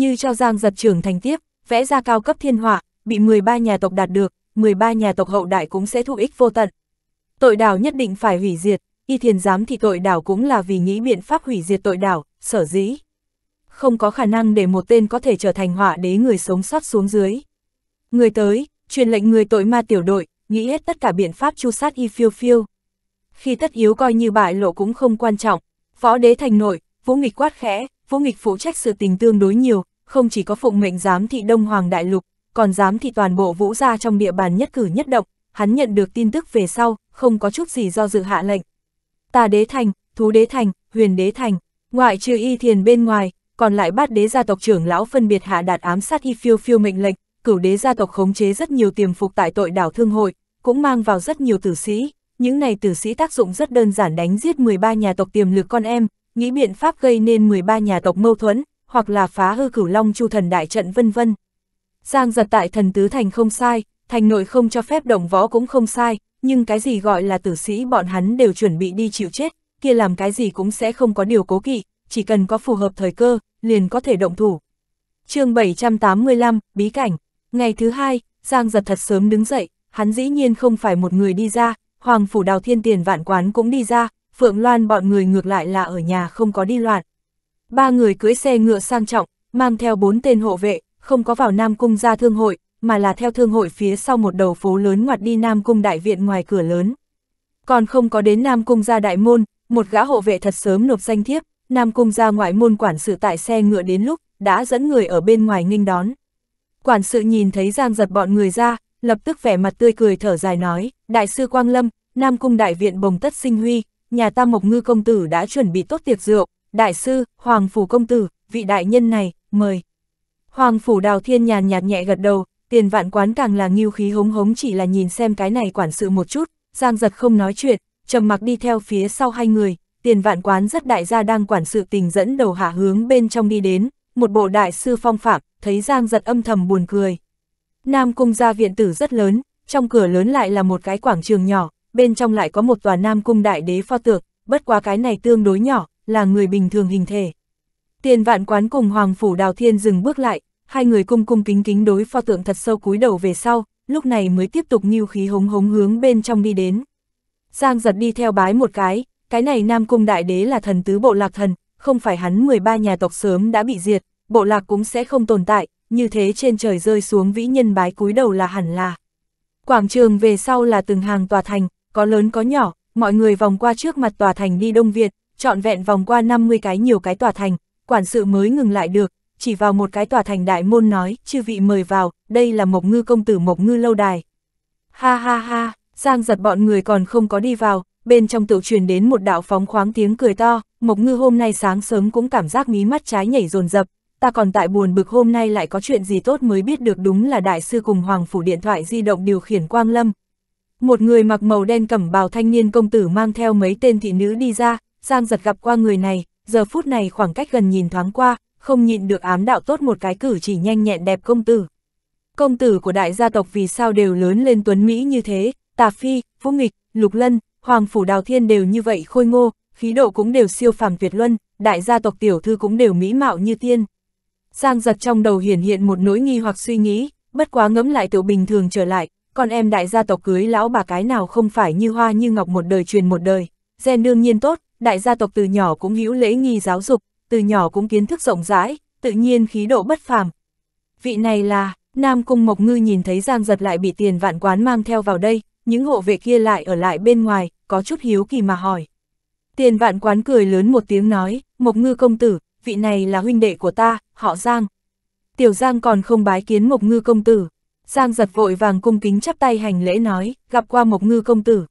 như cho Giang giật trưởng thành tiếp, vẽ ra cao cấp thiên họa, bị 13 nhà tộc đạt được, 13 nhà tộc hậu đại cũng sẽ thụ ích vô tận. Tội đảo nhất định phải hủy diệt, y thiền giám thì tội đảo cũng là vì nghĩ biện pháp hủy diệt tội đảo, sở dĩ. Không có khả năng để một tên có thể trở thành họa đế người sống sót xuống dưới. Người tới, truyền lệnh người tội ma tiểu đội, nghĩ hết tất cả biện pháp chu sát y phiêu phiêu. Khi tất yếu coi như bại lộ cũng không quan trọng, võ đế thành nội, vũ nghịch quát khẽ, vũ nghịch phụ trách sự tình tương đối nhiều, không chỉ có phụng mệnh giám thị Đông Hoàng Đại Lục, còn giám thị toàn bộ vũ gia trong địa bàn nhất cử nhất động, hắn nhận được tin tức về sau, không có chút gì do dự hạ lệnh. Tà đế thành, thú đế thành, huyền đế thành, ngoại trừ y thiền bên ngoài, còn lại bát đế gia tộc trưởng lão phân biệt hạ đạt ám sát y phiêu phiêu mệnh lệnh, cửu đế gia tộc khống chế rất nhiều tiềm phục tại tội đảo thương hội, cũng mang vào rất nhiều tử sĩ. Những này tử sĩ tác dụng rất đơn giản đánh giết 13 nhà tộc tiềm lực con em, nghĩ biện pháp gây nên 13 nhà tộc mâu thuẫn, hoặc là phá hư cửu long chu thần đại trận vân vân. Giang giật tại thần tứ thành không sai, thành nội không cho phép động võ cũng không sai, nhưng cái gì gọi là tử sĩ bọn hắn đều chuẩn bị đi chịu chết, kia làm cái gì cũng sẽ không có điều cố kỵ, chỉ cần có phù hợp thời cơ, liền có thể động thủ. chương 785, Bí Cảnh Ngày thứ hai, Giang giật thật sớm đứng dậy, hắn dĩ nhiên không phải một người đi ra, Hoàng Phủ Đào Thiên Tiền Vạn Quán cũng đi ra, Phượng Loan bọn người ngược lại là ở nhà không có đi loạn. Ba người cưỡi xe ngựa sang trọng, mang theo bốn tên hộ vệ, không có vào Nam Cung ra thương hội, mà là theo thương hội phía sau một đầu phố lớn ngoặt đi Nam Cung đại viện ngoài cửa lớn. Còn không có đến Nam Cung ra đại môn, một gã hộ vệ thật sớm nộp danh thiếp, Nam Cung ra ngoại môn quản sự tại xe ngựa đến lúc, đã dẫn người ở bên ngoài nghênh đón. Quản sự nhìn thấy Giang giật bọn người ra, lập tức vẻ mặt tươi cười thở dài nói, Đại sư Quang Lâm, Nam Cung Đại Viện Bồng Tất Sinh Huy, nhà ta Mộc Ngư Công Tử đã chuẩn bị tốt tiệc rượu, đại sư, hoàng phủ công tử, vị đại nhân này, mời. Hoàng phủ đào thiên nhàn nhạt nhẹ gật đầu, tiền vạn quán càng là nghiêu khí hống hống chỉ là nhìn xem cái này quản sự một chút, giang giật không nói chuyện, trầm mặc đi theo phía sau hai người, tiền vạn quán rất đại gia đang quản sự tình dẫn đầu hạ hướng bên trong đi đến, một bộ đại sư phong phạm, thấy giang giật âm thầm buồn cười. Nam cung gia viện tử rất lớn, trong cửa lớn lại là một cái quảng trường nhỏ, bên trong lại có một tòa Nam cung đại đế pho tượng, bất quá cái này tương đối nhỏ, là người bình thường hình thể. Tiền vạn quán cùng Hoàng Phủ Đào Thiên dừng bước lại, hai người cung cung kính kính đối pho tượng thật sâu cúi đầu về sau, lúc này mới tiếp tục nghiêu khí hống hống hướng bên trong đi đến. Giang giật đi theo bái một cái, cái này Nam Cung Đại Đế là thần tứ bộ lạc thần, không phải hắn 13 nhà tộc sớm đã bị diệt, bộ lạc cũng sẽ không tồn tại, như thế trên trời rơi xuống vĩ nhân bái cúi đầu là hẳn là. Quảng trường về sau là từng hàng tòa thành, có lớn có nhỏ, mọi người vòng qua trước mặt tòa thành đi Đông Việt, trọn vẹn vòng qua 50 cái nhiều cái tòa thành, quản sự mới ngừng lại được, chỉ vào một cái tòa thành đại môn nói, chư vị mời vào, đây là Mộc Ngư công tử Mộc Ngư lâu đài. Ha ha ha, Giang giật bọn người còn không có đi vào, bên trong tự truyền đến một đạo phóng khoáng tiếng cười to, Mộc Ngư hôm nay sáng sớm cũng cảm giác mí mắt trái nhảy rồn rập ta còn tại buồn bực hôm nay lại có chuyện gì tốt mới biết được đúng là đại sư cùng hoàng phủ điện thoại di động điều khiển Quang Lâm. Một người mặc màu đen cẩm bào thanh niên công tử mang theo mấy tên thị nữ đi ra, Giang giật gặp qua người này, giờ phút này khoảng cách gần nhìn thoáng qua, không nhịn được ám đạo tốt một cái cử chỉ nhanh nhẹn đẹp công tử. Công tử của đại gia tộc vì sao đều lớn lên tuấn Mỹ như thế, Tà Phi, Vũ Nghịch, Lục Lân, Hoàng Phủ Đào Thiên đều như vậy khôi ngô, khí độ cũng đều siêu phàm tuyệt luân, đại gia tộc tiểu thư cũng đều mỹ mạo như tiên. Giang giật trong đầu hiển hiện một nỗi nghi hoặc suy nghĩ, bất quá ngẫm lại tiểu bình thường trở lại, con em đại gia tộc cưới lão bà cái nào không phải như hoa như ngọc một đời truyền một đời, gen đương nhiên tốt, đại gia tộc từ nhỏ cũng hữu lễ nghi giáo dục, từ nhỏ cũng kiến thức rộng rãi, tự nhiên khí độ bất phàm. Vị này là, Nam Cung Mộc Ngư nhìn thấy Giang Giật lại bị tiền vạn quán mang theo vào đây, những hộ vệ kia lại ở lại bên ngoài, có chút hiếu kỳ mà hỏi. Tiền vạn quán cười lớn một tiếng nói, Mộc Ngư công tử, vị này là huynh đệ của ta, họ Giang. Tiểu Giang còn không bái kiến Mộc Ngư công tử. Giang giật vội vàng cung kính chắp tay hành lễ nói, gặp qua Mộc Ngư công tử.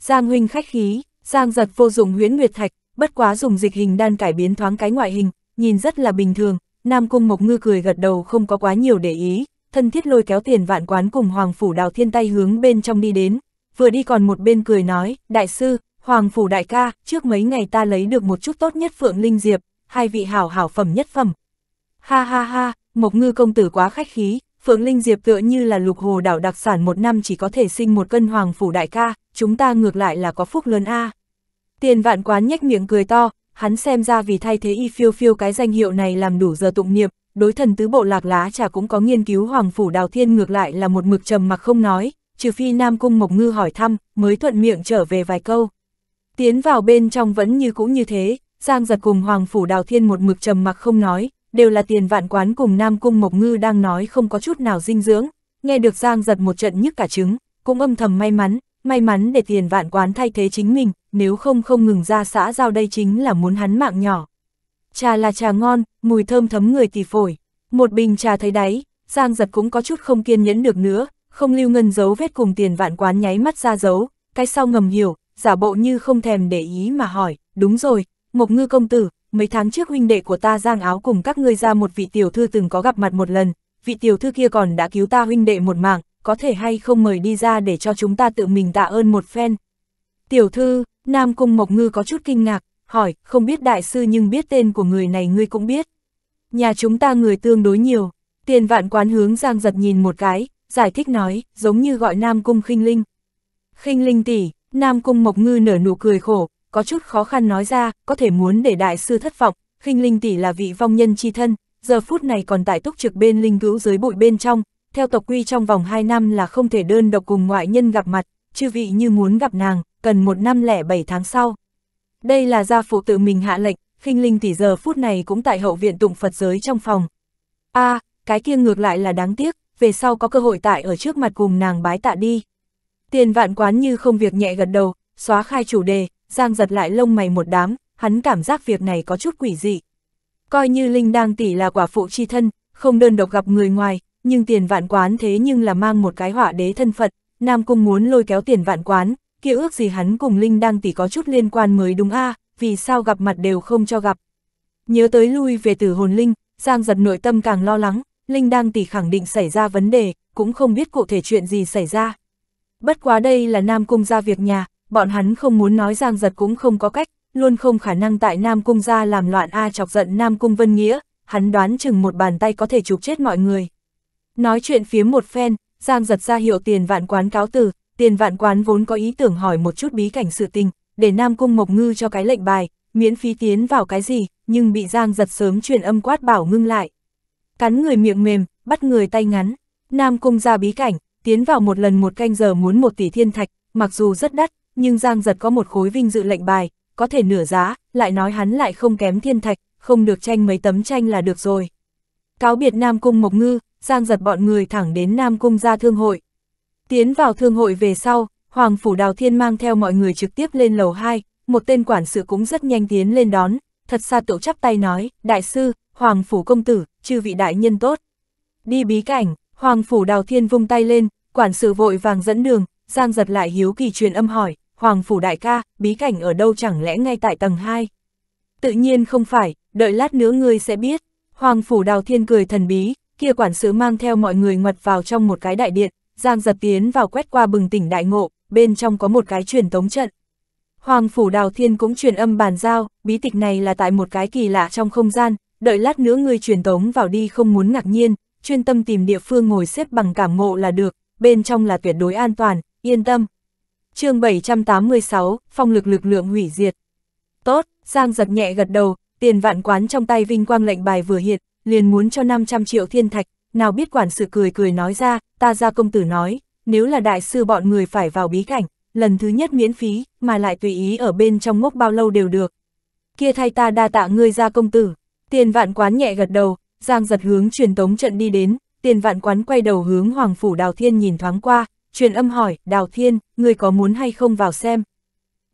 Giang huynh khách khí, Giang giật vô dụng huyễn nguyệt thạch, bất quá dùng dịch hình đan cải biến thoáng cái ngoại hình, nhìn rất là bình thường, Nam Cung Mộc Ngư cười gật đầu không có quá nhiều để ý, thân thiết lôi kéo tiền vạn quán cùng Hoàng Phủ Đào Thiên tay hướng bên trong đi đến, vừa đi còn một bên cười nói, đại sư, Hoàng Phủ Đại ca, trước mấy ngày ta lấy được một chút tốt nhất Phượng Linh Diệp, hai vị hảo hảo phẩm nhất phẩm. Ha ha ha, Mộc Ngư công tử quá khách khí, Phượng Linh Diệp tựa như là lục hồ đảo đặc sản một năm chỉ có thể sinh một cân hoàng phủ đại ca, chúng ta ngược lại là có phúc lớn a. Tiền vạn quán nhếch miệng cười to, hắn xem ra vì thay thế y phiêu phiêu cái danh hiệu này làm đủ giờ tụng niệm đối thần tứ bộ lạc lá trà cũng có nghiên cứu hoàng phủ đào thiên ngược lại là một mực trầm mặc không nói, trừ phi Nam Cung Mộc Ngư hỏi thăm, mới thuận miệng trở về vài câu. Tiến vào bên trong vẫn như cũng như thế, Giang giật cùng hoàng phủ đào thiên một mực trầm mặc không nói, đều là tiền vạn quán cùng Nam Cung Mộc Ngư đang nói không có chút nào dinh dưỡng, nghe được Giang giật một trận nhức cả trứng, cũng âm thầm may mắn, may mắn để tiền vạn quán thay thế chính mình, nếu không không ngừng ra xã giao đây chính là muốn hắn mạng nhỏ. Trà là trà ngon, mùi thơm thấm người tỉ phổi, một bình trà thấy đáy, Giang giật cũng có chút không kiên nhẫn được nữa, không lưu ngân dấu vết cùng tiền vạn quán nháy mắt ra dấu, cái sau ngầm hiểu, giả bộ như không thèm để ý mà hỏi, đúng rồi, Mộc Ngư công tử, mấy tháng trước huynh đệ của ta giang áo cùng các ngươi ra một vị tiểu thư từng có gặp mặt một lần, vị tiểu thư kia còn đã cứu ta huynh đệ một mạng, có thể hay không mời đi ra để cho chúng ta tự mình tạ ơn một phen. Tiểu thư, Nam Cung Mộc Ngư có chút kinh ngạc, hỏi, không biết đại sư nhưng biết tên của người này ngươi cũng biết. Nhà chúng ta người tương đối nhiều, tiền vạn quán hướng giang giật nhìn một cái, giải thích nói, giống như gọi Nam Cung khinh linh. Khinh linh tỷ, Nam Cung Mộc Ngư nở nụ cười khổ, có chút khó khăn nói ra, có thể muốn để đại sư thất vọng, khinh linh tỷ là vị vong nhân chi thân, giờ phút này còn tại túc trực bên linh cứu dưới bụi bên trong, theo tộc quy trong vòng 2 năm là không thể đơn độc cùng ngoại nhân gặp mặt, chư vị như muốn gặp nàng, cần một năm lẻ 7 tháng sau. Đây là gia phụ tự mình hạ lệnh, khinh linh tỷ giờ phút này cũng tại hậu viện tụng Phật giới trong phòng. a cái kia ngược lại là đáng tiếc, về sau có cơ hội tại ở trước mặt cùng nàng bái tạ đi. Tiền vạn quán như không việc nhẹ gật đầu, xóa khai chủ đề, Giang giật lại lông mày một đám, hắn cảm giác việc này có chút quỷ dị. Coi như Linh Đang Tỷ là quả phụ chi thân, không đơn độc gặp người ngoài, nhưng tiền vạn quán thế nhưng là mang một cái hỏa đế thân Phật, Nam Cung muốn lôi kéo tiền vạn quán, kia ước gì hắn cùng Linh Đang Tỷ có chút liên quan mới đúng a vì sao gặp mặt đều không cho gặp. Nhớ tới lui về tử hồn Linh, Giang giật nội tâm càng lo lắng, Linh Đang Tỷ khẳng định xảy ra vấn đề, cũng không biết cụ thể chuyện gì xảy ra. Bất quá đây là Nam Cung ra việc nhà, bọn hắn không muốn nói Giang Giật cũng không có cách, luôn không khả năng tại Nam Cung ra làm loạn A chọc giận Nam Cung Vân Nghĩa, hắn đoán chừng một bàn tay có thể chụp chết mọi người. Nói chuyện phía một phen, Giang Giật ra hiệu tiền vạn quán cáo từ, tiền vạn quán vốn có ý tưởng hỏi một chút bí cảnh sự tình, để Nam Cung Mộc Ngư cho cái lệnh bài, miễn phí tiến vào cái gì, nhưng bị Giang Giật sớm truyền âm quát bảo ngưng lại. Cắn người miệng mềm, bắt người tay ngắn, Nam Cung ra bí cảnh, tiến vào một lần một canh giờ muốn một tỷ thiên thạch, mặc dù rất đắt, nhưng Giang Giật có một khối vinh dự lệnh bài, có thể nửa giá, lại nói hắn lại không kém thiên thạch, không được tranh mấy tấm tranh là được rồi. Cáo biệt Nam Cung Mộc Ngư, Giang Giật bọn người thẳng đến Nam Cung ra thương hội. Tiến vào thương hội về sau, Hoàng Phủ Đào Thiên mang theo mọi người trực tiếp lên lầu 2, một tên quản sự cũng rất nhanh tiến lên đón, thật xa tựu chắp tay nói, đại sư, Hoàng Phủ Công Tử, chư vị đại nhân tốt. Đi bí cảnh, Hoàng Phủ Đào Thiên vung tay lên, quản sự vội vàng dẫn đường, Giang giật lại hiếu kỳ truyền âm hỏi, Hoàng Phủ Đại ca, bí cảnh ở đâu chẳng lẽ ngay tại tầng 2? Tự nhiên không phải, đợi lát nữa ngươi sẽ biết. Hoàng Phủ Đào Thiên cười thần bí, kia quản sứ mang theo mọi người ngoặt vào trong một cái đại điện, Giang giật tiến vào quét qua bừng tỉnh đại ngộ, bên trong có một cái truyền tống trận. Hoàng Phủ Đào Thiên cũng truyền âm bàn giao, bí tịch này là tại một cái kỳ lạ trong không gian, đợi lát nữa ngươi truyền tống vào đi không muốn ngạc nhiên, chuyên tâm tìm địa phương ngồi xếp bằng cảm ngộ là được, bên trong là tuyệt đối an toàn, yên tâm, chương 786, phong lực lực lượng hủy diệt. Tốt, Giang giật nhẹ gật đầu, tiền vạn quán trong tay vinh quang lệnh bài vừa hiện, liền muốn cho 500 triệu thiên thạch, nào biết quản sự cười cười nói ra, ta ra công tử nói, nếu là đại sư bọn người phải vào bí cảnh, lần thứ nhất miễn phí, mà lại tùy ý ở bên trong ngốc bao lâu đều được. Kia thay ta đa tạ ngươi ra công tử, tiền vạn quán nhẹ gật đầu, Giang giật hướng truyền tống trận đi đến, tiền vạn quán quay đầu hướng Hoàng Phủ Đào Thiên nhìn thoáng qua, truyền âm hỏi, Đào Thiên, ngươi có muốn hay không vào xem?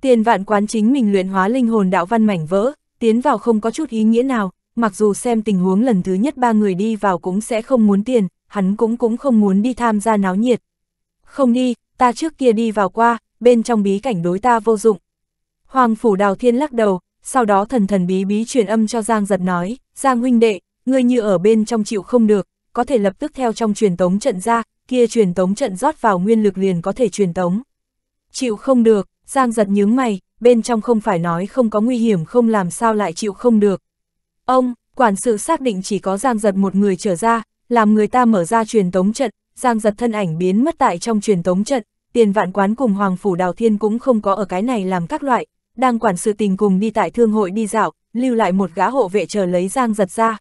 Tiền vạn quán chính mình luyện hóa linh hồn đạo văn mảnh vỡ, tiến vào không có chút ý nghĩa nào, mặc dù xem tình huống lần thứ nhất ba người đi vào cũng sẽ không muốn tiền, hắn cũng cũng không muốn đi tham gia náo nhiệt. Không đi, ta trước kia đi vào qua, bên trong bí cảnh đối ta vô dụng. Hoàng phủ Đào Thiên lắc đầu, sau đó thần thần bí bí truyền âm cho Giang giật nói, Giang huynh đệ, ngươi như ở bên trong chịu không được, có thể lập tức theo trong truyền tống trận ra, kia truyền tống trận rót vào nguyên lực liền có thể truyền tống. Chịu không được, Giang giật nhướng mày, bên trong không phải nói không có nguy hiểm không làm sao lại chịu không được. Ông, quản sự xác định chỉ có Giang giật một người trở ra, làm người ta mở ra truyền tống trận, Giang giật thân ảnh biến mất tại trong truyền tống trận, tiền vạn quán cùng Hoàng Phủ Đào Thiên cũng không có ở cái này làm các loại, đang quản sự tình cùng đi tại thương hội đi dạo, lưu lại một gã hộ vệ chờ lấy Giang giật ra.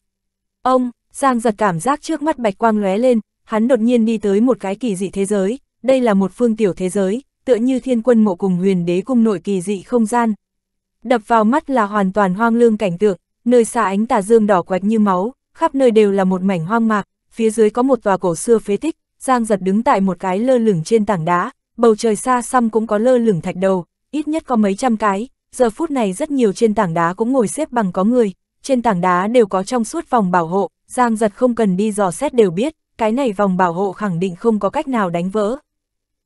Ông, Giang giật cảm giác trước mắt bạch quang lóe lên, Hắn đột nhiên đi tới một cái kỳ dị thế giới, đây là một phương tiểu thế giới, tựa như thiên quân mộ cùng huyền đế cung nội kỳ dị không gian. Đập vào mắt là hoàn toàn hoang lương cảnh tượng, nơi xa ánh tà dương đỏ quạch như máu, khắp nơi đều là một mảnh hoang mạc, phía dưới có một tòa cổ xưa phế tích, Giang giật đứng tại một cái lơ lửng trên tảng đá, bầu trời xa xăm cũng có lơ lửng thạch đầu, ít nhất có mấy trăm cái, giờ phút này rất nhiều trên tảng đá cũng ngồi xếp bằng có người, trên tảng đá đều có trong suốt vòng bảo hộ, Giang giật không cần đi dò xét đều biết, cái này vòng bảo hộ khẳng định không có cách nào đánh vỡ.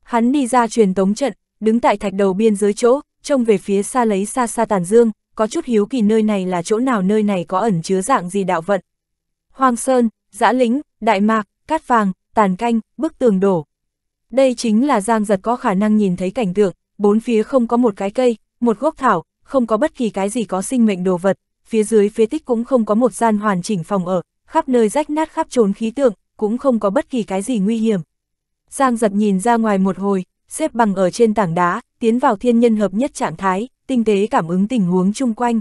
Hắn đi ra truyền tống trận, đứng tại thạch đầu biên giới chỗ, trông về phía xa lấy xa xa tàn dương, có chút hiếu kỳ nơi này là chỗ nào nơi này có ẩn chứa dạng gì đạo vận. Hoàng Sơn, Giã Lĩnh, Đại Mạc, Cát Vàng, Tàn Canh, Bức Tường Đổ. Đây chính là Giang Giật có khả năng nhìn thấy cảnh tượng, bốn phía không có một cái cây, một gốc thảo, không có bất kỳ cái gì có sinh mệnh đồ vật, phía dưới phía tích cũng không có một gian hoàn chỉnh phòng ở, khắp nơi rách nát khắp trốn khí tượng, cũng không có bất kỳ cái gì nguy hiểm. Giang giật nhìn ra ngoài một hồi, xếp bằng ở trên tảng đá, tiến vào thiên nhân hợp nhất trạng thái, tinh tế cảm ứng tình huống chung quanh.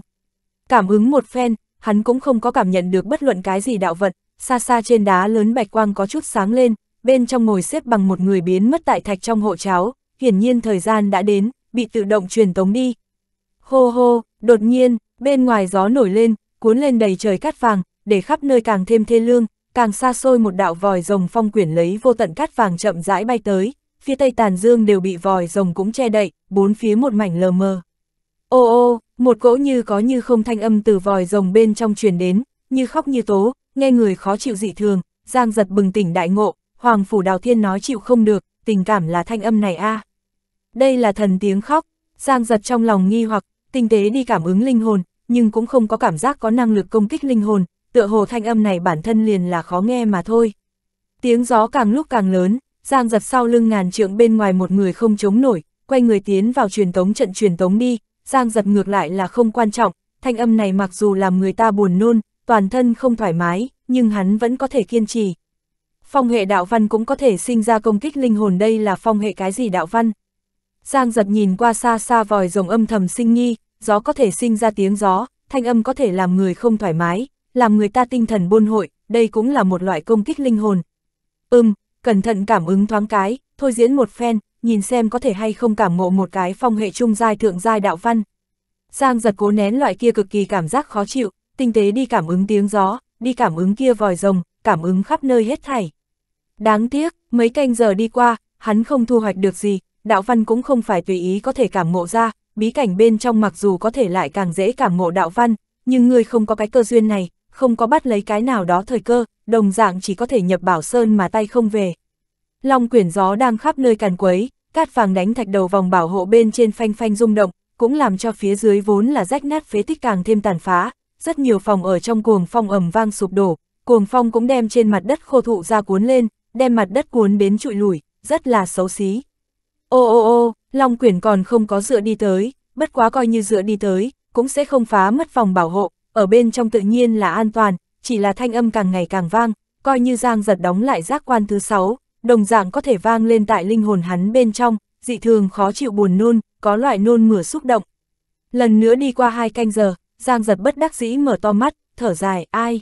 Cảm ứng một phen, hắn cũng không có cảm nhận được bất luận cái gì đạo vận. xa xa trên đá lớn bạch quang có chút sáng lên, bên trong ngồi xếp bằng một người biến mất tại thạch trong hộ cháo, hiển nhiên thời gian đã đến, bị tự động truyền tống đi. Hô hô, đột nhiên, bên ngoài gió nổi lên, cuốn lên đầy trời cát vàng, để khắp nơi càng thêm thê lương, càng xa xôi một đạo vòi rồng phong quyển lấy vô tận cát vàng chậm rãi bay tới, phía tây tàn dương đều bị vòi rồng cũng che đậy, bốn phía một mảnh lờ mờ. Ô ô, một cỗ như có như không thanh âm từ vòi rồng bên trong truyền đến, như khóc như tố, nghe người khó chịu dị thường, Giang giật bừng tỉnh đại ngộ, Hoàng Phủ Đào Thiên nói chịu không được, tình cảm là thanh âm này a à. Đây là thần tiếng khóc, Giang giật trong lòng nghi hoặc, tinh tế đi cảm ứng linh hồn, nhưng cũng không có cảm giác có năng lực công kích linh hồn, tựa hồ thanh âm này bản thân liền là khó nghe mà thôi. Tiếng gió càng lúc càng lớn, Giang giật sau lưng ngàn trượng bên ngoài một người không chống nổi, quay người tiến vào truyền tống trận truyền tống đi, Giang giật ngược lại là không quan trọng, thanh âm này mặc dù làm người ta buồn nôn, toàn thân không thoải mái, nhưng hắn vẫn có thể kiên trì. Phong hệ đạo văn cũng có thể sinh ra công kích linh hồn đây là phong hệ cái gì đạo văn. Giang giật nhìn qua xa xa vòi rồng âm thầm sinh nghi, gió có thể sinh ra tiếng gió, thanh âm có thể làm người không thoải mái, làm người ta tinh thần buôn hội, đây cũng là một loại công kích linh hồn. Ừm, cẩn thận cảm ứng thoáng cái, thôi diễn một phen, nhìn xem có thể hay không cảm ngộ một cái phong hệ trung giai thượng giai đạo văn. Giang giật cố nén loại kia cực kỳ cảm giác khó chịu, tinh tế đi cảm ứng tiếng gió, đi cảm ứng kia vòi rồng, cảm ứng khắp nơi hết thảy. Đáng tiếc, mấy canh giờ đi qua, hắn không thu hoạch được gì, đạo văn cũng không phải tùy ý có thể cảm ngộ ra, bí cảnh bên trong mặc dù có thể lại càng dễ cảm ngộ đạo văn, nhưng người không có cái cơ duyên này, không có bắt lấy cái nào đó thời cơ, đồng dạng chỉ có thể nhập bảo sơn mà tay không về. Long quyển gió đang khắp nơi càn quấy, cát vàng đánh thạch đầu vòng bảo hộ bên trên phanh phanh rung động, cũng làm cho phía dưới vốn là rách nát phế tích càng thêm tàn phá, rất nhiều phòng ở trong cuồng phong ầm vang sụp đổ, cuồng phong cũng đem trên mặt đất khô thụ ra cuốn lên, đem mặt đất cuốn đến trụi lủi, rất là xấu xí. Ô ô ô, Long Quyển còn không có dựa đi tới, bất quá coi như dựa đi tới, cũng sẽ không phá mất phòng bảo hộ, ở bên trong tự nhiên là an toàn, chỉ là thanh âm càng ngày càng vang, coi như Giang giật đóng lại giác quan thứ sáu, đồng dạng có thể vang lên tại linh hồn hắn bên trong, dị thường khó chịu buồn nôn, có loại nôn mửa xúc động. Lần nữa đi qua hai canh giờ, Giang giật bất đắc dĩ mở to mắt, thở dài, ai?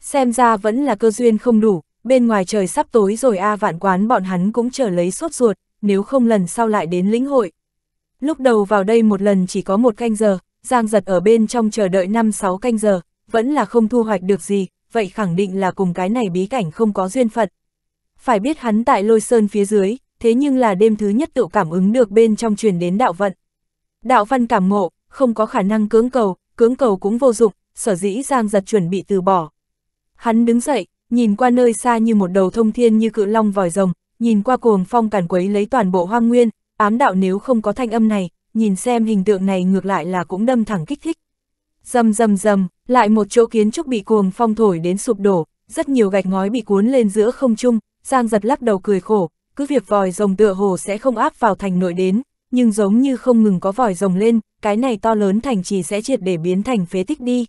Xem ra vẫn là cơ duyên không đủ, bên ngoài trời sắp tối rồi a vạn quán bọn hắn cũng chờ lấy sốt ruột, nếu không lần sau lại đến lĩnh hội. Lúc đầu vào đây một lần chỉ có một canh giờ, Giang giật ở bên trong chờ đợi 5-6 canh giờ, vẫn là không thu hoạch được gì, vậy khẳng định là cùng cái này bí cảnh không có duyên phận. Phải biết hắn tại lôi sơn phía dưới, thế nhưng là đêm thứ nhất tự cảm ứng được bên trong truyền đến đạo vận. Đạo văn cảm ngộ, không có khả năng cưỡng cầu, cưỡng cầu cũng vô dụng, sở dĩ Giang giật chuẩn bị từ bỏ. Hắn đứng dậy, nhìn qua nơi xa như một đầu thông thiên như cự long vòi rồng, nhìn qua cuồng phong càn quấy lấy toàn bộ hoang nguyên, ám đạo nếu không có thanh âm này, nhìn xem hình tượng này ngược lại là cũng đâm thẳng kích thích. Dầm dầm dầm, lại một chỗ kiến trúc bị cuồng phong thổi đến sụp đổ, rất nhiều gạch ngói bị cuốn lên giữa không trung, Giang giật lắc đầu cười khổ, cứ việc vòi rồng tựa hồ sẽ không áp vào thành nội đến, nhưng giống như không ngừng có vòi rồng lên, cái này to lớn thành trì sẽ triệt để biến thành phế tích đi.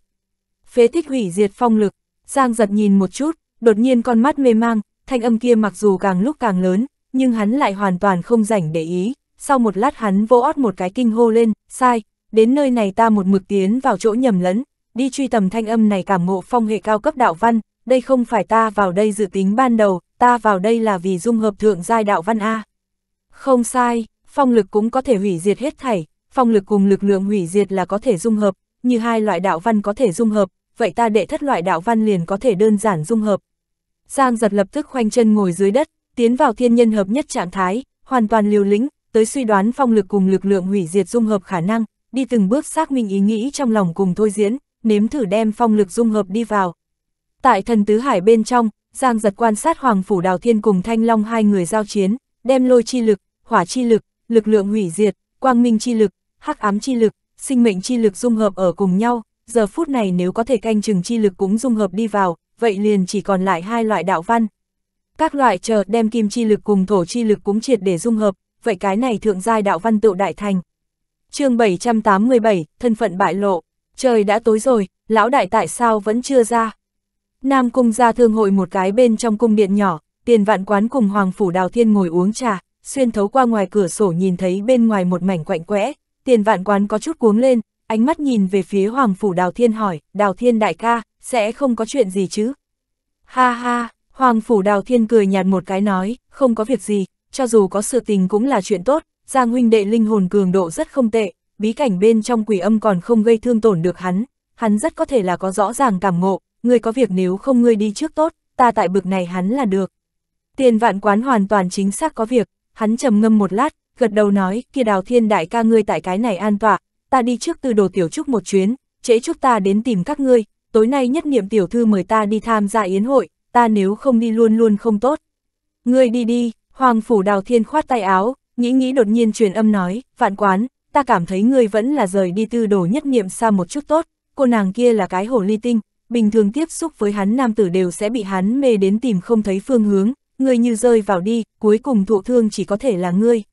Phế tích hủy diệt phong lực, Giang giật nhìn một chút, đột nhiên con mắt mê mang, thanh âm kia mặc dù càng lúc càng lớn, nhưng hắn lại hoàn toàn không rảnh để ý, sau một lát hắn vỗ ót một cái kinh hô lên, sai, đến nơi này ta một mực tiến vào chỗ nhầm lẫn, đi truy tầm thanh âm này cảm ngộ phong hệ cao cấp đạo văn, đây không phải ta vào đây dự tính ban đầu, ta vào đây là vì dung hợp thượng giai đạo văn A. Không sai, phong lực cũng có thể hủy diệt hết thảy, phong lực cùng lực lượng hủy diệt là có thể dung hợp, như hai loại đạo văn có thể dung hợp, vậy ta đệ thất loại đạo văn liền có thể đơn giản dung hợp. Giang giật lập tức khoanh chân ngồi dưới đất, tiến vào thiên nhân hợp nhất trạng thái, hoàn toàn liều lĩnh, tới suy đoán phong lực cùng lực lượng hủy diệt dung hợp khả năng, đi từng bước xác minh ý nghĩ trong lòng cùng thôi diễn, nếm thử đem phong lực dung hợp đi vào. Tại thần tứ hải bên trong, Giang giật quan sát Hoàng Phủ Đào Thiên cùng Thanh Long hai người giao chiến, đem lôi chi lực, hỏa chi lực, lực lượng hủy diệt, quang minh chi lực, hắc ám chi lực, sinh mệnh chi lực dung hợp ở cùng nhau, giờ phút này nếu có thể canh chừng chi lực cũng dung hợp đi vào, vậy liền chỉ còn lại hai loại đạo văn. Các loại chờ đem kim chi lực cùng thổ chi lực cũng triệt để dung hợp, vậy cái này thượng giai đạo văn tựu đại thành. chương 787, thân phận bại lộ, trời đã tối rồi, lão đại tại sao vẫn chưa ra? Nam cung ra thương hội một cái bên trong cung điện nhỏ, tiền vạn quán cùng Hoàng Phủ Đào Thiên ngồi uống trà, xuyên thấu qua ngoài cửa sổ nhìn thấy bên ngoài một mảnh quạnh quẽ, tiền vạn quán có chút cuống lên, ánh mắt nhìn về phía Hoàng Phủ Đào Thiên hỏi, Đào Thiên đại ca, sẽ không có chuyện gì chứ? Ha ha, Hoàng Phủ Đào Thiên cười nhạt một cái nói, không có việc gì, cho dù có sự tình cũng là chuyện tốt, Giang huynh đệ linh hồn cường độ rất không tệ, bí cảnh bên trong quỷ âm còn không gây thương tổn được hắn, hắn rất có thể là có rõ ràng cảm ngộ, ngươi có việc nếu không ngươi đi trước tốt, ta tại bực này hắn là được. Tiền vạn quán hoàn toàn chính xác có việc, hắn trầm ngâm một lát, gật đầu nói, kia đào thiên đại ca ngươi tại cái này an tọa, ta đi trước từ đồ tiểu trúc một chuyến, trễ chúc ta đến tìm các ngươi, tối nay nhất niệm tiểu thư mời ta đi tham gia yến hội, ta nếu không đi luôn luôn không tốt. Ngươi đi đi, Hoàng phủ đào thiên khoát tay áo, nghĩ nghĩ đột nhiên truyền âm nói, vạn quán, ta cảm thấy ngươi vẫn là rời đi tư đồ nhất niệm xa một chút tốt, cô nàng kia là cái hồ ly tinh, bình thường tiếp xúc với hắn nam tử đều sẽ bị hắn mê đến tìm không thấy phương hướng, ngươi như rơi vào đi, cuối cùng thụ thương chỉ có thể là ngươi.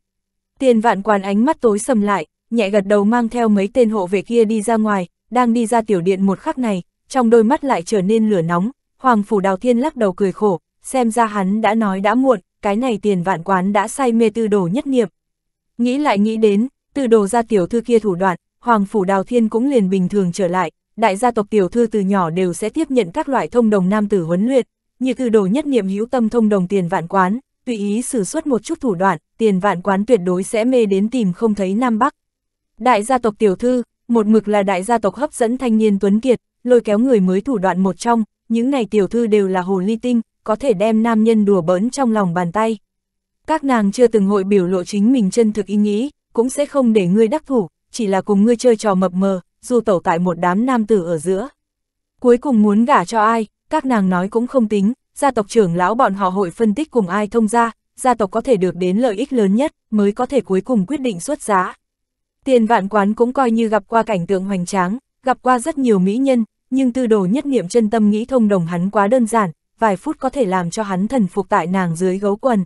Tiền vạn Quán ánh mắt tối sầm lại, nhẹ gật đầu mang theo mấy tên hộ về kia đi ra ngoài, đang đi ra tiểu điện một khắc này, trong đôi mắt lại trở nên lửa nóng, Hoàng Phủ Đào Thiên lắc đầu cười khổ, xem ra hắn đã nói đã muộn, cái này tiền vạn quán đã say mê tư đồ nhất niệm. Nghĩ lại nghĩ đến, tư đồ ra tiểu thư kia thủ đoạn, hoàng phủ đào thiên cũng liền bình thường trở lại, đại gia tộc tiểu thư từ nhỏ đều sẽ tiếp nhận các loại thông đồng nam tử huấn luyện, như tư đồ nhất niệm hữu tâm thông đồng tiền vạn quán, tùy ý sử xuất một chút thủ đoạn, tiền vạn quán tuyệt đối sẽ mê đến tìm không thấy Nam Bắc. Đại gia tộc tiểu thư, một mực là đại gia tộc hấp dẫn thanh niên tuấn kiệt, lôi kéo người mới thủ đoạn một trong, những này tiểu thư đều là hồ ly tinh, có thể đem nam nhân đùa bỡn trong lòng bàn tay. Các nàng chưa từng hội biểu lộ chính mình chân thực ý nghĩ, cũng sẽ không để ngươi đắc thủ, chỉ là cùng ngươi chơi trò mập mờ, dù tẩu tại một đám nam tử ở giữa. Cuối cùng muốn gả cho ai, các nàng nói cũng không tính, gia tộc trưởng lão bọn họ hội phân tích cùng ai thông ra, gia tộc có thể được đến lợi ích lớn nhất mới có thể cuối cùng quyết định xuất giá. Tiền vạn quán cũng coi như gặp qua cảnh tượng hoành tráng, gặp qua rất nhiều mỹ nhân, nhưng tư đồ nhất niệm chân tâm nghĩ thông đồng hắn quá đơn giản, vài phút có thể làm cho hắn thần phục tại nàng dưới gấu quần.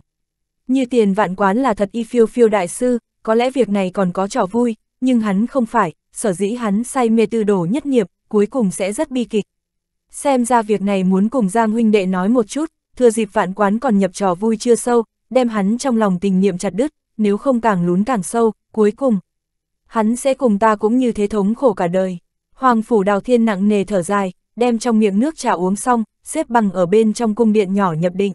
Như tiền vạn quán là thật y phiêu phiêu đại sư, có lẽ việc này còn có trò vui, nhưng hắn không phải, sở dĩ hắn say mê tư đổ nhất nghiệp, cuối cùng sẽ rất bi kịch. Xem ra việc này muốn cùng Giang huynh đệ nói một chút, thừa dịp vạn quán còn nhập trò vui chưa sâu, đem hắn trong lòng tình niệm chặt đứt, nếu không càng lún càng sâu, cuối cùng. Hắn sẽ cùng ta cũng như thế thống khổ cả đời. Hoàng phủ đào thiên nặng nề thở dài, đem trong miệng nước trà uống xong, xếp bằng ở bên trong cung điện nhỏ nhập định.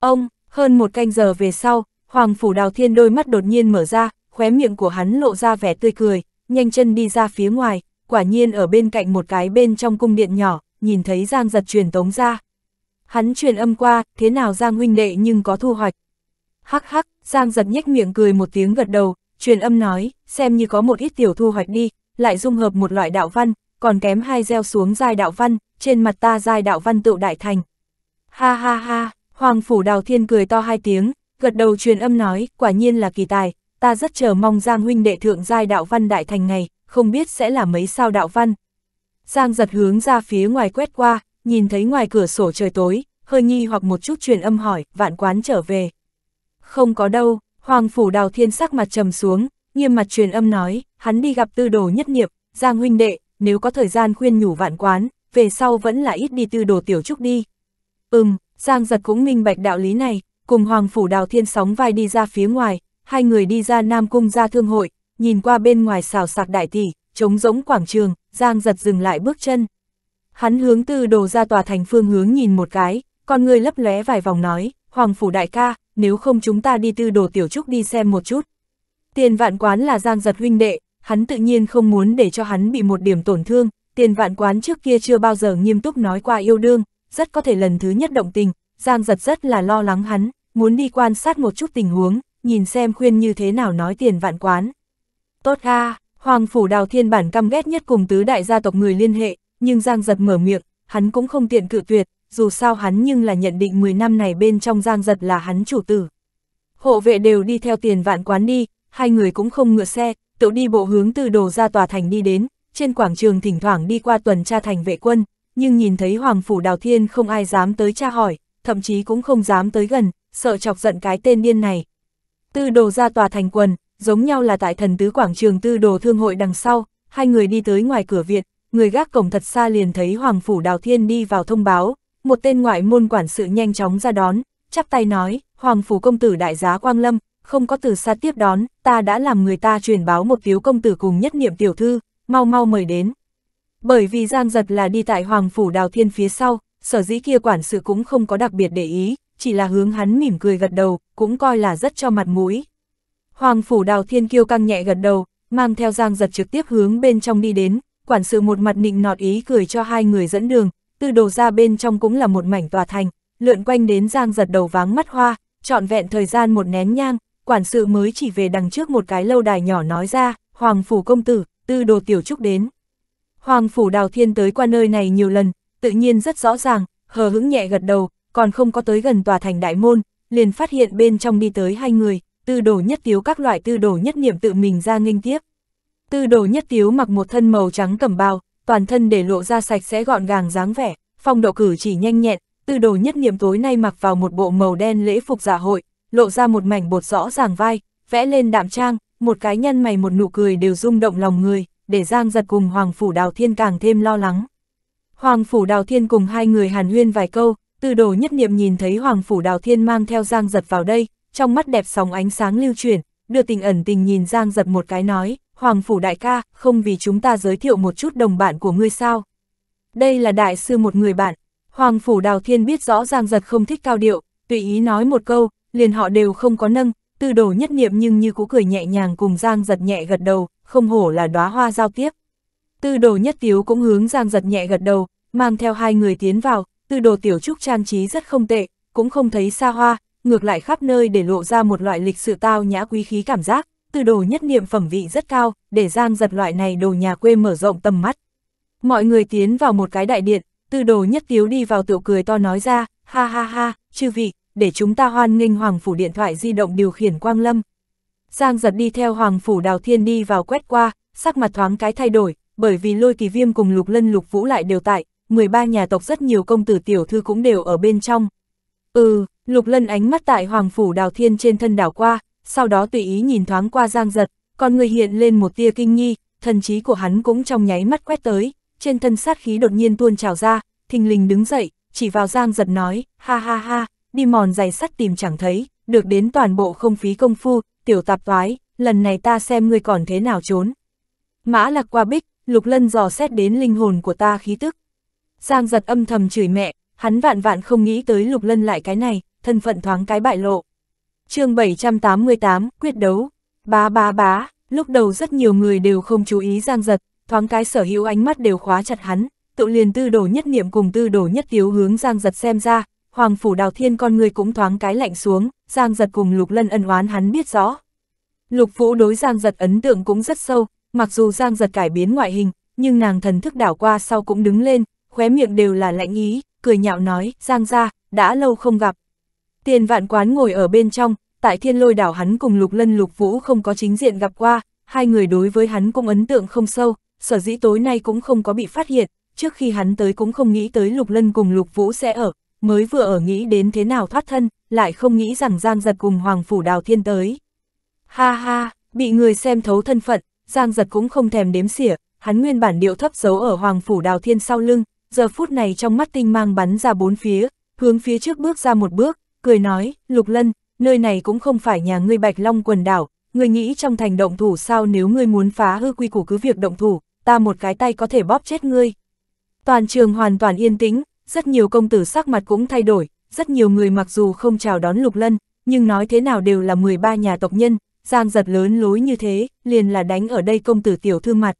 Ông, hơn một canh giờ về sau, Hoàng Phủ Đào Thiên đôi mắt đột nhiên mở ra, khóe miệng của hắn lộ ra vẻ tươi cười, nhanh chân đi ra phía ngoài, quả nhiên ở bên cạnh một cái bên trong cung điện nhỏ, nhìn thấy Giang giật truyền tống ra. Hắn truyền âm qua, thế nào Giang huynh đệ nhưng có thu hoạch. Hắc hắc, Giang giật nhếch miệng cười một tiếng gật đầu, truyền âm nói, xem như có một ít tiểu thu hoạch đi, lại dung hợp một loại đạo văn, còn kém hai gieo xuống dài đạo văn, trên mặt ta giai đạo văn tựu đại thành. Ha ha ha, Hoàng Phủ Đào Thiên cười to hai tiếng, gật đầu truyền âm nói, quả nhiên là kỳ tài, ta rất chờ mong Giang huynh đệ thượng giai đạo văn đại thành này, không biết sẽ là mấy sao đạo văn. Giang giật hướng ra phía ngoài quét qua, nhìn thấy ngoài cửa sổ trời tối, hơi nghi hoặc một chút truyền âm hỏi, vạn quán trở về. Không có đâu, Hoàng Phủ Đào Thiên sắc mặt trầm xuống, nghiêm mặt truyền âm nói, hắn đi gặp tư đồ nhất niệm, Giang huynh đệ, nếu có thời gian khuyên nhủ vạn quán, về sau vẫn là ít đi tư đồ tiểu trúc đi. Ừm, Giang giật cũng minh bạch đạo lý này, cùng Hoàng Phủ Đào Thiên sóng vai đi ra phía ngoài, hai người đi ra Nam Cung ra thương hội, nhìn qua bên ngoài xào sạc đại tỷ, trống rỗng quảng trường, Giang giật dừng lại bước chân. Hắn hướng tư đồ ra tòa thành phương hướng nhìn một cái, con người lấp lóe vài vòng nói, Hoàng Phủ Đại ca, nếu không chúng ta đi tư đồ tiểu trúc đi xem một chút. Tiền vạn quán là Giang giật huynh đệ, hắn tự nhiên không muốn để cho hắn bị một điểm tổn thương, tiền vạn quán trước kia chưa bao giờ nghiêm túc nói qua yêu đương, rất có thể lần thứ nhất động tình, Giang giật rất là lo lắng hắn, muốn đi quan sát một chút tình huống, nhìn xem khuyên như thế nào nói tiền vạn quán. Tốt ha, Hoàng Phủ Đào Thiên bản căm ghét nhất cùng tứ đại gia tộc người liên hệ, nhưng Giang giật mở miệng, hắn cũng không tiện cự tuyệt, dù sao hắn nhưng là nhận định 10 năm này bên trong Giang giật là hắn chủ tử. Hộ vệ đều đi theo tiền vạn quán đi, hai người cũng không ngựa xe, tự đi bộ hướng từ đồ ra tòa thành đi đến, trên quảng trường thỉnh thoảng đi qua tuần tra thành vệ quân, nhưng nhìn thấy Hoàng Phủ Đào Thiên không ai dám tới tra hỏi, thậm chí cũng không dám tới gần, sợ chọc giận cái tên điên này. Tư đồ ra tòa thành quần, giống nhau là tại thần tứ quảng trường tư đồ thương hội đằng sau, hai người đi tới ngoài cửa viện, người gác cổng thật xa liền thấy Hoàng Phủ Đào Thiên đi vào thông báo, một tên ngoại môn quản sự nhanh chóng ra đón, chắp tay nói, Hoàng Phủ Công Tử Đại Giá Quang Lâm, không có từ xa tiếp đón, ta đã làm người ta truyền báo một phiếu công tử cùng nhất niệm tiểu thư, mau mau mời đến. Bởi vì Giang Giật là đi tại Hoàng Phủ Đào Thiên phía sau, sở dĩ kia quản sự cũng không có đặc biệt để ý, chỉ là hướng hắn mỉm cười gật đầu, cũng coi là rất cho mặt mũi. Hoàng Phủ Đào Thiên kiêu căng nhẹ gật đầu, mang theo Giang Giật trực tiếp hướng bên trong đi đến, quản sự một mặt nịnh nọt ý cười cho hai người dẫn đường, từ đầu ra bên trong cũng là một mảnh tòa thành, lượn quanh đến Giang Giật đầu váng mắt hoa, trọn vẹn thời gian một nén nhang, quản sự mới chỉ về đằng trước một cái lâu đài nhỏ nói ra, Hoàng Phủ Công Tử, tư đồ tiểu trúc đến. Hoàng phủ đào thiên tới qua nơi này nhiều lần, tự nhiên rất rõ ràng, hờ hững nhẹ gật đầu, còn không có tới gần tòa thành đại môn, liền phát hiện bên trong đi tới hai người, tư đồ nhất tiếu các loại tư đồ nhất niệm tự mình ra nghênh tiếp. Tư đồ nhất tiếu mặc một thân màu trắng cẩm bào, toàn thân để lộ ra sạch sẽ gọn gàng dáng vẻ, phong độ cử chỉ nhanh nhẹn, tư đồ nhất niệm tối nay mặc vào một bộ màu đen lễ phục dạ hội, lộ ra một mảnh bột rõ ràng vai, vẽ lên đạm trang, một cái nhân mày một nụ cười đều rung động lòng người, để Giang giật cùng Hoàng Phủ Đào Thiên càng thêm lo lắng. Hoàng Phủ Đào Thiên cùng hai người hàn huyên vài câu, từ đồ nhất niệm nhìn thấy Hoàng Phủ Đào Thiên mang theo Giang giật vào đây, trong mắt đẹp sóng ánh sáng lưu chuyển, đưa tình ẩn tình nhìn Giang giật một cái nói, Hoàng Phủ Đại ca, không vì chúng ta giới thiệu một chút đồng bạn của ngươi sao. Đây là đại sư một người bạn, Hoàng Phủ Đào Thiên biết rõ Giang giật không thích cao điệu, tùy ý nói một câu, liền họ đều không có nâng, Tư đồ nhất niệm nhưng như cũ cười nhẹ nhàng cùng Giang giật nhẹ gật đầu, không hổ là đóa hoa giao tiếp. Tư đồ nhất tiếu cũng hướng Giang giật nhẹ gật đầu, mang theo hai người tiến vào, tư đồ tiểu trúc trang trí rất không tệ, cũng không thấy xa hoa, ngược lại khắp nơi để lộ ra một loại lịch sự tao nhã quý khí cảm giác, tư đồ nhất niệm phẩm vị rất cao, để Giang giật loại này đồ nhà quê mở rộng tầm mắt. Mọi người tiến vào một cái đại điện, tư đồ nhất tiếu đi vào tiểu cười to nói ra, ha ha ha, chư vị, để chúng ta hoan nghênh Hoàng Phủ điện thoại di động điều khiển Quang Lâm. Giang giật đi theo Hoàng Phủ Đào Thiên đi vào quét qua, sắc mặt thoáng cái thay đổi, bởi vì lôi kỳ viêm cùng lục lân lục vũ lại đều tại, 13 nhà tộc rất nhiều công tử tiểu thư cũng đều ở bên trong. Ừ, lục lân ánh mắt tại Hoàng Phủ Đào Thiên trên thân đảo qua, sau đó tùy ý nhìn thoáng qua Giang giật, còn người hiện lên một tia kinh nghi, thần trí của hắn cũng trong nháy mắt quét tới, trên thân sát khí đột nhiên tuôn trào ra, thình lình đứng dậy, chỉ vào Giang giật nói, ha ha ha, đi mòn giày sắt tìm chẳng thấy, được đến toàn bộ không phí công phu, tiểu tạp toái, lần này ta xem ngươi còn thế nào trốn. Mã lạc qua bích, lục lân dò xét đến linh hồn của ta khí tức. Giang giật âm thầm chửi mẹ, hắn vạn vạn không nghĩ tới lục lân lại cái này, thân phận thoáng cái bại lộ. chương 788, quyết đấu, bá bá bá, lúc đầu rất nhiều người đều không chú ý giang giật, thoáng cái sở hữu ánh mắt đều khóa chặt hắn, tự liền tư đồ nhất niệm cùng tư đồ nhất tiếu hướng giang giật xem ra, Hoàng phủ đào thiên con người cũng thoáng cái lạnh xuống, Giang giật cùng Lục Lân ân oán hắn biết rõ. Lục Vũ đối Giang giật ấn tượng cũng rất sâu, mặc dù Giang giật cải biến ngoại hình, nhưng nàng thần thức đảo qua sau cũng đứng lên, khóe miệng đều là lạnh ý, cười nhạo nói, Giang ra, đã lâu không gặp. Tiền vạn quán ngồi ở bên trong, tại thiên lôi đảo hắn cùng Lục Lân Lục Vũ không có chính diện gặp qua, hai người đối với hắn cũng ấn tượng không sâu, sở dĩ tối nay cũng không có bị phát hiện, trước khi hắn tới cũng không nghĩ tới Lục Lân cùng Lục Vũ sẽ ở, mới vừa ở nghĩ đến thế nào thoát thân, lại không nghĩ rằng Giang Giật cùng Hoàng Phủ Đào Thiên tới. Ha ha, bị người xem thấu thân phận, Giang Giật cũng không thèm đếm xỉa, hắn nguyên bản điệu thấp giấu ở Hoàng Phủ Đào Thiên sau lưng, giờ phút này trong mắt tinh mang bắn ra bốn phía, hướng phía trước bước ra một bước, cười nói, Lục Lân, nơi này cũng không phải nhà ngươi Bạch Long quần đảo, ngươi nghĩ trong thành động thủ sao nếu ngươi muốn phá hư quy củ cứ việc động thủ, ta một cái tay có thể bóp chết ngươi. Toàn trường hoàn toàn yên tĩnh, rất nhiều công tử sắc mặt cũng thay đổi, rất nhiều người mặc dù không chào đón Lục Lân, nhưng nói thế nào đều là 13 nhà tộc nhân, Giang giật lớn lối như thế, liền là đánh ở đây công tử tiểu thư mặt.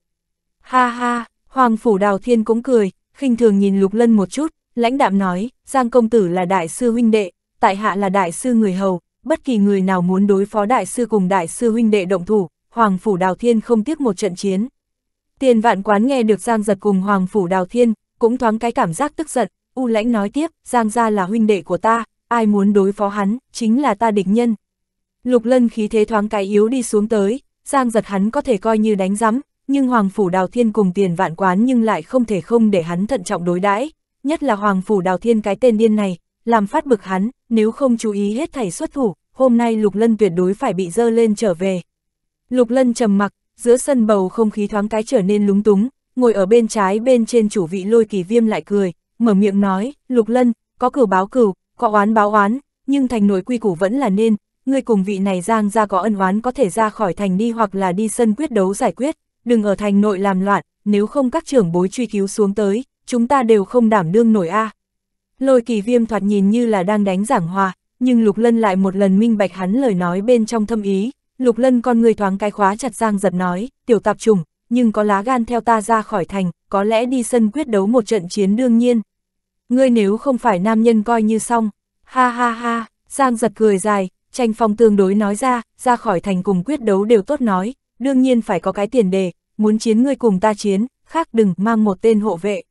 Ha ha, Hoàng Phủ Đào Thiên cũng cười, khinh thường nhìn Lục Lân một chút, lãnh đạm nói, Giang công tử là đại sư huynh đệ, tại hạ là đại sư người hầu, bất kỳ người nào muốn đối phó đại sư cùng đại sư huynh đệ động thủ, Hoàng Phủ Đào Thiên không tiếc một trận chiến. Tiền vạn quán nghe được Giang giật cùng Hoàng Phủ Đào Thiên, cũng thoáng cái cảm giác tức giận, U lãnh nói tiếp, Giang Gia là huynh đệ của ta, ai muốn đối phó hắn, chính là ta địch nhân. Lục lân khí thế thoáng cái yếu đi xuống tới, Giang giật hắn có thể coi như đánh rắm, nhưng Hoàng Phủ Đào Thiên cùng tiền vạn quán nhưng lại không thể không để hắn thận trọng đối đãi nhất là Hoàng Phủ Đào Thiên cái tên điên này, làm phát bực hắn, nếu không chú ý hết thảy xuất thủ, hôm nay Lục Lân tuyệt đối phải bị dơ lên trở về. Lục Lân trầm mặc, giữa sân bầu không khí thoáng cái trở nên lúng túng, ngồi ở bên trái bên trên chủ vị lôi kỳ viêm lại cười, mở miệng nói, lục lân, có cửu báo cửu, có oán báo oán, nhưng thành nội quy củ vẫn là nên, ngươi cùng vị này giang ra có ân oán có thể ra khỏi thành đi hoặc là đi sân quyết đấu giải quyết, đừng ở thành nội làm loạn, nếu không các trưởng bối truy cứu xuống tới, chúng ta đều không đảm đương nổi a. À. Lôi kỳ viêm thoạt nhìn như là đang đánh giảng hòa, nhưng Lục Lân lại một lần minh bạch hắn lời nói bên trong thâm ý, Lục Lân con người thoáng cái khóa chặt giang giật nói, tiểu tạp trùng, nhưng có lá gan theo ta ra khỏi thành, có lẽ đi sân quyết đấu một trận chiến đương nhiên. Ngươi nếu không phải nam nhân coi như xong, ha ha ha, Giang giật cười dài, tranh phong tương đối nói ra, ra khỏi thành cùng quyết đấu đều tốt nói, đương nhiên phải có cái tiền đề, muốn chiến ngươi cùng ta chiến, khác đừng mang một tên hộ vệ.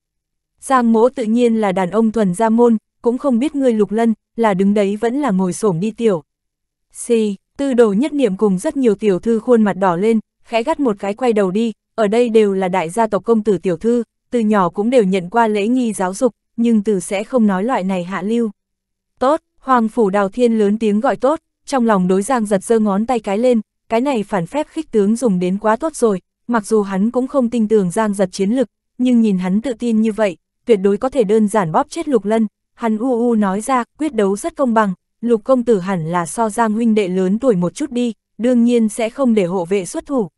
Giang mỗ tự nhiên là đàn ông thuần gia môn, cũng không biết ngươi lục lân, là đứng đấy vẫn là ngồi xổm đi tiểu. Xì, tư đồ nhất niệm cùng rất nhiều tiểu thư khuôn mặt đỏ lên, khẽ gắt một cái quay đầu đi, ở đây đều là đại gia tộc công tử tiểu thư, từ nhỏ cũng đều nhận qua lễ nghi giáo dục, nhưng từ sẽ không nói loại này hạ lưu. Tốt, Hoàng Phủ Đào Thiên lớn tiếng gọi tốt, trong lòng đối giang giật giơ ngón tay cái lên, cái này phản phép khích tướng dùng đến quá tốt rồi, mặc dù hắn cũng không tin tưởng giang giật chiến lực, nhưng nhìn hắn tự tin như vậy, tuyệt đối có thể đơn giản bóp chết lục lân, hắn u u nói ra, quyết đấu rất công bằng, lục công tử hẳn là so giang huynh đệ lớn tuổi một chút đi, đương nhiên sẽ không để hộ vệ xuất thủ,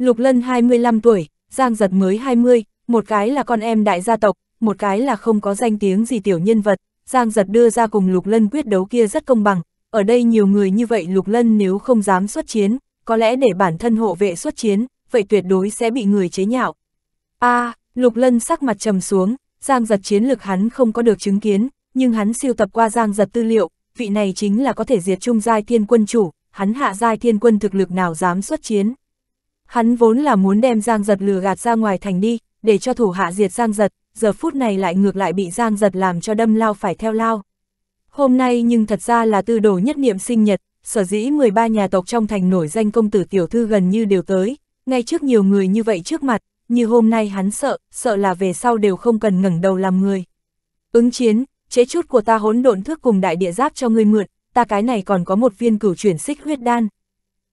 Lục Lân 25 tuổi, Giang Giật mới 20, một cái là con em đại gia tộc, một cái là không có danh tiếng gì tiểu nhân vật, Giang Giật đưa ra cùng Lục Lân quyết đấu kia rất công bằng, ở đây nhiều người như vậy Lục Lân nếu không dám xuất chiến, có lẽ để bản thân hộ vệ xuất chiến, vậy tuyệt đối sẽ bị người chế nhạo. a à, Lục Lân sắc mặt trầm xuống, Giang Giật chiến lực hắn không có được chứng kiến, nhưng hắn siêu tập qua Giang Giật tư liệu, vị này chính là có thể diệt trung giai thiên quân chủ, hắn hạ giai thiên quân thực lực nào dám xuất chiến. Hắn vốn là muốn đem Giang Giật lừa gạt ra ngoài thành đi, để cho thủ hạ diệt Giang Giật, giờ phút này lại ngược lại bị Giang Giật làm cho đâm lao phải theo lao. Hôm nay nhưng thật ra là tư đồ nhất niệm sinh nhật, sở dĩ 13 nhà tộc trong thành nổi danh công tử tiểu thư gần như đều tới, ngay trước nhiều người như vậy trước mặt, như hôm nay hắn sợ, sợ là về sau đều không cần ngẩng đầu làm người. Ứng chiến, chế chút của ta hỗn độn thước cùng đại địa giáp cho ngươi mượn, ta cái này còn có một viên cửu chuyển xích huyết đan,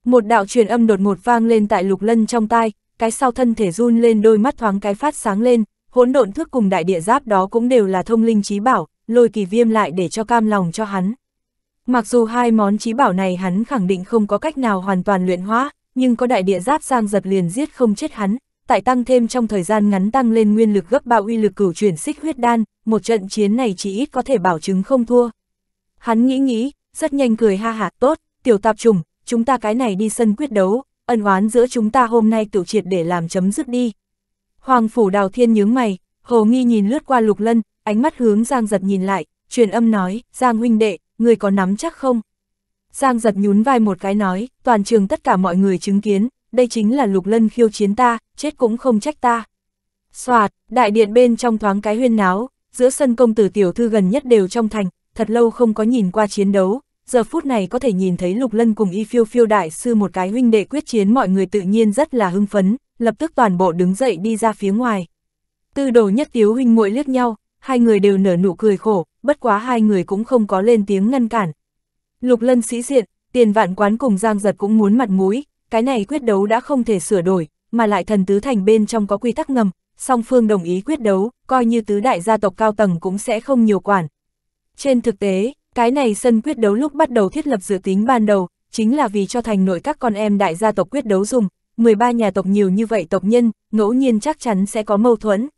một đạo truyền âm đột ngột vang lên tại Lục Lân trong tai, cái sau thân thể run lên đôi mắt thoáng cái phát sáng lên, hỗn độn thước cùng đại địa giáp đó cũng đều là thông linh trí bảo, lôi kỳ viêm lại để cho cam lòng cho hắn. Mặc dù hai món trí bảo này hắn khẳng định không có cách nào hoàn toàn luyện hóa, nhưng có đại địa giáp sang giật liền giết không chết hắn, tại tăng thêm trong thời gian ngắn tăng lên nguyên lực gấp bao uy lực cửu chuyển xích huyết đan, một trận chiến này chỉ ít có thể bảo chứng không thua. Hắn nghĩ nghĩ, rất nhanh cười ha hả tốt, tiểu tạp trùng, chúng ta cái này đi sân quyết đấu, ân oán giữa chúng ta hôm nay tiểu triệt để làm chấm dứt đi. Hoàng phủ đào thiên nhướng mày, hồ nghi nhìn lướt qua lục lân, ánh mắt hướng Giang giật nhìn lại, truyền âm nói, Giang huynh đệ, người có nắm chắc không? Giang giật nhún vai một cái nói, toàn trường tất cả mọi người chứng kiến, đây chính là lục lân khiêu chiến ta, chết cũng không trách ta. Xoạt, đại điện bên trong thoáng cái huyên náo, giữa sân công tử tiểu thư gần nhất đều trong thành, thật lâu không có nhìn qua chiến đấu, giờ phút này có thể nhìn thấy Lục Lân cùng Y Phiêu Phiêu đại sư một cái huynh đệ quyết chiến mọi người tự nhiên rất là hưng phấn, lập tức toàn bộ đứng dậy đi ra phía ngoài. Tư đồ nhất tiếu huynh muội liếc nhau, hai người đều nở nụ cười khổ, bất quá hai người cũng không có lên tiếng ngăn cản. Lục Lân sĩ diện, tiền vạn quán cùng Giang Giật cũng muốn mặt mũi, cái này quyết đấu đã không thể sửa đổi, mà lại thần tứ thành bên trong có quy tắc ngầm, song phương đồng ý quyết đấu, coi như tứ đại gia tộc cao tầng cũng sẽ không nhiều quản. Trên thực tế, cái này sân quyết đấu lúc bắt đầu thiết lập dự tính ban đầu, chính là vì cho thành nội các con em đại gia tộc quyết đấu dùng, 13 nhà tộc nhiều như vậy tộc nhân, ngẫu nhiên chắc chắn sẽ có mâu thuẫn.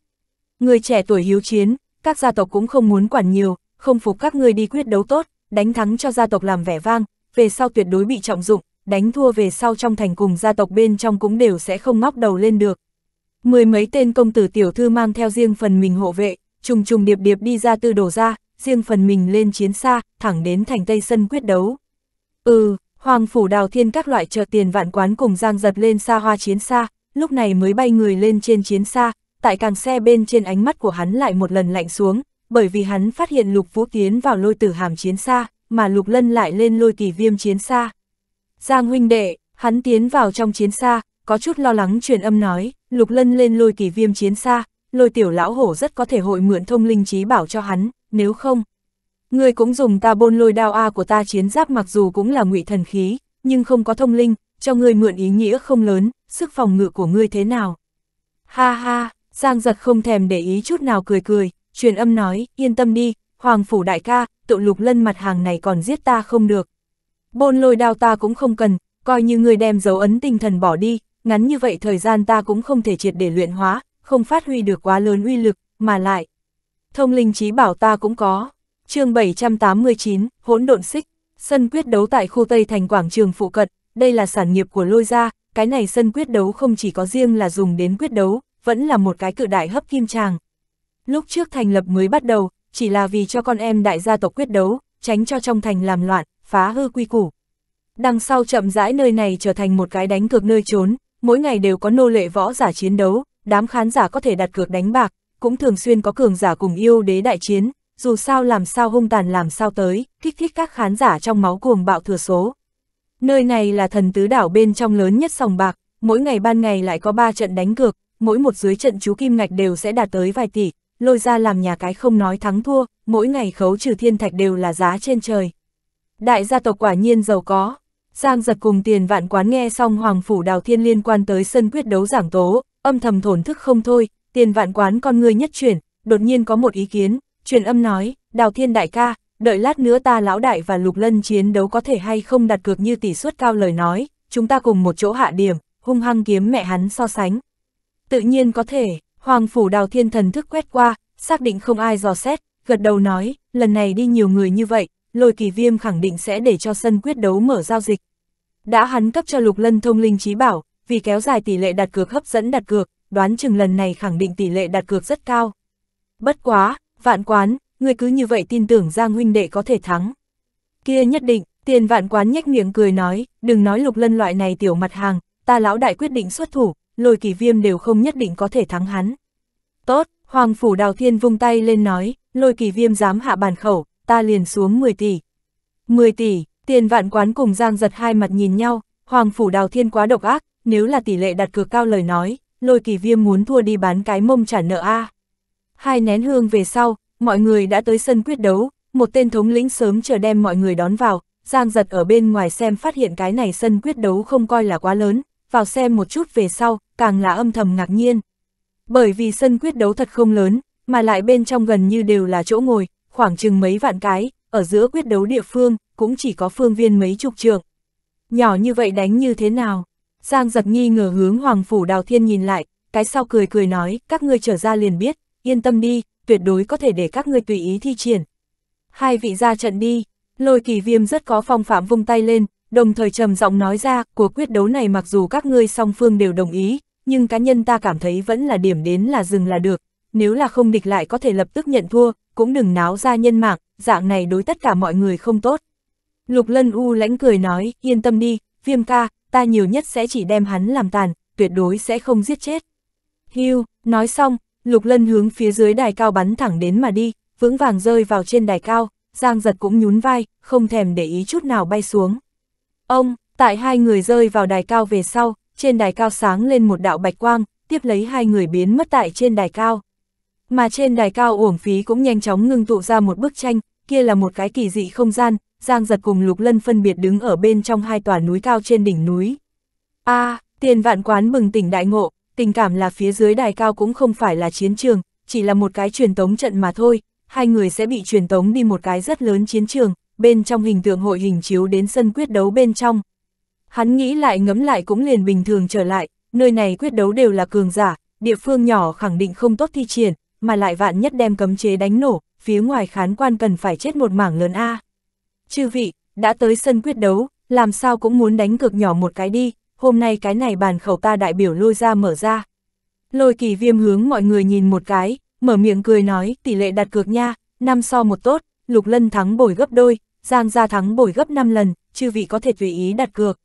Người trẻ tuổi hiếu chiến, các gia tộc cũng không muốn quản nhiều, không phục các người đi quyết đấu tốt, đánh thắng cho gia tộc làm vẻ vang, về sau tuyệt đối bị trọng dụng, đánh thua về sau trong thành cùng gia tộc bên trong cũng đều sẽ không ngóc đầu lên được. Mười mấy tên công tử tiểu thư mang theo riêng phần mình hộ vệ, trùng trùng điệp điệp đi ra tư đổ ra, riêng phần mình lên chiến xa, thẳng đến thành Tây Sân quyết đấu. Ừ, Hoàng Phủ Đào Thiên các loại trợ tiền vạn quán cùng giang giật lên xa hoa chiến xa, lúc này mới bay người lên trên chiến xa, tại càng xe bên trên ánh mắt của hắn lại một lần lạnh xuống, bởi vì hắn phát hiện Lục Vũ tiến vào lôi tử hàm chiến xa, mà Lục Lân lại lên lôi kỳ viêm chiến xa. Giang huynh đệ, hắn tiến vào trong chiến xa, có chút lo lắng truyền âm nói, Lục Lân lên lôi kỳ viêm chiến xa, lôi tiểu lão hổ rất có thể hội mượn thông linh trí bảo cho hắn, nếu không, ngươi cũng dùng ta bôn lôi đao A của ta chiến giáp mặc dù cũng là ngụy thần khí, nhưng không có thông linh, cho ngươi mượn ý nghĩa không lớn, sức phòng ngự của ngươi thế nào. Ha ha, Giang giật không thèm để ý chút nào cười cười, truyền âm nói, yên tâm đi, Hoàng Phủ Đại ca, tụ lục lân mặt hàng này còn giết ta không được. Bôn lôi đao ta cũng không cần, coi như ngươi đem dấu ấn tinh thần bỏ đi, ngắn như vậy thời gian ta cũng không thể triệt để luyện hóa, không phát huy được quá lớn uy lực, mà lại. Thông linh trí bảo ta cũng có. chương 789, hỗn độn xích. Sân quyết đấu tại khu Tây thành quảng trường phụ cận, đây là sản nghiệp của lôi gia, cái này sân quyết đấu không chỉ có riêng là dùng đến quyết đấu, vẫn là một cái cự đại hấp kim tràng. Lúc trước thành lập mới bắt đầu, chỉ là vì cho con em đại gia tộc quyết đấu, tránh cho trong thành làm loạn, phá hư quy củ. Đằng sau chậm rãi nơi này trở thành một cái đánh cược nơi trốn, mỗi ngày đều có nô lệ võ giả chiến đấu, đám khán giả có thể đặt cược đánh bạc, cũng thường xuyên có cường giả cùng yêu đế đại chiến, dù sao làm sao hung tàn làm sao tới, kích thích các khán giả trong máu cuồng bạo thừa số. Nơi này là thần tứ đảo bên trong lớn nhất sòng bạc, mỗi ngày ban ngày lại có 3 trận đánh cược, mỗi một dưới trận chú kim ngạch đều sẽ đạt tới vài tỷ, lôi ra làm nhà cái không nói thắng thua, mỗi ngày khấu trừ thiên thạch đều là giá trên trời. Đại gia tộc quả nhiên giàu có, Giang giật cùng tiền vạn quán nghe xong Hoàng Phủ Đào Thiên liên quan tới sân quyết đấu giảng tố, âm thầm thổn thức không thôi, Tiền vạn quán con người nhất chuyển, đột nhiên có một ý kiến, truyền âm nói, Đào Thiên đại ca, đợi lát nữa ta lão đại và lục lân chiến đấu có thể hay không đặt cược như tỷ suất cao lời nói, chúng ta cùng một chỗ hạ điểm, hung hăng kiếm mẹ hắn so sánh. Tự nhiên có thể, Hoàng Phủ Đào Thiên thần thức quét qua, xác định không ai dò xét, gật đầu nói, lần này đi nhiều người như vậy, lôi kỳ viêm khẳng định sẽ để cho sân quyết đấu mở giao dịch. Đã hắn cấp cho Lục Lân thông linh trí bảo, vì kéo dài tỷ lệ đặt cược hấp dẫn đặt cược, đoán chừng lần này khẳng định tỷ lệ đặt cược rất cao. Bất quá, vạn quán, người cứ như vậy tin tưởng Giang huynh đệ có thể thắng. Kia nhất định, tiền vạn quán nhếch miệng cười nói, đừng nói lục lân loại này tiểu mặt hàng, ta lão đại quyết định xuất thủ, lôi kỳ viêm đều không nhất định có thể thắng hắn. Tốt, Hoàng Phủ Đào Thiên vung tay lên nói, lôi kỳ viêm dám hạ bàn khẩu, ta liền xuống 10 tỷ. 10 tỷ, tiền vạn quán cùng Giang giật hai mặt nhìn nhau, Hoàng Phủ Đào Thiên quá độc ác, nếu là tỷ lệ đặt cược cao lời nói, lôi kỳ viêm muốn thua đi bán cái mông trả nợ a. Hai nén hương về sau, mọi người đã tới sân quyết đấu, một tên thống lĩnh sớm chờ đem mọi người đón vào, Giang giật ở bên ngoài xem phát hiện cái này sân quyết đấu không coi là quá lớn, vào xem một chút về sau, càng là âm thầm ngạc nhiên. Bởi vì sân quyết đấu thật không lớn, mà lại bên trong gần như đều là chỗ ngồi, khoảng chừng mấy vạn cái, ở giữa quyết đấu địa phương, cũng chỉ có phương viên mấy chục trường. Nhỏ như vậy đánh như thế nào? Giang giật nghi ngờ hướng Hoàng Phủ Đào Thiên nhìn lại, cái sau cười cười nói, các ngươi trở ra liền biết, yên tâm đi, tuyệt đối có thể để các ngươi tùy ý thi triển. Hai vị ra trận đi, lôi kỳ viêm rất có phong phạm vung tay lên, đồng thời trầm giọng nói ra, cuộc quyết đấu này mặc dù các ngươi song phương đều đồng ý, nhưng cá nhân ta cảm thấy vẫn là điểm đến là dừng là được, nếu là không địch lại có thể lập tức nhận thua, cũng đừng náo ra nhân mạng, dạng này đối tất cả mọi người không tốt. Lục Lân U lãnh cười nói, yên tâm đi, viêm ca, ta nhiều nhất sẽ chỉ đem hắn làm tàn, tuyệt đối sẽ không giết chết. Hưu, nói xong, Lục Lân hướng phía dưới đài cao bắn thẳng đến mà đi, vững vàng rơi vào trên đài cao, Giang giật cũng nhún vai, không thèm để ý chút nào bay xuống. Ông, tại hai người rơi vào đài cao về sau, trên đài cao sáng lên một đạo bạch quang, tiếp lấy hai người biến mất tại trên đài cao. Mà trên đài cao uổng phí cũng nhanh chóng ngưng tụ ra một bức tranh, kia là một cái kỳ dị không gian, Giang giật cùng Lục Lân phân biệt đứng ở bên trong hai tòa núi cao trên đỉnh núi. a à, tiền vạn quán bừng tỉnh đại ngộ, tình cảm là phía dưới đài cao cũng không phải là chiến trường, chỉ là một cái truyền tống trận mà thôi, hai người sẽ bị truyền tống đi một cái rất lớn chiến trường, bên trong hình tượng hội hình chiếu đến sân quyết đấu bên trong. Hắn nghĩ lại ngấm lại cũng liền bình thường trở lại, nơi này quyết đấu đều là cường giả, địa phương nhỏ khẳng định không tốt thi triển, mà lại vạn nhất đem cấm chế đánh nổ, phía ngoài khán quan cần phải chết một mảng lớn A. Chư vị, đã tới sân quyết đấu, làm sao cũng muốn đánh cược nhỏ một cái đi, hôm nay cái này bàn khẩu ta đại biểu lôi ra mở ra. Lôi kỳ viêm hướng mọi người nhìn một cái, mở miệng cười nói tỷ lệ đặt cược nha, năm so một tốt, lục lân thắng bồi gấp đôi, giang gia thắng bồi gấp 5 lần, chư vị có thể tùy ý đặt cược.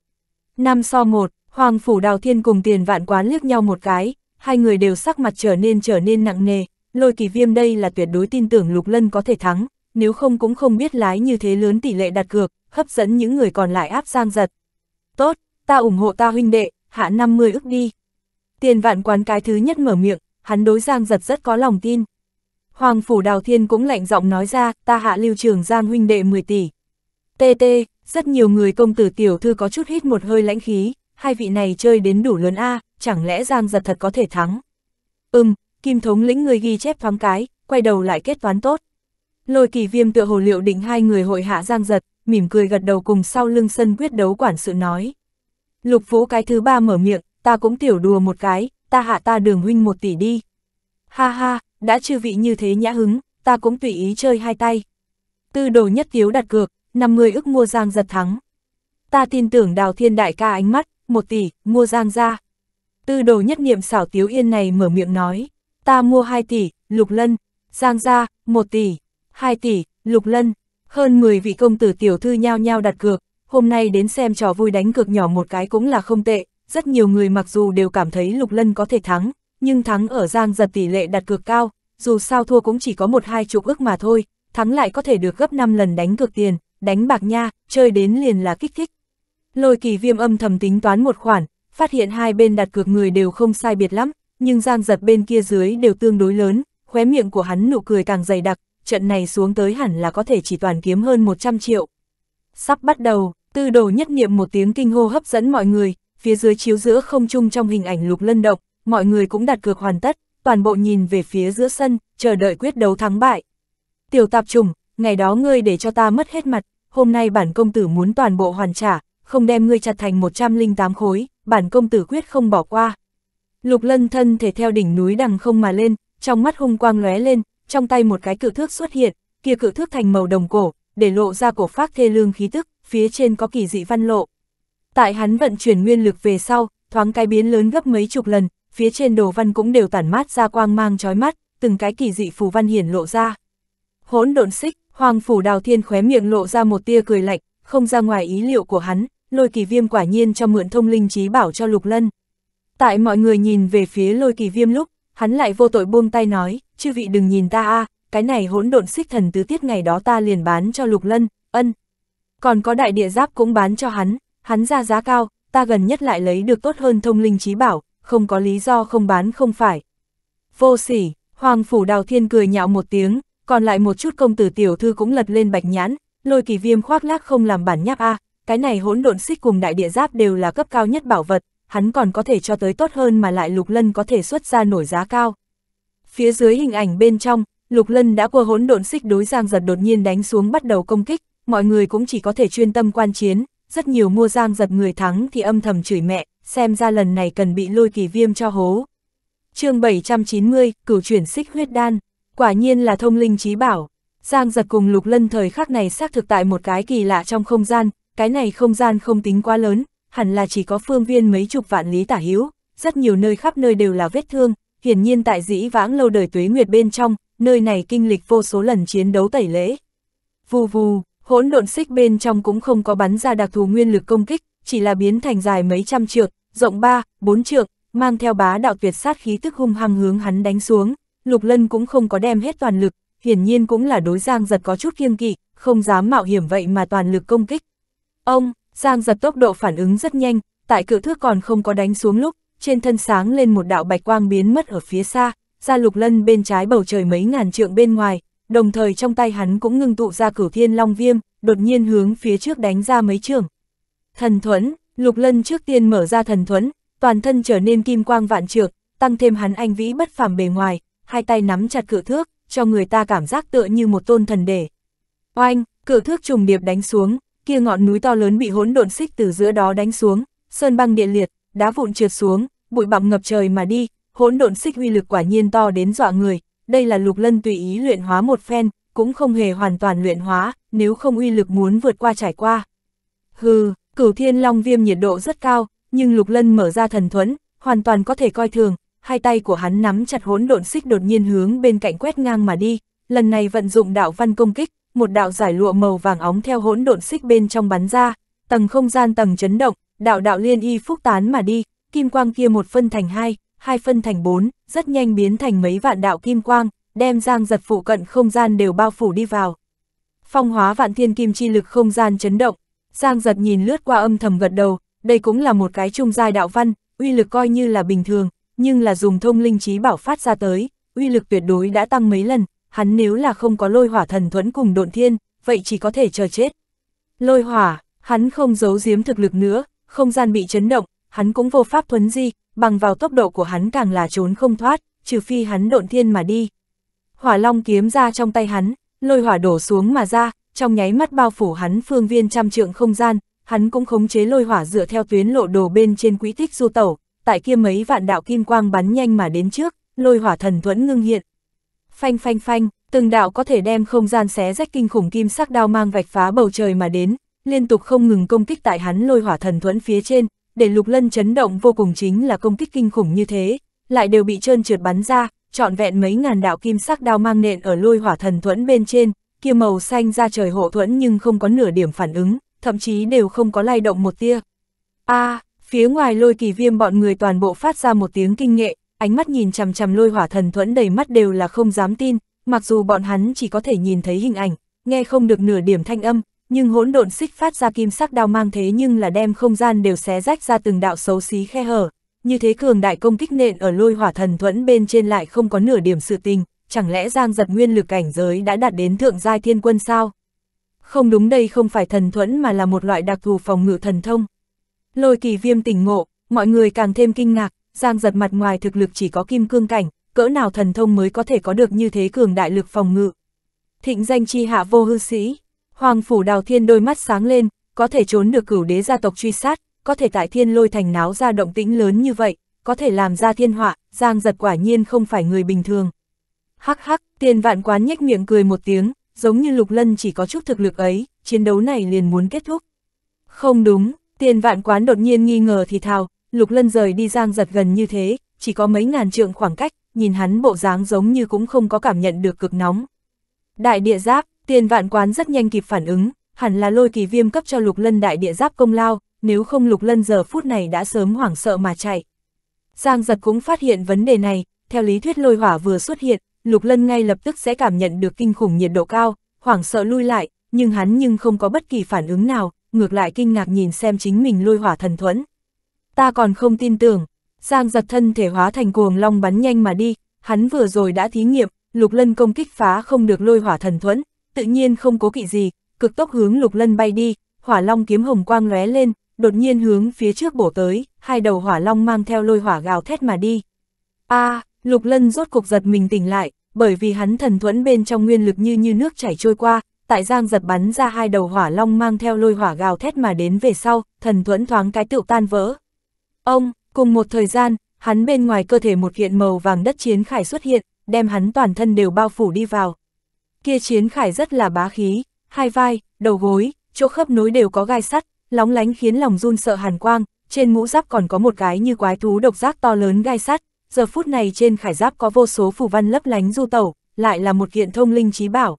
năm so một Hoàng Phủ Đào Thiên cùng tiền vạn quán liếc nhau một cái, hai người đều sắc mặt trở nên trở nên nặng nề, lôi kỳ viêm đây là tuyệt đối tin tưởng Lục Lân có thể thắng, nếu không cũng không biết lái như thế lớn tỷ lệ đặt cược, hấp dẫn những người còn lại áp sang giật. Tốt, ta ủng hộ ta huynh đệ, hạ 50 ức đi. Tiền vạn quán cái thứ nhất mở miệng, hắn đối Giang giật rất có lòng tin. Hoàng phủ Đào Thiên cũng lạnh giọng nói ra, ta hạ lưu trường Giang huynh đệ 10 tỷ. TT, rất nhiều người công tử tiểu thư có chút hít một hơi lãnh khí, hai vị này chơi đến đủ lớn A, chẳng lẽ Giang giật thật có thể thắng. Ừm, Kim thống lĩnh người ghi chép thoáng cái, quay đầu lại kết toán tốt. Lôi kỳ viêm tựa hồ liệu định hai người hội hạ giang giật, mỉm cười gật đầu cùng sau lưng sân quyết đấu quản sự nói. Lục vũ cái thứ ba mở miệng, ta cũng tiểu đùa một cái, ta hạ ta đường huynh một tỷ đi. Ha ha, đã chư vị như thế nhã hứng, ta cũng tùy ý chơi hai tay. Tư đồ nhất tiếu đặt cược, 50 ức mua giang giật thắng. Ta tin tưởng đào thiên đại ca ánh mắt, một tỷ, mua giang ra. Tư đồ nhất niệm xảo tiếu yên này mở miệng nói, ta mua hai tỷ, lục lân, giang ra, một tỷ. 2 tỷ, Lục Lân, hơn 10 vị công tử tiểu thư nhao nhao đặt cược, hôm nay đến xem trò vui đánh cược nhỏ một cái cũng là không tệ, rất nhiều người mặc dù đều cảm thấy Lục Lân có thể thắng, nhưng thắng ở Giang giật tỷ lệ đặt cược cao, dù sao thua cũng chỉ có một hai chục ức mà thôi, thắng lại có thể được gấp 5 lần đánh cược tiền, đánh bạc nha, chơi đến liền là kích thích. Lôi kỳ viêm âm thầm tính toán một khoản, phát hiện hai bên đặt cược người đều không sai biệt lắm, nhưng Giang giật bên kia dưới đều tương đối lớn, khóe miệng của hắn nụ cười càng dày đặc, trận này xuống tới hẳn là có thể chỉ toàn kiếm hơn 100 triệu. Sắp bắt đầu, tư đồ nhất niệm một tiếng kinh hô hấp dẫn mọi người, phía dưới chiếu giữa không trung trong hình ảnh lục lân độc mọi người cũng đặt cược hoàn tất, toàn bộ nhìn về phía giữa sân, chờ đợi quyết đấu thắng bại. Tiểu tạp trùng, ngày đó ngươi để cho ta mất hết mặt, hôm nay bản công tử muốn toàn bộ hoàn trả, không đem ngươi chặt thành 108 khối, bản công tử quyết không bỏ qua. Lục lân thân thể theo đỉnh núi đằng không mà lên, trong mắt hung quang lóe lên, trong tay một cái cự thước xuất hiện, kia cự thước thành màu đồng cổ, để lộ ra cổ phác thê lương khí tức, phía trên có kỳ dị văn lộ. Tại hắn vận chuyển nguyên lực về sau, thoáng cái biến lớn gấp mấy chục lần, phía trên đồ văn cũng đều tản mát ra quang mang chói mắt, từng cái kỳ dị phù văn hiển lộ ra. Hỗn độn xích, Hoàng phủ Đào Thiên khóe miệng lộ ra một tia cười lạnh, không ra ngoài ý liệu của hắn, Lôi Kỳ Viêm quả nhiên cho mượn thông linh trí bảo cho Lục Lân. Tại mọi người nhìn về phía Lôi Kỳ Viêm lúc, Hắn lại vô tội buông tay nói, chư vị đừng nhìn ta a cái này hỗn độn xích thần tứ tiết ngày đó ta liền bán cho lục lân, ân. Còn có đại địa giáp cũng bán cho hắn, hắn ra giá cao, ta gần nhất lại lấy được tốt hơn thông linh trí bảo, không có lý do không bán không phải. Vô sỉ, Hoàng Phủ Đào Thiên cười nhạo một tiếng, còn lại một chút công tử tiểu thư cũng lật lên bạch nhãn, lôi kỳ viêm khoác lác không làm bản nháp a cái này hỗn độn xích cùng đại địa giáp đều là cấp cao nhất bảo vật, hắn còn có thể cho tới tốt hơn mà lại Lục Lân có thể xuất ra nổi giá cao. Phía dưới hình ảnh bên trong, Lục Lân đã qua hỗn độn xích đối Giang Giật đột nhiên đánh xuống bắt đầu công kích, mọi người cũng chỉ có thể chuyên tâm quan chiến, rất nhiều mua Giang Giật người thắng thì âm thầm chửi mẹ, xem ra lần này cần bị lôi kỳ viêm cho hố. chương 790, cửu chuyển xích huyết đan, quả nhiên là thông linh trí bảo. Giang Giật cùng Lục Lân thời khắc này xác thực tại một cái kỳ lạ trong không gian, cái này không gian không tính quá lớn, hẳn là chỉ có phương viên mấy chục vạn lý tả hữu, rất nhiều nơi khắp nơi đều là vết thương, hiển nhiên tại dĩ vãng lâu đời tuế nguyệt bên trong, nơi này kinh lịch vô số lần chiến đấu tẩy lễ. Vù vù, hỗn độn xích bên trong cũng không có bắn ra đặc thù nguyên lực công kích, chỉ là biến thành dài mấy trăm trượng, rộng ba, bốn trượng, mang theo bá đạo tuyệt sát khí tức hung hăng hướng hắn đánh xuống, Lục Lân cũng không có đem hết toàn lực, hiển nhiên cũng là đối Giang giật có chút kiêng kỵ, không dám mạo hiểm vậy mà toàn lực công kích. Ông, Giang giật tốc độ phản ứng rất nhanh, tại cự thước còn không có đánh xuống lúc, trên thân sáng lên một đạo bạch quang biến mất ở phía xa, ra lục lân bên trái bầu trời mấy ngàn trượng bên ngoài, đồng thời trong tay hắn cũng ngưng tụ ra cửu thiên long viêm, đột nhiên hướng phía trước đánh ra mấy trường. Thần thuẫn, lục lân trước tiên mở ra thần thuẫn, toàn thân trở nên kim quang vạn trược, tăng thêm hắn anh vĩ bất phàm bề ngoài, hai tay nắm chặt cự thước, cho người ta cảm giác tựa như một tôn thần đề. Oanh, cự thước trùng điệp đánh xuống, kia ngọn núi to lớn bị hỗn độn xích từ giữa đó đánh xuống, sơn băng địa liệt, đá vụn trượt xuống, bụi bặm ngập trời mà đi, hỗn độn xích uy lực quả nhiên to đến dọa người, đây là Lục Lân tùy ý luyện hóa một phen, cũng không hề hoàn toàn luyện hóa, nếu không uy lực muốn vượt qua trải qua. Hừ, Cửu Thiên Long Viêm nhiệt độ rất cao, nhưng Lục Lân mở ra thần thuẫn, hoàn toàn có thể coi thường, hai tay của hắn nắm chặt hỗn độn xích đột nhiên hướng bên cạnh quét ngang mà đi, lần này vận dụng đạo văn công kích, một đạo giải lụa màu vàng óng theo hỗn độn xích bên trong bắn ra, tầng không gian tầng chấn động, đạo đạo liên y phúc tán mà đi, kim quang kia một phân thành hai, hai phân thành bốn, rất nhanh biến thành mấy vạn đạo kim quang, đem giang giật phụ cận không gian đều bao phủ đi vào. Phong hóa vạn thiên kim chi lực không gian chấn động, giang giật nhìn lướt qua âm thầm gật đầu, đây cũng là một cái trung giai đạo văn, uy lực coi như là bình thường, nhưng là dùng thông linh trí bảo phát ra tới, uy lực tuyệt đối đã tăng mấy lần, hắn nếu là không có lôi hỏa thần thuẫn cùng độn thiên, vậy chỉ có thể chờ chết. Lôi hỏa, hắn không giấu giếm thực lực nữa, không gian bị chấn động, hắn cũng vô pháp thuấn di, bằng vào tốc độ của hắn càng là trốn không thoát, trừ phi hắn độn thiên mà đi. Hỏa long kiếm ra trong tay hắn, lôi hỏa đổ xuống mà ra, trong nháy mắt bao phủ hắn phương viên trăm trượng không gian, hắn cũng khống chế lôi hỏa dựa theo tuyến lộ đồ bên trên quỹ tích du tẩu, tại kia mấy vạn đạo kim quang bắn nhanh mà đến trước, lôi hỏa thần thuẫn ngưng hiện, phanh phanh phanh, từng đạo có thể đem không gian xé rách kinh khủng kim sắc đao mang vạch phá bầu trời mà đến, liên tục không ngừng công kích tại hắn lôi hỏa thần thuẫn phía trên, để lục lân chấn động vô cùng chính là công kích kinh khủng như thế, lại đều bị trơn trượt bắn ra, trọn vẹn mấy ngàn đạo kim sắc đao mang nện ở lôi hỏa thần thuẫn bên trên, kia màu xanh ra trời hộ thuẫn nhưng không có nửa điểm phản ứng, thậm chí đều không có lay động một tia. A, à, phía ngoài lôi kỳ viêm bọn người toàn bộ phát ra một tiếng kinh nghệ, ánh mắt nhìn chằm chằm lôi hỏa thần thuẫn đầy mắt đều là không dám tin, mặc dù bọn hắn chỉ có thể nhìn thấy hình ảnh, nghe không được nửa điểm thanh âm, nhưng hỗn độn xích phát ra kim sắc đao mang thế nhưng là đem không gian đều xé rách ra từng đạo xấu xí khe hở. Như thế cường đại công kích nện ở lôi hỏa thần thuẫn bên trên lại không có nửa điểm sự tình, chẳng lẽ Giang giật nguyên lực cảnh giới đã đạt đến thượng giai thiên quân sao? Không đúng đây không phải thần thuẫn mà là một loại đặc thù phòng ngự thần thông. Lôi kỳ viêm tỉnh ngộ, mọi người càng thêm kinh ngạc, Giang giật mặt ngoài thực lực chỉ có kim cương cảnh, cỡ nào thần thông mới có thể có được như thế cường đại lực phòng ngự. Thịnh danh chi hạ vô hư sĩ, hoàng phủ đào thiên đôi mắt sáng lên, có thể trốn được cửu đế gia tộc truy sát, có thể tại thiên lôi thành náo ra động tĩnh lớn như vậy, có thể làm ra thiên họa, giang giật quả nhiên không phải người bình thường. Hắc hắc, tiền vạn quán nhếch miệng cười một tiếng, giống như lục lân chỉ có chút thực lực ấy, chiến đấu này liền muốn kết thúc. Không đúng, tiền vạn quán đột nhiên nghi ngờ thì thào, Lục Lân rời đi Giang Giật gần như thế, chỉ có mấy ngàn trượng khoảng cách, nhìn hắn bộ dáng giống như cũng không có cảm nhận được cực nóng. Đại địa giáp, tiền vạn quán rất nhanh kịp phản ứng, hẳn là lôi kỳ viêm cấp cho Lục Lân đại địa giáp công lao, nếu không Lục Lân giờ phút này đã sớm hoảng sợ mà chạy. Giang Giật cũng phát hiện vấn đề này, theo lý thuyết lôi hỏa vừa xuất hiện, Lục Lân ngay lập tức sẽ cảm nhận được kinh khủng nhiệt độ cao, hoảng sợ lui lại, nhưng hắn nhưng không có bất kỳ phản ứng nào, ngược lại kinh ngạc nhìn xem chính mình lôi hỏa thần thuẫn ta còn không tin tưởng. Giang giật thân thể hóa thành cuồng long bắn nhanh mà đi, hắn vừa rồi đã thí nghiệm, lục lân công kích phá không được lôi hỏa thần thuẫn, tự nhiên không cố kỵ gì, cực tốc hướng lục lân bay đi, hỏa long kiếm hồng quang lóe lên, đột nhiên hướng phía trước bổ tới, hai đầu hỏa long mang theo lôi hỏa gào thét mà đi. a à, lục lân rốt cục giật mình tỉnh lại, bởi vì hắn thần thuẫn bên trong nguyên lực như như nước chảy trôi qua, tại giang giật bắn ra hai đầu hỏa long mang theo lôi hỏa gào thét mà đến về sau, thần thuẫn thoáng cái tựu tan vỡ, Ông, cùng một thời gian, hắn bên ngoài cơ thể một hiện màu vàng đất chiến khải xuất hiện, đem hắn toàn thân đều bao phủ đi vào. Kia chiến khải rất là bá khí, hai vai, đầu gối, chỗ khớp nối đều có gai sắt, lóng lánh khiến lòng run sợ hàn quang, trên mũ giáp còn có một cái như quái thú độc giác to lớn gai sắt, giờ phút này trên khải giáp có vô số phù văn lấp lánh du tẩu, lại là một kiện thông linh trí bảo.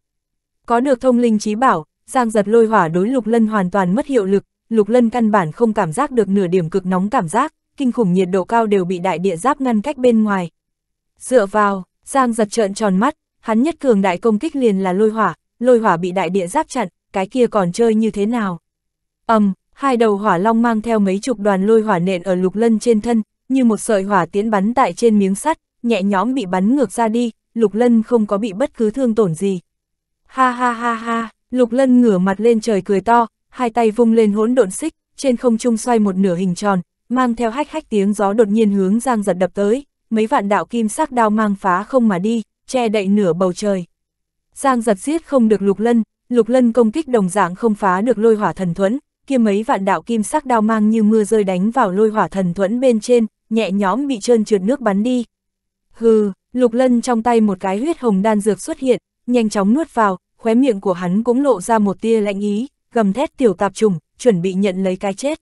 Có được thông linh trí bảo, Giang giật lôi hỏa đối lục lân hoàn toàn mất hiệu lực, lục lân căn bản không cảm giác được nửa điểm cực nóng cảm giác, kinh khủng nhiệt độ cao đều bị đại địa giáp ngăn cách bên ngoài. Dựa vào, Giang giật trợn tròn mắt, hắn nhất cường đại công kích liền là lôi hỏa, lôi hỏa bị đại địa giáp chặn, cái kia còn chơi như thế nào. ầm hai đầu hỏa long mang theo mấy chục đoàn lôi hỏa nện ở lục lân trên thân, như một sợi hỏa tiến bắn tại trên miếng sắt, nhẹ nhõm bị bắn ngược ra đi, lục lân không có bị bất cứ thương tổn gì. Ha ha ha ha, lục lân ngửa mặt lên trời cười to, hai tay vung lên hỗn độn xích, trên không trung xoay một nửa hình tròn, mang theo hách hách tiếng gió đột nhiên hướng Giang giật đập tới, mấy vạn đạo kim sắc đao mang phá không mà đi, che đậy nửa bầu trời. Giang giật giết không được lục lân, lục lân công kích đồng dạng không phá được lôi hỏa thần thuẫn, kia mấy vạn đạo kim sắc đao mang như mưa rơi đánh vào lôi hỏa thần thuẫn bên trên, nhẹ nhõm bị trơn trượt nước bắn đi. Hừ, lục lân trong tay một cái huyết hồng đan dược xuất hiện, nhanh chóng nuốt vào, khóe miệng của hắn cũng lộ ra một tia lạnh ý, gầm thét tiểu tạp trùng, chuẩn bị nhận lấy cái chết.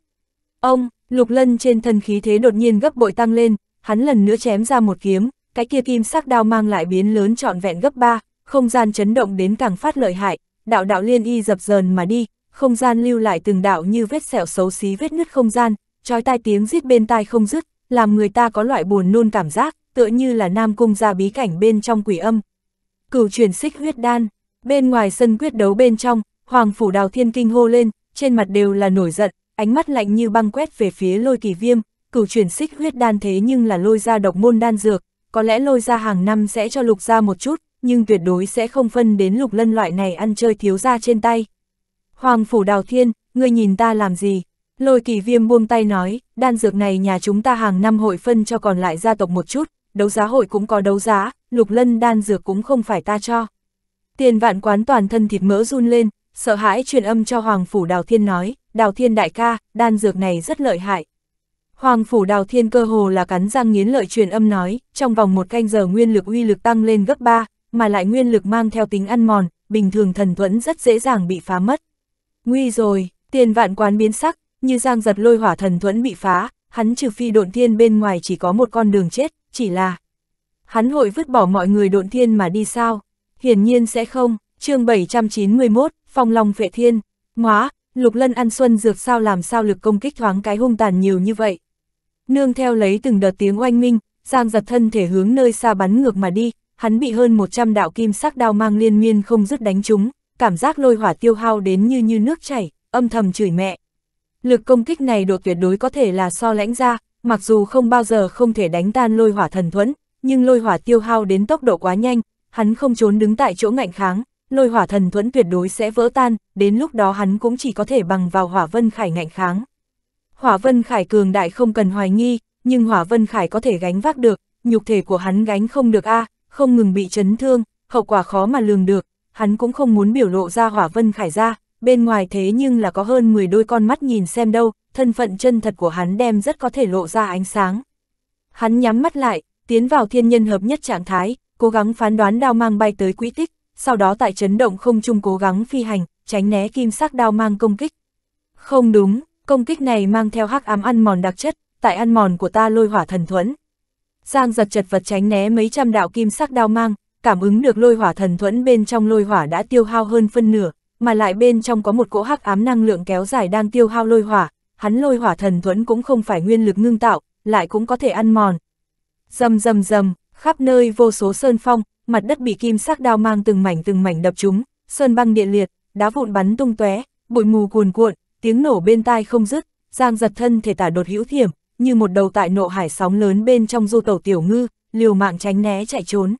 Ông, lục lân trên thân khí thế đột nhiên gấp bội tăng lên, hắn lần nữa chém ra một kiếm, cái kia kim sắc đao mang lại biến lớn trọn vẹn gấp ba, không gian chấn động đến càng phát lợi hại, đạo đạo liên y dập dờn mà đi, không gian lưu lại từng đạo như vết sẹo xấu xí vết nứt không gian, trói tai tiếng rít bên tai không dứt, làm người ta có loại buồn nôn cảm giác, tựa như là nam cung ra bí cảnh bên trong quỷ âm. Cửu truyền xích huyết đan, bên ngoài sân quyết đấu bên trong, hoàng phủ đào thiên kinh hô lên, trên mặt đều là nổi giận, ánh mắt lạnh như băng quét về phía lôi kỳ viêm, cửu chuyển xích huyết đan thế nhưng là lôi ra độc môn đan dược, có lẽ lôi ra hàng năm sẽ cho lục ra một chút, nhưng tuyệt đối sẽ không phân đến lục lân loại này ăn chơi thiếu ra trên tay. Hoàng phủ đào thiên, ngươi nhìn ta làm gì? Lôi kỳ viêm buông tay nói, đan dược này nhà chúng ta hàng năm hội phân cho còn lại gia tộc một chút, đấu giá hội cũng có đấu giá, lục lân đan dược cũng không phải ta cho. Tiền vạn quán toàn thân thịt mỡ run lên, sợ hãi truyền âm cho Hoàng phủ đào thiên nói, đào thiên đại ca, đan dược này rất lợi hại. Hoàng phủ đào thiên cơ hồ là cắn răng nghiến lợi truyền âm nói, trong vòng một canh giờ nguyên lực uy lực tăng lên gấp 3, mà lại nguyên lực mang theo tính ăn mòn, bình thường thần thuẫn rất dễ dàng bị phá mất. Nguy rồi, tiền vạn quán biến sắc, như giang giật lôi hỏa thần thuẫn bị phá, hắn trừ phi độn thiên bên ngoài chỉ có một con đường chết, chỉ là... Hắn hội vứt bỏ mọi người độn thiên mà đi sao? Hiển nhiên sẽ không, chương 791, Phong Long Vệ Thiên, Móa, Lục Lân ăn xuân dược sao làm sao lực công kích thoáng cái hung tàn nhiều như vậy. Nương theo lấy từng đợt tiếng oanh minh, Giang giật thân thể hướng nơi xa bắn ngược mà đi, hắn bị hơn 100 đạo kim sắc đao mang liên miên không dứt đánh chúng, cảm giác lôi hỏa tiêu hao đến như như nước chảy, âm thầm chửi mẹ. Lực công kích này độ tuyệt đối có thể là so lãnh ra, mặc dù không bao giờ không thể đánh tan lôi hỏa thần thuẫn, nhưng lôi hỏa tiêu hao đến tốc độ quá nhanh, hắn không trốn đứng tại chỗ ngạnh kháng, lôi hỏa thần thuẫn tuyệt đối sẽ vỡ tan, đến lúc đó hắn cũng chỉ có thể bằng vào hỏa vân khải ngạnh kháng. Hỏa vân khải cường đại không cần hoài nghi, nhưng hỏa vân khải có thể gánh vác được, nhục thể của hắn gánh không được a à, không ngừng bị chấn thương, hậu quả khó mà lường được, hắn cũng không muốn biểu lộ ra hỏa vân khải ra, bên ngoài thế nhưng là có hơn 10 đôi con mắt nhìn xem đâu, thân phận chân thật của hắn đem rất có thể lộ ra ánh sáng. Hắn nhắm mắt lại, tiến vào thiên nhân hợp nhất trạng thái, cố gắng phán đoán đao mang bay tới quỹ tích, sau đó tại chấn động không trung cố gắng phi hành, tránh né kim sắc đao mang công kích. Không đúng, công kích này mang theo hắc ám ăn mòn đặc chất, tại ăn mòn của ta lôi hỏa thần thuẫn. Giang giật chật vật tránh né mấy trăm đạo kim sắc đao mang, cảm ứng được lôi hỏa thần thuẫn bên trong lôi hỏa đã tiêu hao hơn phân nửa, mà lại bên trong có một cỗ hắc ám năng lượng kéo dài đang tiêu hao lôi hỏa, hắn lôi hỏa thần thuẫn cũng không phải nguyên lực ngưng tạo, lại cũng có thể ăn mòn. Dầm dầm dầm, khắp nơi vô số sơn phong, mặt đất bị kim sắc đao mang từng mảnh từng mảnh đập chúng, sơn băng điện liệt, đá vụn bắn tung tóe, bụi mù cuồn cuộn, tiếng nổ bên tai không dứt, Giang giật thân thể tả đột hữu thiểm, như một đầu tại nộ hải sóng lớn bên trong du tàu tiểu ngư, liều mạng tránh né chạy trốn.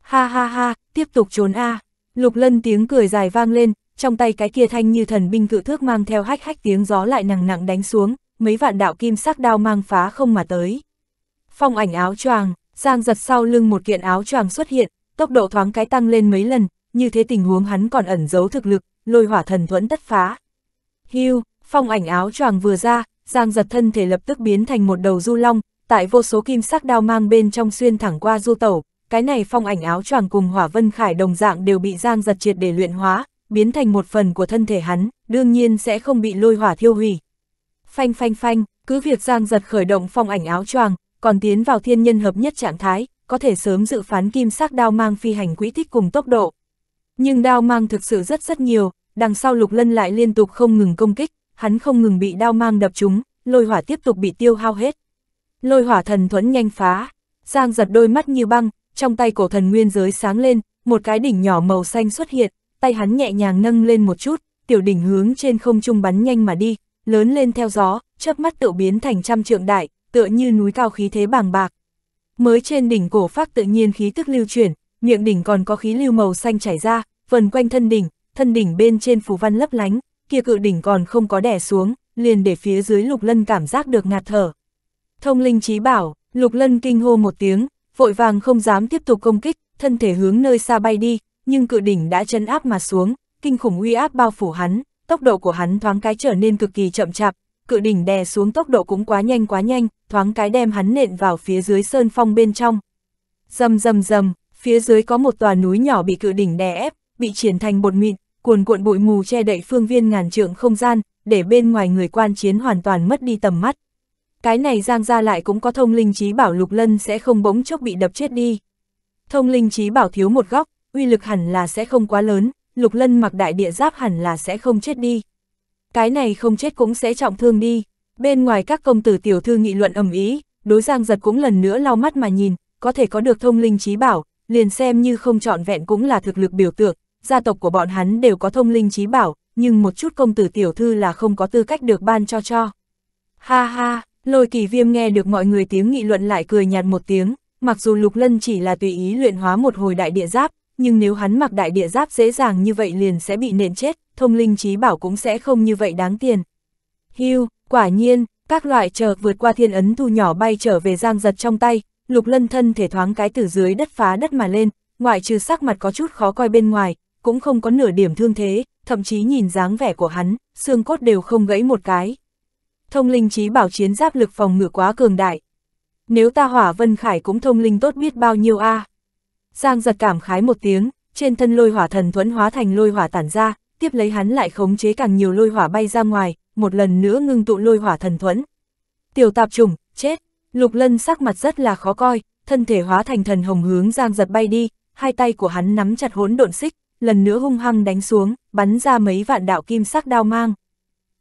Ha ha ha, tiếp tục trốn a. À. Lục Lân tiếng cười dài vang lên, trong tay cái kia thanh như thần binh cự thước mang theo hách hách tiếng gió lại nặng nặng đánh xuống, mấy vạn đạo kim sắc đao mang phá không mà tới. Phong ảnh áo choàng, Giang giật sau lưng một kiện áo choàng xuất hiện, tốc độ thoáng cái tăng lên mấy lần, như thế tình huống hắn còn ẩn giấu thực lực, lôi hỏa thần thuẫn tất phá. Hưu, phong ảnh áo choàng vừa ra, Giang giật thân thể lập tức biến thành một đầu du long, tại vô số kim sắc đao mang bên trong xuyên thẳng qua du tẩu, cái này phong ảnh áo choàng cùng hỏa vân khải đồng dạng đều bị Giang giật triệt để luyện hóa, biến thành một phần của thân thể hắn, đương nhiên sẽ không bị lôi hỏa thiêu hủy. Phanh phanh phanh, cứ việc Giang giật khởi động phong ảnh áo choàng, còn tiến vào thiên nhân hợp nhất trạng thái, có thể sớm dự phán kim sắc đao mang phi hành quỹ tích cùng tốc độ. Nhưng đao mang thực sự rất rất nhiều, đằng sau lục lân lại liên tục không ngừng công kích, hắn không ngừng bị đao mang đập trúng, lôi hỏa tiếp tục bị tiêu hao hết. Lôi hỏa thần thuẫn nhanh phá, Giang giật đôi mắt như băng, trong tay cổ thần nguyên giới sáng lên, một cái đỉnh nhỏ màu xanh xuất hiện, tay hắn nhẹ nhàng nâng lên một chút, tiểu đỉnh hướng trên không trung bắn nhanh mà đi, lớn lên theo gió, chớp mắt tự biến thành trăm trượng đại, tựa như núi cao khí thế bàng bạc, mới trên đỉnh cổ phát tự nhiên khí tức lưu chuyển, miệng đỉnh còn có khí lưu màu xanh chảy ra, vần quanh thân đỉnh, thân đỉnh bên trên phù văn lấp lánh, kia cự đỉnh còn không có đè xuống, liền để phía dưới Lục Lân cảm giác được ngạt thở. Thông linh trí bảo, Lục Lân kinh hô một tiếng, vội vàng không dám tiếp tục công kích, thân thể hướng nơi xa bay đi, nhưng cự đỉnh đã chân áp mà xuống, kinh khủng uy áp bao phủ hắn, tốc độ của hắn thoáng cái trở nên cực kỳ chậm chạp, cự đỉnh đè xuống tốc độ cũng quá nhanh quá nhanh, thoáng cái đem hắn nện vào phía dưới sơn phong bên trong. Dầm dầm dầm, phía dưới có một tòa núi nhỏ bị cự đỉnh đè ép, bị triển thành bột mịn, cuồn cuộn bụi mù che đậy phương viên ngàn trượng không gian, để bên ngoài người quan chiến hoàn toàn mất đi tầm mắt. Cái này giang ra lại cũng có thông linh trí bảo lục lân sẽ không bỗng chốc bị đập chết đi. Thông linh trí bảo thiếu một góc, uy lực hẳn là sẽ không quá lớn, lục lân mặc đại địa giáp hẳn là sẽ không chết đi cái này không chết cũng sẽ trọng thương đi. Bên ngoài các công tử tiểu thư nghị luận ầm ý, đối giang giật cũng lần nữa lau mắt mà nhìn, có thể có được thông linh trí bảo, liền xem như không trọn vẹn cũng là thực lực biểu tượng, gia tộc của bọn hắn đều có thông linh trí bảo, nhưng một chút công tử tiểu thư là không có tư cách được ban cho cho. Ha ha, lôi kỳ viêm nghe được mọi người tiếng nghị luận lại cười nhạt một tiếng, mặc dù Lục Lân chỉ là tùy ý luyện hóa một hồi đại địa giáp, nhưng nếu hắn mặc đại địa giáp dễ dàng như vậy liền sẽ bị nện chết, thông linh trí bảo cũng sẽ không như vậy đáng tiền. Hưu, quả nhiên, các loại chờ vượt qua thiên ấn thu nhỏ bay trở về giang giật trong tay, lục lân thân thể thoáng cái từ dưới đất phá đất mà lên, ngoại trừ sắc mặt có chút khó coi bên ngoài, cũng không có nửa điểm thương thế, thậm chí nhìn dáng vẻ của hắn, xương cốt đều không gãy một cái. Thông linh trí bảo chiến giáp lực phòng ngự quá cường đại. Nếu ta hỏa vân khải cũng thông linh tốt biết bao nhiêu a à. Giang giật cảm khái một tiếng, trên thân lôi hỏa thần thuẫn hóa thành lôi hỏa tản ra, tiếp lấy hắn lại khống chế càng nhiều lôi hỏa bay ra ngoài, một lần nữa ngưng tụ lôi hỏa thần thuẫn. Tiểu tạp trùng, chết, lục lân sắc mặt rất là khó coi, thân thể hóa thành thần hồng hướng giang giật bay đi, hai tay của hắn nắm chặt hỗn độn xích, lần nữa hung hăng đánh xuống, bắn ra mấy vạn đạo kim sắc đao mang.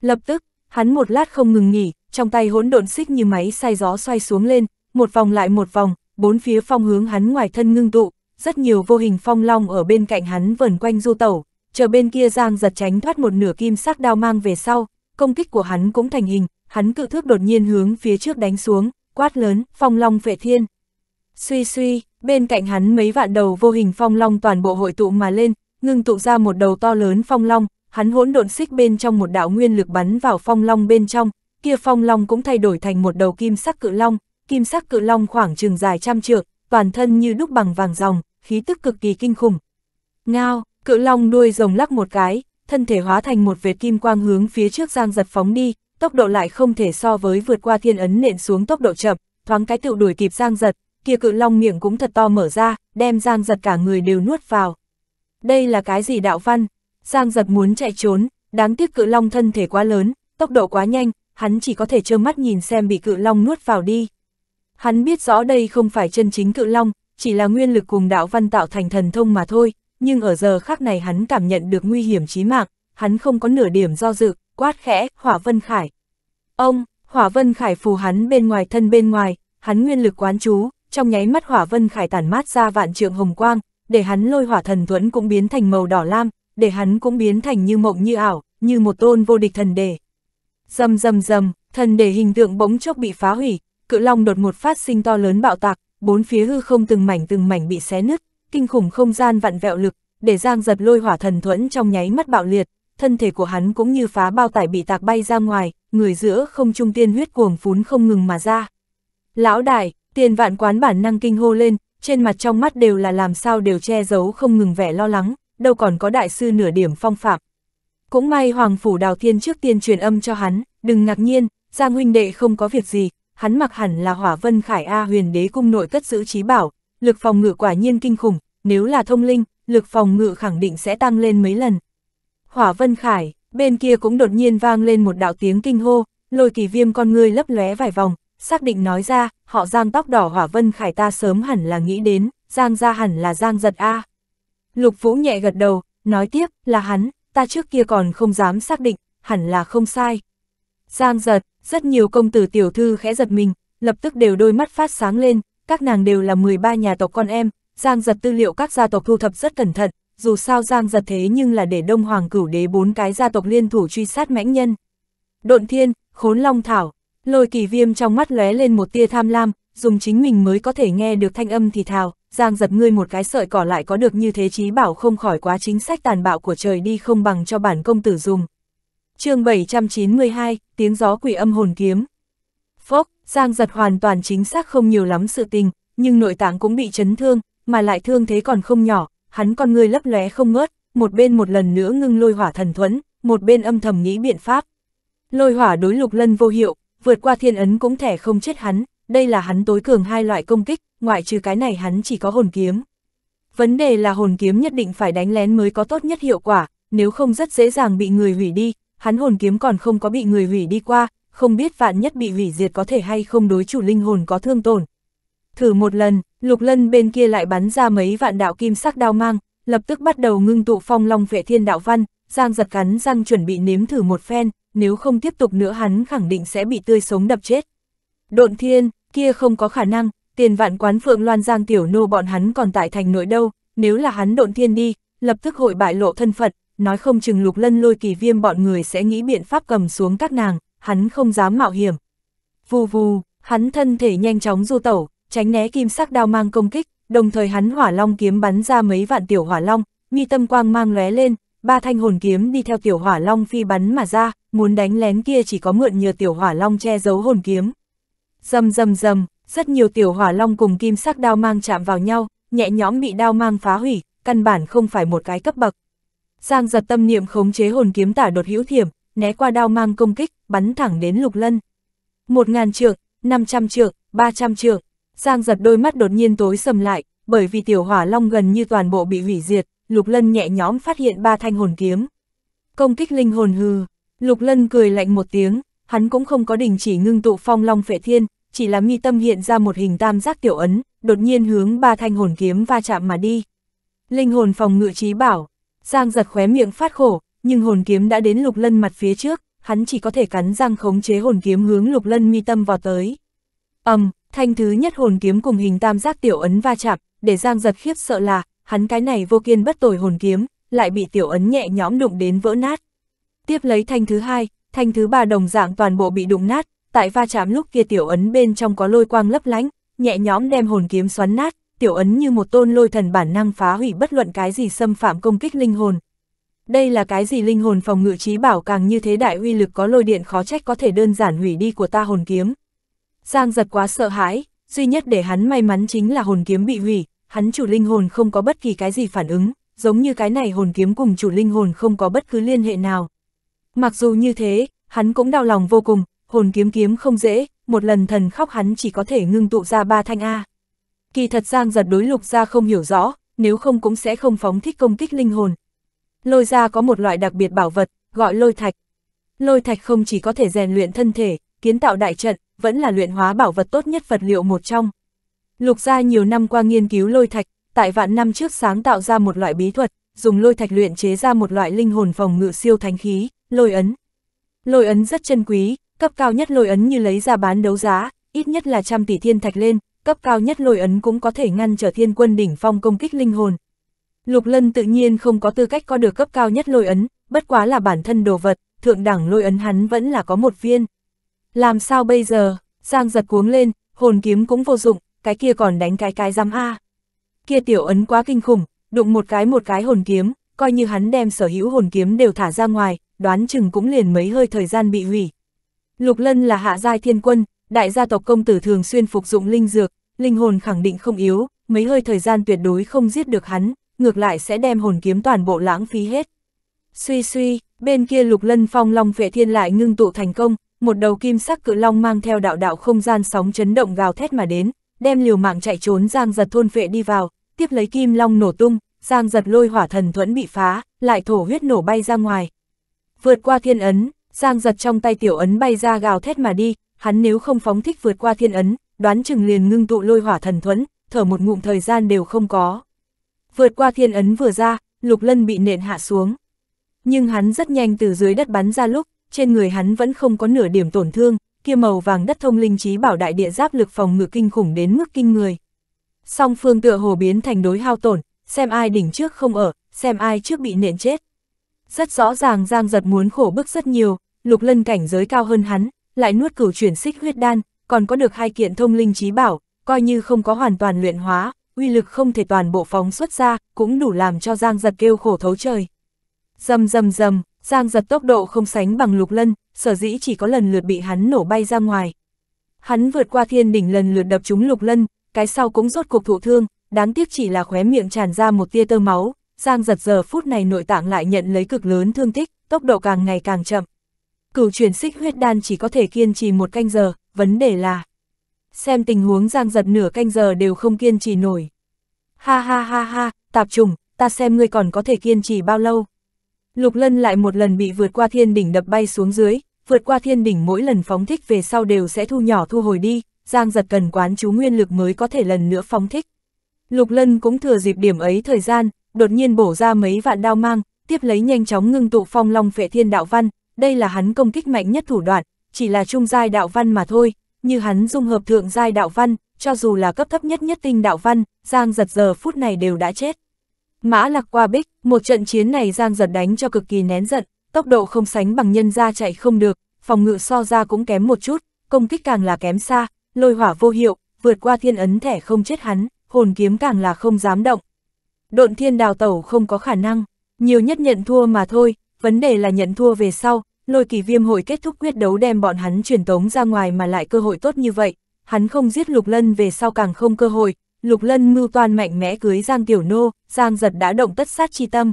Lập tức, hắn một lát không ngừng nghỉ, trong tay hỗn độn xích như máy xay gió xoay xuống lên, một vòng lại một vòng, bốn phía phong hướng hắn ngoài thân ngưng tụ, rất nhiều vô hình phong long ở bên cạnh hắn vần quanh du tẩu, chờ bên kia giang giật tránh thoát một nửa kim sắc đao mang về sau, công kích của hắn cũng thành hình, hắn cự thước đột nhiên hướng phía trước đánh xuống, quát lớn, phong long vệ thiên. Suy suy, bên cạnh hắn mấy vạn đầu vô hình phong long toàn bộ hội tụ mà lên, ngưng tụ ra một đầu to lớn phong long, hắn hỗn độn xích bên trong một đạo nguyên lực bắn vào phong long bên trong, kia phong long cũng thay đổi thành một đầu kim sắc cự long, kim sắc cự long khoảng chừng dài trăm trượng, toàn thân như đúc bằng vàng ròng, khí tức cực kỳ kinh khủng. Ngao, cự long đuôi rồng lắc một cái, thân thể hóa thành một vệt kim quang hướng phía trước giang giật phóng đi, tốc độ lại không thể so với vượt qua thiên ấn nện xuống tốc độ chậm, thoáng cái tựu đuổi kịp giang giật, kia cự long miệng cũng thật to mở ra, đem giang giật cả người đều nuốt vào. Đây là cái gì đạo văn? Giang giật muốn chạy trốn, đáng tiếc cự long thân thể quá lớn, tốc độ quá nhanh, hắn chỉ có thể trơ mắt nhìn xem bị cự long nuốt vào đi. Hắn biết rõ đây không phải chân chính cự long, chỉ là nguyên lực cùng đạo văn tạo thành thần thông mà thôi, nhưng ở giờ khác này hắn cảm nhận được nguy hiểm chí mạng, hắn không có nửa điểm do dự, quát khẽ, hỏa vân khải. Ông, hỏa vân khải phù hắn bên ngoài thân bên ngoài, hắn nguyên lực quán chú, trong nháy mắt hỏa vân khải tản mát ra vạn trượng hồng quang, để hắn lôi hỏa thần thuẫn cũng biến thành màu đỏ lam, để hắn cũng biến thành như mộng như ảo, như một tôn vô địch thần đề. Dầm dầm dầm, thần đề hình tượng bỗng chốc bị phá hủy, cự long đột một phát sinh to lớn bạo tạc, bốn phía hư không từng mảnh từng mảnh bị xé nứt, kinh khủng không gian vặn vẹo lực, để Giang giật lôi hỏa thần thuẫn trong nháy mắt bạo liệt, thân thể của hắn cũng như phá bao tải bị tạc bay ra ngoài, người giữa không trung tiên huyết cuồng phún không ngừng mà ra. Lão đại, tiền vạn quán bản năng kinh hô lên, trên mặt trong mắt đều là làm sao đều che giấu không ngừng vẻ lo lắng, đâu còn có đại sư nửa điểm phong phạm. Cũng may Hoàng Phủ Đào Thiên trước tiên truyền âm cho hắn, đừng ngạc nhiên, Giang huynh đệ không có việc gì, hắn mặc hẳn là hỏa vân khải A huyền đế cung nội cất giữ trí bảo, lực phòng ngự quả nhiên kinh khủng, nếu là thông linh, lực phòng ngự khẳng định sẽ tăng lên mấy lần. Hỏa vân khải, bên kia cũng đột nhiên vang lên một đạo tiếng kinh hô, lôi kỳ viêm con ngươi lấp lóe vài vòng, xác định nói ra, họ giang tóc đỏ hỏa vân khải ta sớm hẳn là nghĩ đến, giang ra hẳn là giang giật A. Lục vũ nhẹ gật đầu, nói tiếp, là hắn, ta trước kia còn không dám xác định, hẳn là không sai, Giang giật, rất nhiều công tử tiểu thư khẽ giật mình, lập tức đều đôi mắt phát sáng lên, các nàng đều là 13 nhà tộc con em, Giang giật tư liệu các gia tộc thu thập rất cẩn thận, dù sao Giang giật thế nhưng là để Đông Hoàng cửu đế bốn cái gia tộc liên thủ truy sát mãnh nhân. Độn thiên, khốn long thảo, lôi kỳ viêm trong mắt lóe lên một tia tham lam, dùng chính mình mới có thể nghe được thanh âm thì thào, Giang giật ngươi một cái sợi cỏ lại có được như thế chí bảo không khỏi quá chính sách tàn bạo của trời đi không bằng cho bản công tử dùng chương 792, tiếng gió quỷ âm hồn kiếm. Phốc, Giang giật hoàn toàn chính xác không nhiều lắm sự tình, nhưng nội tạng cũng bị chấn thương, mà lại thương thế còn không nhỏ, hắn con người lấp lóe không ngớt, một bên một lần nữa ngưng lôi hỏa thần thuẫn, một bên âm thầm nghĩ biện pháp. Lôi hỏa đối lục lân vô hiệu, vượt qua thiên ấn cũng thẻ không chết hắn, đây là hắn tối cường hai loại công kích, ngoại trừ cái này hắn chỉ có hồn kiếm. Vấn đề là hồn kiếm nhất định phải đánh lén mới có tốt nhất hiệu quả, nếu không rất dễ dàng bị người hủy đi, hắn hồn kiếm còn không có bị người hủy đi qua, không biết vạn nhất bị hủy diệt có thể hay không đối chủ linh hồn có thương tổn. Thử một lần, lục lân bên kia lại bắn ra mấy vạn đạo kim sắc đao mang, lập tức bắt đầu ngưng tụ phong long vệ thiên đạo văn, giang giật cắn răng chuẩn bị nếm thử một phen, nếu không tiếp tục nữa hắn khẳng định sẽ bị tươi sống đập chết. Độn thiên, kia không có khả năng, tiền vạn quán phượng loan giang tiểu nô bọn hắn còn tại thành nội đâu, nếu là hắn độn thiên đi, lập tức hội bại lộ thân phận, nói không chừng lục lân lôi kỳ viêm bọn người sẽ nghĩ biện pháp cầm xuống các nàng, hắn không dám mạo hiểm. Vù vù, hắn thân thể nhanh chóng du tẩu, tránh né kim sắc đao mang công kích, đồng thời hắn hỏa long kiếm bắn ra mấy vạn tiểu hỏa long, mi tâm quang mang lóe lên, ba thanh hồn kiếm đi theo tiểu hỏa long phi bắn mà ra, muốn đánh lén kia chỉ có mượn nhờ tiểu hỏa long che giấu hồn kiếm. Dầm dầm dầm, rất nhiều tiểu hỏa long cùng kim sắc đao mang chạm vào nhau, nhẹ nhõm bị đao mang phá hủy, căn bản không phải một cái cấp bậc. Giang giật tâm niệm khống chế hồn kiếm tả đột hữu thiểm, né qua đao mang công kích, bắn thẳng đến lục lân. Một ngàn trượng, năm trăm trượng, ba trăm trượng, Giang giật đôi mắt đột nhiên tối sầm lại, bởi vì tiểu hỏa long gần như toàn bộ bị hủy diệt, lục lân nhẹ nhõm phát hiện ba thanh hồn kiếm. Công kích linh hồn hư, lục lân cười lạnh một tiếng, hắn cũng không có đình chỉ ngưng tụ phong long phệ thiên, chỉ là mi tâm hiện ra một hình tam giác tiểu ấn, đột nhiên hướng ba thanh hồn kiếm va chạm mà đi. Linh hồn phòng ngự trí bảo, Giang giật khóe miệng phát khổ, nhưng hồn kiếm đã đến lục lân mặt phía trước, hắn chỉ có thể cắn răng khống chế hồn kiếm hướng lục lân mi tâm vào tới. ầm, um, thanh thứ nhất hồn kiếm cùng hình tam giác tiểu ấn va chạm, để Giang giật khiếp sợ là, hắn cái này vô kiên bất tồi hồn kiếm, lại bị tiểu ấn nhẹ nhõm đụng đến vỡ nát. Tiếp lấy thanh thứ hai, thanh thứ ba đồng dạng toàn bộ bị đụng nát, tại va chạm lúc kia tiểu ấn bên trong có lôi quang lấp lánh, nhẹ nhõm đem hồn kiếm xoắn nát, tiểu ấn như một tôn lôi thần bản năng phá hủy bất luận cái gì xâm phạm công kích linh hồn. Đây là cái gì linh hồn phòng ngự trí bảo càng như thế đại uy lực có lôi điện khó trách có thể đơn giản hủy đi của ta hồn kiếm. Giang giật quá sợ hãi, duy nhất để hắn may mắn chính là hồn kiếm bị hủy, hắn chủ linh hồn không có bất kỳ cái gì phản ứng, giống như cái này hồn kiếm cùng chủ linh hồn không có bất cứ liên hệ nào. Mặc dù như thế, hắn cũng đau lòng vô cùng, hồn kiếm kiếm không dễ, một lần thần khóc hắn chỉ có thể ngưng tụ ra ba thanh A kỳ thật Giang giật đối lục ra không hiểu rõ, nếu không cũng sẽ không phóng thích công kích linh hồn. Lôi ra có một loại đặc biệt bảo vật, gọi lôi thạch. Lôi thạch không chỉ có thể rèn luyện thân thể, kiến tạo đại trận, vẫn là luyện hóa bảo vật tốt nhất vật liệu một trong. Lục gia nhiều năm qua nghiên cứu lôi thạch, tại vạn năm trước sáng tạo ra một loại bí thuật, dùng lôi thạch luyện chế ra một loại linh hồn phòng ngự siêu thánh khí, lôi ấn. Lôi ấn rất chân quý, cấp cao nhất lôi ấn như lấy ra bán đấu giá, ít nhất là trăm tỷ thiên thạch lên, cấp cao nhất lôi ấn cũng có thể ngăn trở thiên quân đỉnh phong công kích linh hồn. Lục Lân tự nhiên không có tư cách có được cấp cao nhất lôi ấn, bất quá là bản thân đồ vật, thượng đẳng lôi ấn hắn vẫn là có một viên. Làm sao bây giờ, Giang giật cuống lên, hồn kiếm cũng vô dụng, cái kia còn đánh cái cái giam A. Kia tiểu ấn quá kinh khủng, đụng một cái một cái hồn kiếm, coi như hắn đem sở hữu hồn kiếm đều thả ra ngoài, đoán chừng cũng liền mấy hơi thời gian bị hủy. Lục Lân là hạ giai thiên quân, đại gia tộc công tử thường xuyên phục dụng linh dược, linh hồn khẳng định không yếu, mấy hơi thời gian tuyệt đối không giết được hắn, ngược lại sẽ đem hồn kiếm toàn bộ lãng phí hết. Suy suy, bên kia lục lân phong long vệ thiên lại ngưng tụ thành công, một đầu kim sắc cự long mang theo đạo đạo không gian sóng chấn động gào thét mà đến, đem liều mạng chạy trốn giang giật thôn vệ đi vào, tiếp lấy kim long nổ tung, giang giật lôi hỏa thần thuẫn bị phá, lại thổ huyết nổ bay ra ngoài. Vượt qua thiên ấn, giang giật trong tay tiểu ấn bay ra gào thét mà đi, hắn nếu không phóng thích vượt qua thiên ấn, đoán chừng liền ngưng tụ lôi hỏa thần thuẫn, thở một ngụm thời gian đều không có. Vượt qua thiên ấn vừa ra, Lục Lân bị nện hạ xuống. Nhưng hắn rất nhanh từ dưới đất bắn ra lúc, trên người hắn vẫn không có nửa điểm tổn thương, kia màu vàng đất thông linh trí bảo đại địa giáp lực phòng ngự kinh khủng đến mức kinh người. Song phương tựa hồ biến thành đối hao tổn, xem ai đỉnh trước không ở, xem ai trước bị nện chết. Rất rõ ràng Giang giật muốn khổ bức rất nhiều, lục lân cảnh giới cao hơn hắn, lại nuốt cửu chuyển xích huyết đan, còn có được hai kiện thông linh trí bảo, coi như không có hoàn toàn luyện hóa, uy lực không thể toàn bộ phóng xuất ra, cũng đủ làm cho Giang Giật kêu khổ thấu trời. Dầm dầm dầm, Giang Giật tốc độ không sánh bằng lục lân, sở dĩ chỉ có lần lượt bị hắn nổ bay ra ngoài. Hắn vượt qua thiên đỉnh lần lượt đập trúng lục lân, cái sau cũng rốt cuộc thụ thương, đáng tiếc chỉ là khóe miệng tràn ra một tia tơ máu, Giang Giật giờ phút này nội tạng lại nhận lấy cực lớn thương tích, tốc độ càng ngày càng chậm cửu chuyển xích huyết đan chỉ có thể kiên trì một canh giờ, vấn đề là... Xem tình huống giang giật nửa canh giờ đều không kiên trì nổi. Ha ha ha ha, tạp trùng, ta xem ngươi còn có thể kiên trì bao lâu. Lục lân lại một lần bị vượt qua thiên đỉnh đập bay xuống dưới, vượt qua thiên đỉnh mỗi lần phóng thích về sau đều sẽ thu nhỏ thu hồi đi, giang giật cần quán chú nguyên lực mới có thể lần nữa phóng thích. Lục lân cũng thừa dịp điểm ấy thời gian, đột nhiên bổ ra mấy vạn đao mang, tiếp lấy nhanh chóng ngưng tụ phong long phệ thiên đạo văn, đây là hắn công kích mạnh nhất thủ đoạn, chỉ là trung giai đạo văn mà thôi, như hắn dung hợp thượng giai đạo văn, cho dù là cấp thấp nhất nhất tinh đạo văn, Giang giật giờ phút này đều đã chết. Mã lạc qua bích, một trận chiến này Giang giật đánh cho cực kỳ nén giận, tốc độ không sánh bằng nhân ra chạy không được, phòng ngự so ra cũng kém một chút, công kích càng là kém xa, lôi hỏa vô hiệu, vượt qua thiên ấn thẻ không chết hắn, hồn kiếm càng là không dám động. Độn thiên đào tẩu không có khả năng, nhiều nhất nhận thua mà thôi, vấn đề là nhận thua về sau, lôi kỳ viêm hội kết thúc quyết đấu đem bọn hắn truyền tống ra ngoài mà lại cơ hội tốt như vậy, hắn không giết Lục Lân về sau càng không cơ hội, Lục Lân mưu toan mạnh mẽ cưới Giang Tiểu Nô, Giang giật đã động tất sát chi tâm.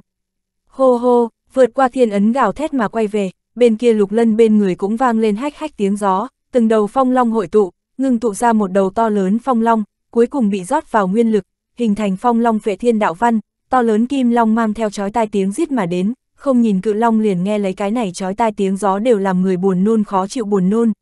Hô hô, vượt qua thiên ấn gào thét mà quay về, bên kia Lục Lân bên người cũng vang lên hách hách tiếng gió, từng đầu phong long hội tụ, ngưng tụ ra một đầu to lớn phong long, cuối cùng bị rót vào nguyên lực, hình thành phong long vệ thiên đạo văn, to lớn kim long mang theo chói tai tiếng giết mà đến, không nhìn cự long liền nghe lấy cái này chói tai tiếng gió đều làm người buồn nôn khó chịu buồn nôn.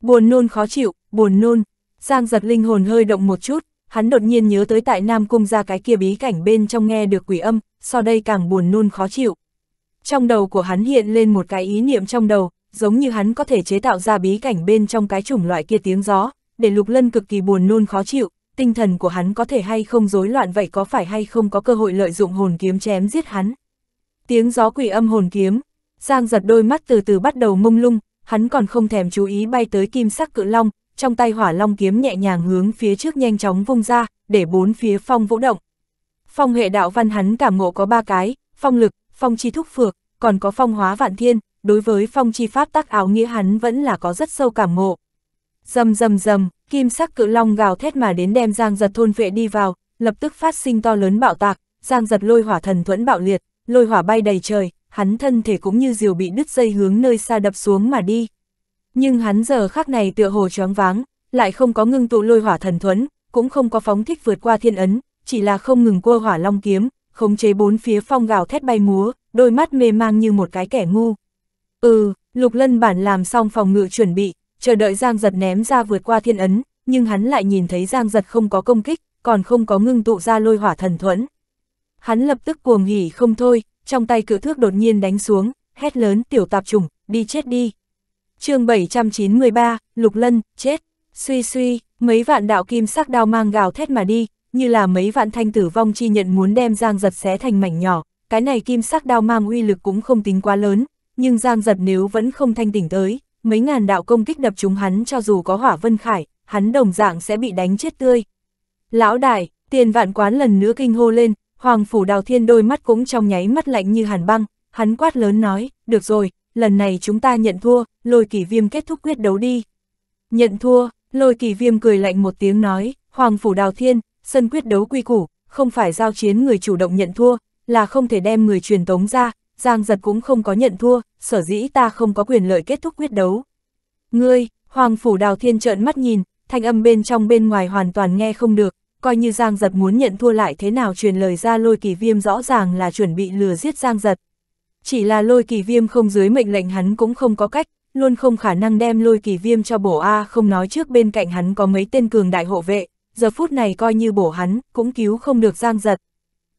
Buồn nôn khó chịu, buồn nôn, Giang giật linh hồn hơi động một chút, hắn đột nhiên nhớ tới tại Nam Cung ra cái kia bí cảnh bên trong nghe được quỷ âm, sau đây càng buồn nôn khó chịu. Trong đầu của hắn hiện lên một cái ý niệm trong đầu, giống như hắn có thể chế tạo ra bí cảnh bên trong cái chủng loại kia tiếng gió, để lục lân cực kỳ buồn nôn khó chịu, tinh thần của hắn có thể hay không rối loạn vậy có phải hay không có cơ hội lợi dụng hồn kiếm chém giết hắn. Tiếng gió quỷ âm hồn kiếm, Giang giật đôi mắt từ từ bắt đầu mông lung, hắn còn không thèm chú ý bay tới kim sắc cự long, trong tay hỏa long kiếm nhẹ nhàng hướng phía trước nhanh chóng vung ra, để bốn phía phong vũ động. Phong hệ đạo văn hắn cảm ngộ có ba cái, phong lực, phong chi thúc phược, còn có phong hóa vạn thiên, đối với phong chi pháp tác áo nghĩa hắn vẫn là có rất sâu cảm ngộ. rầm rầm rầm kim sắc cự long gào thét mà đến đem Giang giật thôn vệ đi vào, lập tức phát sinh to lớn bạo tạc, Giang giật lôi hỏa thần thuẫn bạo liệt, lôi hỏa bay đầy trời, hắn thân thể cũng như diều bị đứt dây hướng nơi xa đập xuống mà đi. Nhưng hắn giờ khắc này tựa hồ choáng váng, lại không có ngưng tụ lôi hỏa thần thuẫn, cũng không có phóng thích vượt qua thiên ấn, chỉ là không ngừng cua hỏa long kiếm, khống chế bốn phía phong gào thét bay múa, đôi mắt mê mang như một cái kẻ ngu. Ừ, Lục Lân bản làm xong phòng ngự chuẩn bị, chờ đợi Giang Giật ném ra vượt qua thiên ấn, nhưng hắn lại nhìn thấy Giang Giật không có công kích, còn không có ngưng tụ ra lôi hỏa thần thuẫn. Hắn lập tức cuồng hỉ không thôi, trong tay cự thước đột nhiên đánh xuống, hét lớn tiểu tạp trùng, đi chết đi. chương 793, Lục Lân, chết, suy suy, mấy vạn đạo kim sắc đao mang gào thét mà đi, như là mấy vạn thanh tử vong chi nhận muốn đem giang giật xé thành mảnh nhỏ, cái này kim sắc đao mang uy lực cũng không tính quá lớn, nhưng giang giật nếu vẫn không thanh tỉnh tới, mấy ngàn đạo công kích đập chúng hắn cho dù có hỏa vân khải, hắn đồng dạng sẽ bị đánh chết tươi. Lão đại, tiền vạn quán lần nữa kinh hô lên, Hoàng phủ đào thiên đôi mắt cũng trong nháy mắt lạnh như hàn băng, hắn quát lớn nói, được rồi, lần này chúng ta nhận thua, lôi kỳ viêm kết thúc quyết đấu đi. Nhận thua, lôi kỳ viêm cười lạnh một tiếng nói, Hoàng phủ đào thiên, sân quyết đấu quy củ, không phải giao chiến người chủ động nhận thua, là không thể đem người truyền tống ra, Giang giật cũng không có nhận thua, sở dĩ ta không có quyền lợi kết thúc quyết đấu. Ngươi, Hoàng Phủ Đào Thiên trợn mắt nhìn, thanh âm bên trong bên ngoài hoàn toàn nghe không được, coi như Giang Giật muốn nhận thua lại thế nào truyền lời ra lôi kỳ viêm rõ ràng là chuẩn bị lừa giết Giang Giật. Chỉ là lôi kỳ viêm không dưới mệnh lệnh hắn cũng không có cách, luôn không khả năng đem lôi kỳ viêm cho bổ A không nói trước bên cạnh hắn có mấy tên cường đại hộ vệ, giờ phút này coi như bổ hắn, cũng cứu không được Giang Giật.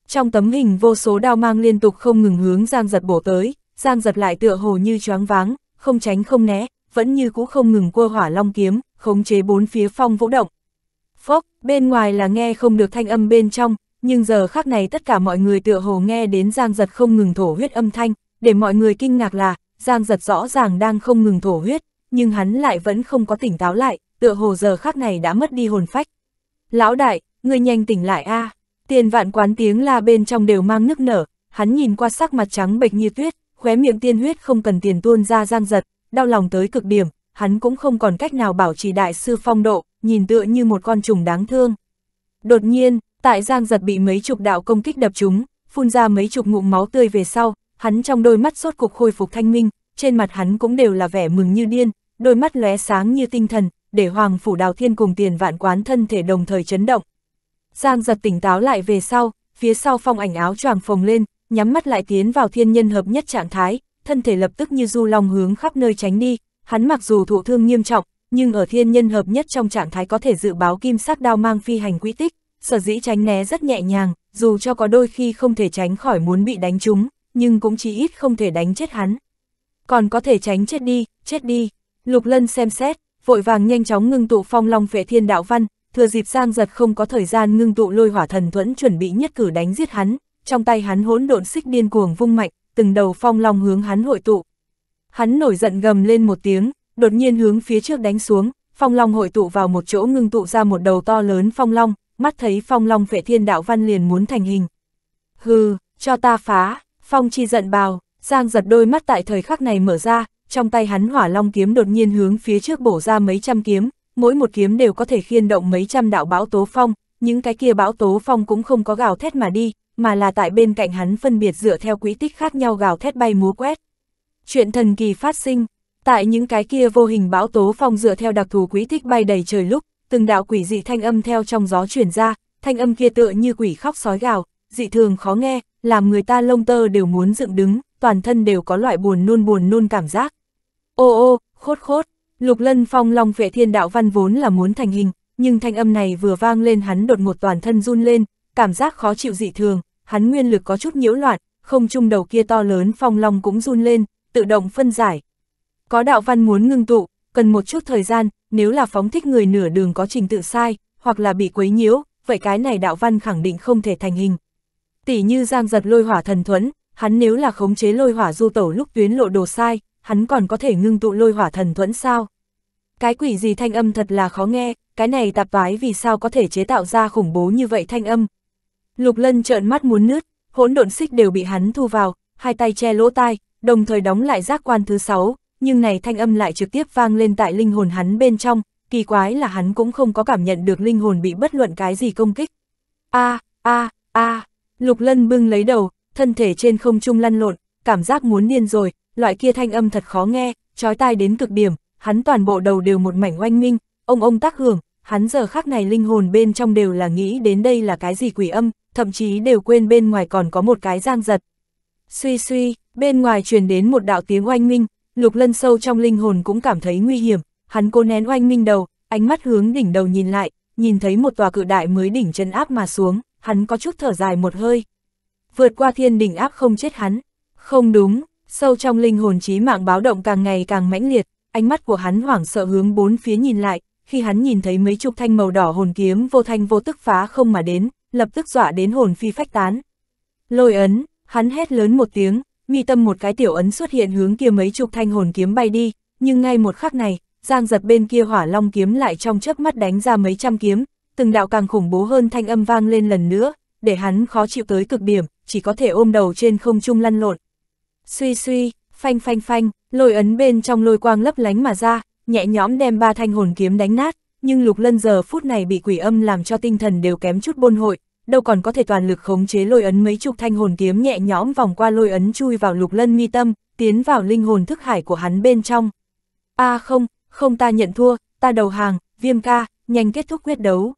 Trong tấm hình vô số đao mang liên tục không ngừng hướng Giang Giật bổ tới, Giang Giật lại tựa hồ như choáng váng, không tránh không né, vẫn như cũ không ngừng cua hỏa long kiếm, khống chế bốn phía phong vũ động, phốc, bên ngoài là nghe không được thanh âm bên trong, nhưng giờ khắc này tất cả mọi người tựa hồ nghe đến Giang Giật không ngừng thổ huyết âm thanh, để mọi người kinh ngạc là, Giang Giật rõ ràng đang không ngừng thổ huyết, nhưng hắn lại vẫn không có tỉnh táo lại, tựa hồ giờ khắc này đã mất đi hồn phách. Lão đại, người nhanh tỉnh lại a à. tiền vạn quán tiếng la bên trong đều mang nước nở, hắn nhìn qua sắc mặt trắng bệch như tuyết, khóe miệng tiên huyết không cần tiền tuôn ra Giang Giật, đau lòng tới cực điểm, hắn cũng không còn cách nào bảo trì đại sư phong độ, nhìn tựa như một con trùng đáng thương. Đột nhiên, tại Giang giật bị mấy chục đạo công kích đập chúng, phun ra mấy chục ngụm máu tươi về sau, hắn trong đôi mắt sốt cục khôi phục thanh minh, trên mặt hắn cũng đều là vẻ mừng như điên, đôi mắt lóe sáng như tinh thần, để Hoàng Phủ Đào Thiên cùng tiền vạn quán thân thể đồng thời chấn động. Giang giật tỉnh táo lại về sau, phía sau phong ảnh áo choàng phồng lên, nhắm mắt lại tiến vào thiên nhân hợp nhất trạng thái, thân thể lập tức như du long hướng khắp nơi tránh đi, hắn mặc dù thụ thương nghiêm trọng, nhưng ở thiên nhân hợp nhất trong trạng thái có thể dự báo kim sắc đao mang phi hành quỹ tích, sở dĩ tránh né rất nhẹ nhàng, dù cho có đôi khi không thể tránh khỏi muốn bị đánh trúng, nhưng cũng chí ít không thể đánh chết hắn. Còn có thể tránh chết đi, chết đi. Lục Lân xem xét, vội vàng nhanh chóng ngưng tụ phong long phệ thiên đạo văn, thừa dịp Giang Giật không có thời gian ngưng tụ lôi hỏa thần thuẫn chuẩn bị nhất cử đánh giết hắn, trong tay hắn hỗn độn xích điên cuồng vung mạnh, từng đầu phong long hướng hắn hội tụ. Hắn nổi giận gầm lên một tiếng, đột nhiên hướng phía trước đánh xuống, phong long hội tụ vào một chỗ ngưng tụ ra một đầu to lớn phong long, mắt thấy phong long vệ thiên đạo văn liền muốn thành hình. Hừ, cho ta phá, phong chi giận bào, giang giật đôi mắt tại thời khắc này mở ra, trong tay hắn hỏa long kiếm đột nhiên hướng phía trước bổ ra mấy trăm kiếm, mỗi một kiếm đều có thể khiên động mấy trăm đạo bão tố phong, những cái kia bão tố phong cũng không có gào thét mà đi, mà là tại bên cạnh hắn phân biệt dựa theo quỹ tích khác nhau gào thét bay múa quét. Chuyện thần kỳ phát sinh, Tại những cái kia vô hình bão tố phong dựa theo đặc thù quý thích bay đầy trời lúc, từng đạo quỷ dị thanh âm theo trong gió chuyển ra, thanh âm kia tựa như quỷ khóc sói gào, dị thường khó nghe, làm người ta lông tơ đều muốn dựng đứng, toàn thân đều có loại buồn nôn buồn nôn cảm giác. Ô ô, khốt khốt, lục lân phong long vệ thiên đạo văn vốn là muốn thành hình, nhưng thanh âm này vừa vang lên hắn đột ngột toàn thân run lên, cảm giác khó chịu dị thường, hắn nguyên lực có chút nhiễu loạn, không trung đầu kia to lớn phong long cũng run lên, tự động phân giải, có đạo văn muốn ngưng tụ, cần một chút thời gian, nếu là phóng thích người nửa đường có trình tự sai, hoặc là bị quấy nhiễu, vậy cái này đạo văn khẳng định không thể thành hình. Tỷ như giang giật lôi hỏa thần thuẫn, hắn nếu là khống chế lôi hỏa du tẩu lúc tuyến lộ đồ sai, hắn còn có thể ngưng tụ lôi hỏa thần thuẫn sao? Cái quỷ gì thanh âm thật là khó nghe, cái này tạp vái vì sao có thể chế tạo ra khủng bố như vậy thanh âm. Lục lân trợn mắt muốn nứt, hỗn độn xích đều bị hắn thu vào, hai tay che lỗ tai, đồng thời đóng lại giác quan thứ sáu, nhưng này thanh âm lại trực tiếp vang lên tại linh hồn hắn bên trong, kỳ quái là hắn cũng không có cảm nhận được linh hồn bị bất luận cái gì công kích. A, a, a, Lục Lân bưng lấy đầu, thân thể trên không trung lăn lộn, cảm giác muốn điên rồi, loại kia thanh âm thật khó nghe, chói tai đến cực điểm, hắn toàn bộ đầu đều một mảnh oanh minh, ông ông tác hưởng, hắn giờ khắc này linh hồn bên trong đều là nghĩ đến đây là cái gì quỷ âm, thậm chí đều quên bên ngoài còn có một cái giang giật. Suy suy, bên ngoài truyền đến một đạo tiếng oanh minh, Lục Lân sâu trong linh hồn cũng cảm thấy nguy hiểm, hắn cô nén oanh minh đầu, ánh mắt hướng đỉnh đầu nhìn lại, nhìn thấy một tòa cự đại mới đỉnh chân áp mà xuống, hắn có chút thở dài một hơi. Vượt qua thiên đỉnh áp không chết hắn. Không đúng, sâu trong linh hồn trí mạng báo động càng ngày càng mãnh liệt, ánh mắt của hắn hoảng sợ hướng bốn phía nhìn lại, khi hắn nhìn thấy mấy chục thanh màu đỏ hồn kiếm vô thanh vô tức phá không mà đến, lập tức dọa đến hồn phi phách tán. Lôi ấn, hắn hét lớn một tiếng, mi tâm một cái tiểu ấn xuất hiện hướng kia mấy chục thanh hồn kiếm bay đi, nhưng ngay một khắc này, giang giật bên kia hỏa long kiếm lại trong chớp mắt đánh ra mấy trăm kiếm, từng đạo càng khủng bố hơn thanh âm vang lên lần nữa, để hắn khó chịu tới cực điểm, chỉ có thể ôm đầu trên không trung lăn lộn. Suy suy, phanh phanh phanh, lôi ấn bên trong lôi quang lấp lánh mà ra, nhẹ nhõm đem ba thanh hồn kiếm đánh nát, nhưng lục lân giờ phút này bị quỷ âm làm cho tinh thần đều kém chút bôn hội, đâu còn có thể toàn lực khống chế lôi ấn mấy chục thanh hồn kiếm nhẹ nhõm vòng qua lôi ấn chui vào lục lân mi tâm, tiến vào linh hồn thức hải của hắn bên trong. a à không, không ta nhận thua, ta đầu hàng, viêm ca, nhanh kết thúc quyết đấu.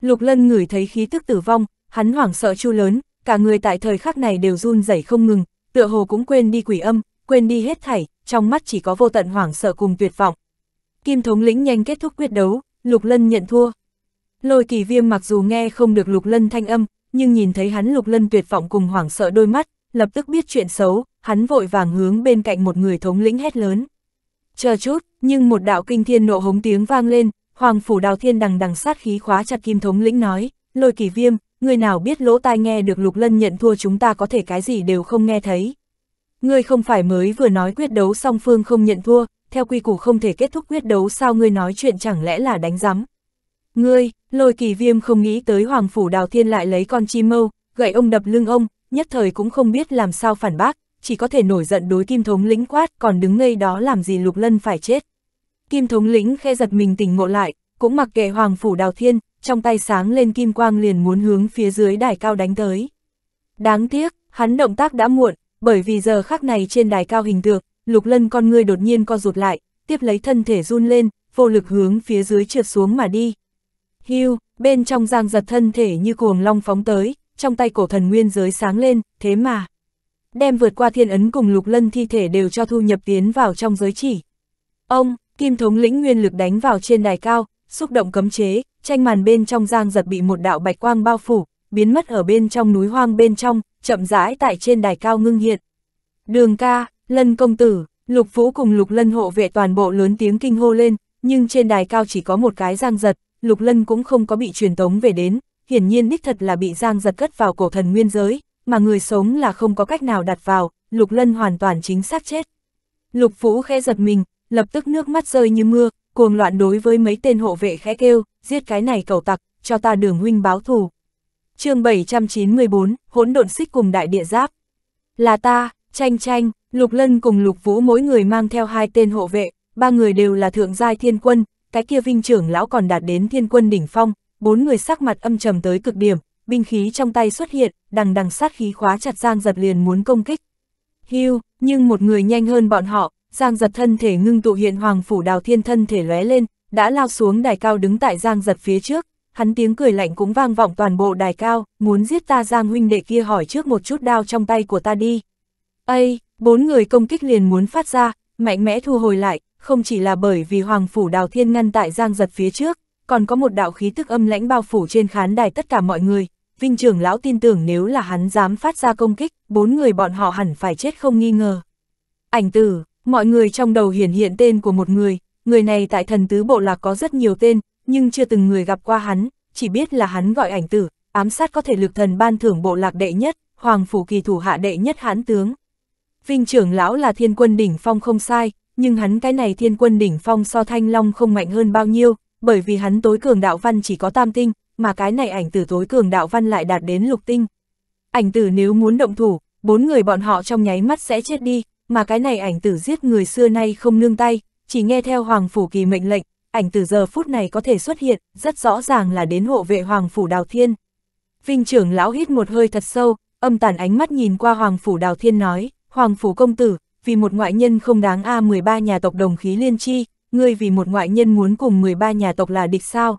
Lục lân ngửi thấy khí tức tử vong, hắn hoảng sợ chu lớn, cả người tại thời khắc này đều run rẩy không ngừng, tựa hồ cũng quên đi quỷ âm, quên đi hết thảy, trong mắt chỉ có vô tận hoảng sợ cùng tuyệt vọng. Kim thống lĩnh nhanh kết thúc quyết đấu, Lục Lân nhận thua. Lôi kỳ viêm mặc dù nghe không được lục lân thanh âm, nhưng nhìn thấy hắn lục lân tuyệt vọng cùng hoảng sợ đôi mắt, lập tức biết chuyện xấu, hắn vội vàng hướng bên cạnh một người thống lĩnh hét lớn. Chờ chút, nhưng một đạo kinh thiên nộ hống tiếng vang lên, hoàng phủ đào thiên đằng đằng sát khí khóa chặt kim thống lĩnh nói, lôi kỳ viêm, người nào biết lỗ tai nghe được lục lân nhận thua chúng ta có thể cái gì đều không nghe thấy. Ngươi không phải mới vừa nói quyết đấu song phương không nhận thua, theo quy củ không thể kết thúc quyết đấu sao ngươi nói chuyện chẳng lẽ là đánh giám, Ngươi, lôi kỳ viêm không nghĩ tới Hoàng Phủ Đào Thiên lại lấy con chim mâu, gậy ông đập lưng ông, nhất thời cũng không biết làm sao phản bác, chỉ có thể nổi giận đối kim thống lĩnh quát còn đứng ngây đó làm gì lục lân phải chết. Kim thống lĩnh khe giật mình tỉnh ngộ lại, cũng mặc kệ Hoàng Phủ Đào Thiên, trong tay sáng lên kim quang liền muốn hướng phía dưới đài cao đánh tới. Đáng tiếc, hắn động tác đã muộn, bởi vì giờ khắc này trên đài cao hình tượng, lục lân con ngươi đột nhiên co rụt lại, tiếp lấy thân thể run lên, vô lực hướng phía dưới trượt xuống mà đi. Hưu, bên trong giang giật thân thể như cuồng long phóng tới, trong tay cổ thần nguyên giới sáng lên, thế mà. Đem vượt qua thiên ấn cùng lục lân thi thể đều cho thu nhập tiến vào trong giới chỉ. Ông, kim thống lĩnh nguyên lực đánh vào trên đài cao, xúc động cấm chế, tranh màn bên trong giang giật bị một đạo bạch quang bao phủ, biến mất ở bên trong núi hoang bên trong, chậm rãi tại trên đài cao ngưng hiện. Đường ca, lân công tử, lục vũ cùng lục lân hộ vệ toàn bộ lớn tiếng kinh hô lên, nhưng trên đài cao chỉ có một cái giang giật, Lục Lân cũng không có bị truyền tống về đến, hiển nhiên đích thật là bị Giang giật cất vào cổ thần nguyên giới, mà người sống là không có cách nào đặt vào, Lục Lân hoàn toàn chính xác chết. Lục Vũ khẽ giật mình, lập tức nước mắt rơi như mưa, cuồng loạn đối với mấy tên hộ vệ khẽ kêu, giết cái này cầu tặc, cho ta đường huynh báo thù. chương 794, hỗn độn xích cùng đại địa giáp. Là ta, tranh tranh, Lục Lân cùng Lục Vũ mỗi người mang theo hai tên hộ vệ, ba người đều là thượng giai thiên quân, cái kia vinh trưởng lão còn đạt đến thiên quân đỉnh phong, bốn người sắc mặt âm trầm tới cực điểm, binh khí trong tay xuất hiện, đằng đằng sát khí khóa chặt Giang Giật liền muốn công kích. Hưu, nhưng một người nhanh hơn bọn họ, Giang Giật thân thể ngưng tụ hiện hoàng phủ đào thiên thân thể lóe lên, đã lao xuống đài cao đứng tại Giang Giật phía trước, hắn tiếng cười lạnh cũng vang vọng toàn bộ đài cao, muốn giết ta Giang huynh đệ kia hỏi trước một chút đao trong tay của ta đi. Ây, bốn người công kích liền muốn phát ra, mạnh mẽ thu hồi lại, không chỉ là bởi vì Hoàng Phủ Đào Thiên ngăn tại giang giật phía trước, còn có một đạo khí tức âm lãnh bao phủ trên khán đài tất cả mọi người. Vinh trưởng lão tin tưởng nếu là hắn dám phát ra công kích, bốn người bọn họ hẳn phải chết không nghi ngờ. Ảnh tử, mọi người trong đầu hiển hiện tên của một người, người này tại thần tứ bộ lạc có rất nhiều tên, nhưng chưa từng người gặp qua hắn, chỉ biết là hắn gọi ảnh tử, ám sát có thể lực thần ban thưởng bộ lạc đệ nhất, hoàng phủ kỳ thủ hạ đệ nhất hán tướng. Vinh trưởng lão là thiên quân đỉnh phong không sai, nhưng hắn cái này thiên quân đỉnh phong so thanh long không mạnh hơn bao nhiêu, bởi vì hắn tối cường đạo văn chỉ có tam tinh, mà cái này ảnh tử tối cường đạo văn lại đạt đến lục tinh. Ảnh tử nếu muốn động thủ, bốn người bọn họ trong nháy mắt sẽ chết đi, mà cái này ảnh tử giết người xưa nay không nương tay, chỉ nghe theo Hoàng Phủ Kỳ mệnh lệnh, ảnh tử giờ phút này có thể xuất hiện, rất rõ ràng là đến hộ vệ Hoàng Phủ Đào Thiên. Vinh trưởng lão hít một hơi thật sâu, âm tàn ánh mắt nhìn qua Hoàng Phủ Đào Thiên nói, Hoàng Phủ Công Tử, vì một ngoại nhân không đáng A13 nhà tộc đồng khí liên chi, ngươi vì một ngoại nhân muốn cùng 13 nhà tộc là địch sao?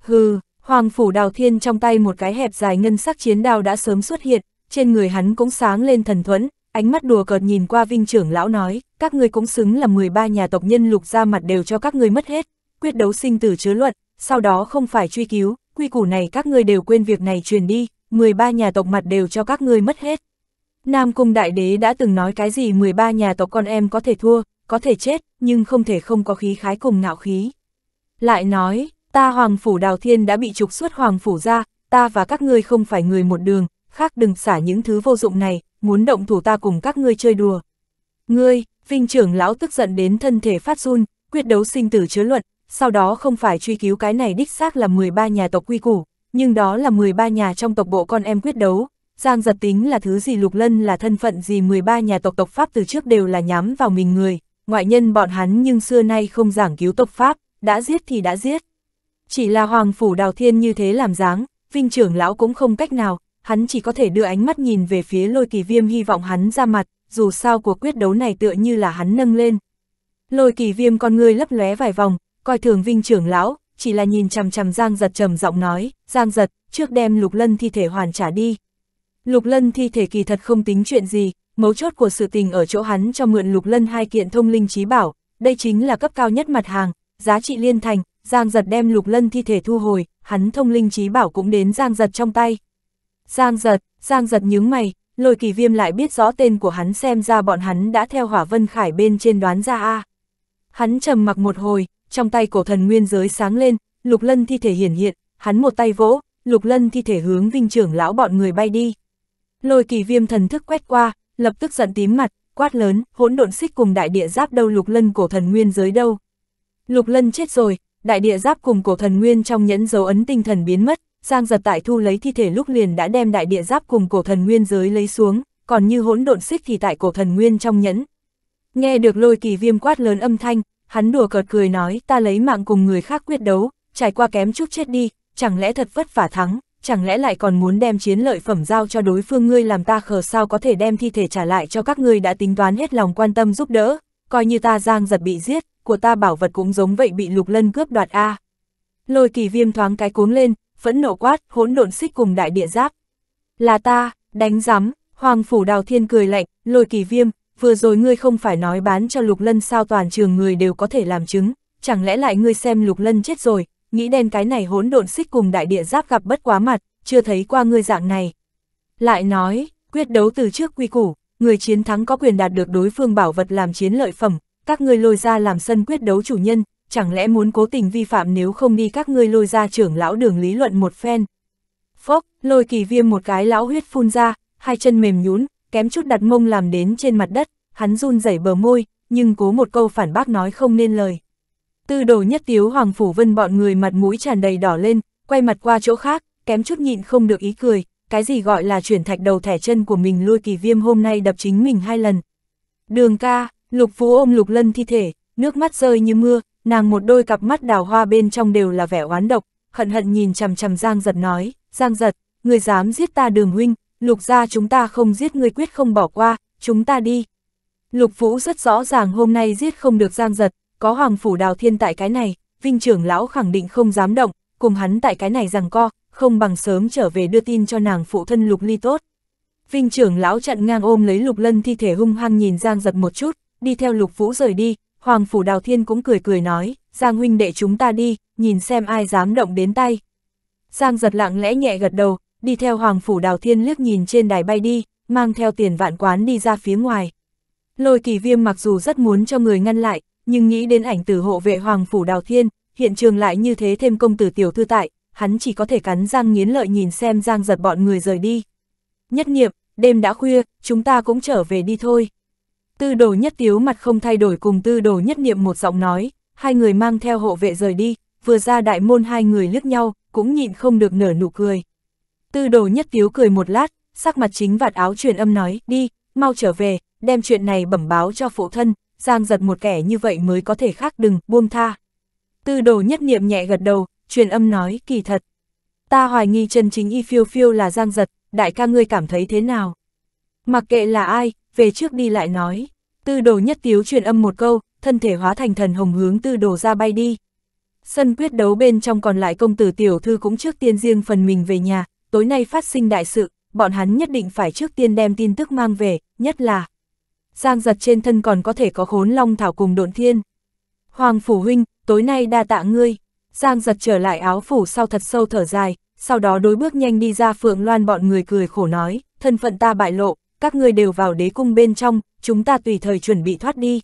Hừ, Hoàng Phủ Đào Thiên trong tay một cái hẹp dài ngân sắc chiến đao đã sớm xuất hiện, trên người hắn cũng sáng lên thần thuẫn, ánh mắt đùa cợt nhìn qua vinh trưởng lão nói, các ngươi cũng xứng là 13 nhà tộc nhân lục ra mặt đều cho các ngươi mất hết, quyết đấu sinh tử chứa luận, sau đó không phải truy cứu, quy củ này các ngươi đều quên việc này truyền đi, 13 nhà tộc mặt đều cho các ngươi mất hết. Nam Cung Đại Đế đã từng nói cái gì 13 nhà tộc con em có thể thua, có thể chết, nhưng không thể không có khí khái cùng ngạo khí. Lại nói, ta Hoàng Phủ Đào Thiên đã bị trục xuất Hoàng Phủ ra, ta và các ngươi không phải người một đường, khác đừng xả những thứ vô dụng này, muốn động thủ ta cùng các ngươi chơi đùa. Ngươi, Vinh trưởng lão tức giận đến thân thể phát run, quyết đấu sinh tử chứa luận, sau đó không phải truy cứu cái này đích xác là 13 nhà tộc quy củ, nhưng đó là 13 nhà trong tộc bộ con em quyết đấu, Giang giật tính là thứ gì Lục Lân là thân phận gì 13 nhà tộc tộc Pháp từ trước đều là nhắm vào mình người, ngoại nhân bọn hắn nhưng xưa nay không giảng cứu tộc Pháp, đã giết thì đã giết. Chỉ là Hoàng Phủ Đào Thiên như thế làm dáng, Vinh trưởng lão cũng không cách nào, hắn chỉ có thể đưa ánh mắt nhìn về phía lôi kỳ viêm hy vọng hắn ra mặt, dù sao cuộc quyết đấu này tựa như là hắn nâng lên. Lôi kỳ viêm con ngươi lấp lóe vài vòng, coi thường Vinh trưởng lão, chỉ là nhìn chằm chằm Giang giật trầm giọng nói, Giang giật, trước đem lục lân thi thể hoàn trả đi, Lục Lân thi thể kỳ thật không tính chuyện gì, mấu chốt của sự tình ở chỗ hắn cho mượn Lục Lân hai kiện thông linh trí bảo, đây chính là cấp cao nhất mặt hàng, giá trị liên thành, Giang Giật đem Lục Lân thi thể thu hồi, hắn thông linh trí bảo cũng đến Giang Giật trong tay. Giang Giật, Giang Giật nhướng mày, Lôi Kỳ Viêm lại biết rõ tên của hắn xem ra bọn hắn đã theo Hỏa Vân Khải bên trên đoán ra a. Hắn trầm mặc một hồi, trong tay cổ thần nguyên giới sáng lên, Lục Lân thi thể hiển hiện, hắn một tay vỗ, Lục Lân thi thể hướng Vinh trưởng lão bọn người bay đi. Lôi kỳ viêm thần thức quét qua, lập tức giận tím mặt, quát lớn, hỗn độn xích cùng đại địa giáp đâu lục lân cổ thần nguyên giới đâu. Lục lân chết rồi, đại địa giáp cùng cổ thần nguyên trong nhẫn dấu ấn tinh thần biến mất, Giang giật tại thu lấy thi thể lúc liền đã đem đại địa giáp cùng cổ thần nguyên giới lấy xuống, còn như hỗn độn xích thì tại cổ thần nguyên trong nhẫn. Nghe được lôi kỳ viêm quát lớn âm thanh, hắn đùa cợt cười nói ta lấy mạng cùng người khác quyết đấu, trải qua kém chút chết đi, chẳng lẽ thật vất vả thắng, chẳng lẽ lại còn muốn đem chiến lợi phẩm giao cho đối phương ngươi làm ta khờ sao có thể đem thi thể trả lại cho các ngươi đã tính toán hết lòng quan tâm giúp đỡ, coi như ta giang giật bị giết, của ta bảo vật cũng giống vậy bị lục lân cướp đoạt a. Lôi kỳ viêm thoáng cái cuống lên, phẫn nộ quát, hỗn độn xích cùng đại địa giáp. Là ta, đánh rắm, hoàng phủ đào thiên cười lạnh, lôi kỳ viêm, vừa rồi ngươi không phải nói bán cho lục lân sao toàn trường người đều có thể làm chứng, chẳng lẽ lại ngươi xem lục lân chết rồi, nghĩ đen cái này hỗn độn xích cùng đại địa giáp gặp bất quá mặt, chưa thấy qua ngươi dạng này. Lại nói, quyết đấu từ trước quy củ, người chiến thắng có quyền đạt được đối phương bảo vật làm chiến lợi phẩm, các ngươi lôi ra làm sân quyết đấu chủ nhân, chẳng lẽ muốn cố tình vi phạm nếu không đi các ngươi lôi ra trưởng lão đường lý luận một phen. Phốc, lôi kỳ viêm một cái lão huyết phun ra, hai chân mềm nhún, kém chút đặt mông làm đến trên mặt đất, hắn run rẩy bờ môi, nhưng cố một câu phản bác nói không nên lời. Tư đồ nhất tiếu Hoàng Phủ Vân bọn người mặt mũi tràn đầy đỏ lên, quay mặt qua chỗ khác, kém chút nhịn không được ý cười, cái gì gọi là chuyển thạch đầu thẻ chân của mình lôi kỳ viêm hôm nay đập chính mình hai lần. Đường ca, lục phú ôm lục lân thi thể, nước mắt rơi như mưa, nàng một đôi cặp mắt đào hoa bên trong đều là vẻ oán độc, hận hận nhìn chằm chằm Giang giật nói, Giang giật, người dám giết ta đường huynh, lục ra chúng ta không giết người quyết không bỏ qua, chúng ta đi. Lục Vũ rất rõ ràng hôm nay giết không được Giang Giật, có Hoàng Phủ Đào Thiên tại cái này, Vinh trưởng lão khẳng định không dám động, cùng hắn tại cái này rằng co, không bằng sớm trở về đưa tin cho nàng phụ thân Lục Ly tốt. Vinh trưởng lão chặn ngang ôm lấy Lục Lân thi thể hung hăng nhìn Giang giật một chút, đi theo Lục Vũ rời đi, Hoàng Phủ Đào Thiên cũng cười cười nói, Giang huynh đệ chúng ta đi, nhìn xem ai dám động đến tay. Giang giật lặng lẽ nhẹ gật đầu, đi theo Hoàng Phủ Đào Thiên liếc nhìn trên đài bay đi, mang theo tiền vạn quán đi ra phía ngoài. Lôi kỳ viêm mặc dù rất muốn cho người ngăn lại, nhưng nghĩ đến ảnh từ hộ vệ Hoàng Phủ Đào Thiên, hiện trường lại như thế thêm công tử tiểu thư tại, hắn chỉ có thể cắn răng nghiến lợi nhìn xem giang giật bọn người rời đi. Nhất niệm, đêm đã khuya, chúng ta cũng trở về đi thôi. Tư đồ nhất tiếu mặt không thay đổi cùng tư đồ nhất niệm một giọng nói, hai người mang theo hộ vệ rời đi, vừa ra đại môn hai người liếc nhau, cũng nhịn không được nở nụ cười. Tư đồ nhất tiếu cười một lát, sắc mặt chính vạt áo truyền âm nói, đi, mau trở về, đem chuyện này bẩm báo cho phụ thân, giang giật một kẻ như vậy mới có thể khác đừng, buông tha. Tư đồ nhất niệm nhẹ gật đầu, truyền âm nói, kỳ thật. Ta hoài nghi chân chính y phiêu phiêu là giang giật, đại ca ngươi cảm thấy thế nào? Mặc kệ là ai, về trước đi lại nói. Tư đồ nhất tiếu truyền âm một câu, thân thể hóa thành thần hồng hướng tư đồ ra bay đi. Sân quyết đấu bên trong còn lại công tử tiểu thư cũng trước tiên riêng phần mình về nhà, tối nay phát sinh đại sự, bọn hắn nhất định phải trước tiên đem tin tức mang về, nhất là Giang giật trên thân còn có thể có khốn long thảo cùng độn thiên. Hoàng phủ huynh, tối nay đa tạ ngươi. Giang giật trở lại áo phủ sau thật sâu thở dài, sau đó đối bước nhanh đi ra phượng loan bọn người cười khổ nói, thân phận ta bại lộ, các ngươi đều vào đế cung bên trong, chúng ta tùy thời chuẩn bị thoát đi.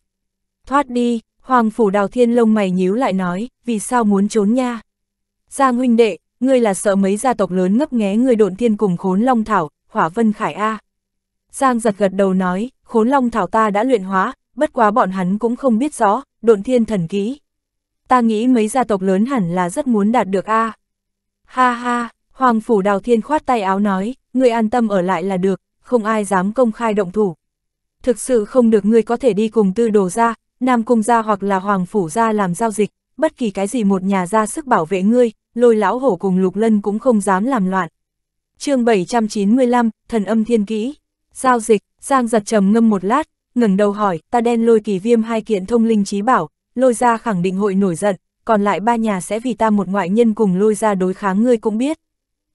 Thoát đi, hoàng phủ đào thiên lông mày nhíu lại nói, vì sao muốn trốn nha? Giang huynh đệ, ngươi là sợ mấy gia tộc lớn ngấp nghé người độn thiên cùng khốn long thảo, hỏa vân khải A. Giang giật gật đầu nói, khốn long thảo ta đã luyện hóa, bất quá bọn hắn cũng không biết rõ, độn thiên thần ký. Ta nghĩ mấy gia tộc lớn hẳn là rất muốn đạt được a. À. Ha ha, Hoàng Phủ Đào Thiên khoát tay áo nói, ngươi an tâm ở lại là được, không ai dám công khai động thủ. Thực sự không được ngươi có thể đi cùng tư đồ ra, Nam Cung ra hoặc là Hoàng Phủ ra làm giao dịch, bất kỳ cái gì một nhà ra sức bảo vệ ngươi, lôi lão hổ cùng lục lân cũng không dám làm loạn. chương 795, Thần âm thiên kỹ Giao dịch, Giang giật trầm ngâm một lát, ngẩng đầu hỏi, ta đen lôi kỳ viêm hai kiện thông linh trí bảo, lôi ra khẳng định hội nổi giận, còn lại ba nhà sẽ vì ta một ngoại nhân cùng lôi ra đối kháng ngươi cũng biết.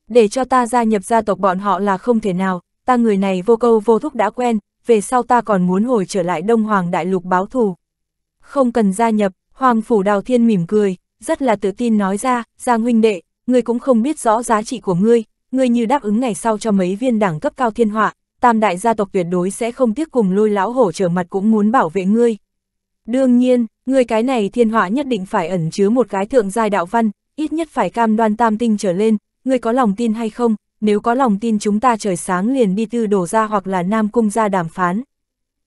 Để cho ta gia nhập gia tộc bọn họ là không thể nào, ta người này vô câu vô thúc đã quen, về sau ta còn muốn hồi trở lại Đông Hoàng Đại Lục báo thù. Không cần gia nhập, Hoàng Phủ Đào Thiên mỉm cười, rất là tự tin nói ra, Giang huynh đệ, ngươi cũng không biết rõ giá trị của ngươi, ngươi như đáp ứng ngày sau cho mấy viên đảng cấp cao thiên họa, tam đại gia tộc tuyệt đối sẽ không tiếc cùng lôi lão hổ trở mặt cũng muốn bảo vệ ngươi. Đương nhiên, ngươi cái này thiên họa nhất định phải ẩn chứa một cái thượng giai đạo văn, ít nhất phải cam đoan tam tinh trở lên, ngươi có lòng tin hay không, nếu có lòng tin chúng ta trời sáng liền đi tư đổ ra hoặc là nam cung ra đàm phán.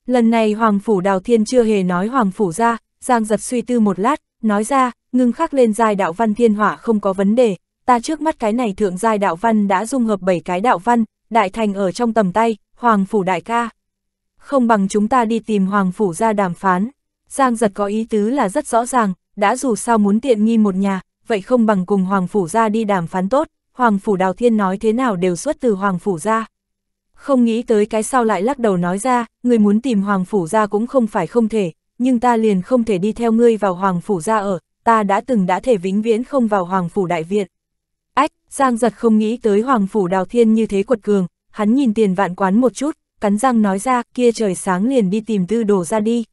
Lần này Hoàng Phủ Đào Thiên chưa hề nói Hoàng Phủ ra, Giang giật suy tư một lát, nói ra, ngưng khắc lên giai đạo văn thiên hỏa không có vấn đề, ta trước mắt cái này thượng giai đạo văn đã dung hợp 7 cái đạo văn, đại thành ở trong tầm tay, Hoàng Phủ đại ca. Không bằng chúng ta đi tìm Hoàng Phủ ra đàm phán. Giang giật có ý tứ là rất rõ ràng, đã dù sao muốn tiện nghi một nhà, vậy không bằng cùng Hoàng Phủ ra đi đàm phán tốt, Hoàng Phủ Đào Thiên nói thế nào đều xuất từ Hoàng Phủ ra. Không nghĩ tới cái sau lại lắc đầu nói ra, người muốn tìm Hoàng Phủ ra cũng không phải không thể, nhưng ta liền không thể đi theo ngươi vào Hoàng Phủ ra ở, ta đã từng đã thể vĩnh viễn không vào Hoàng Phủ Đại Viện. Ách, Giang giật không nghĩ tới Hoàng Phủ Đào Thiên như thế quật cường, hắn nhìn tiền vạn quán một chút, cắn răng nói ra, kia trời sáng liền đi tìm tư đồ ra đi.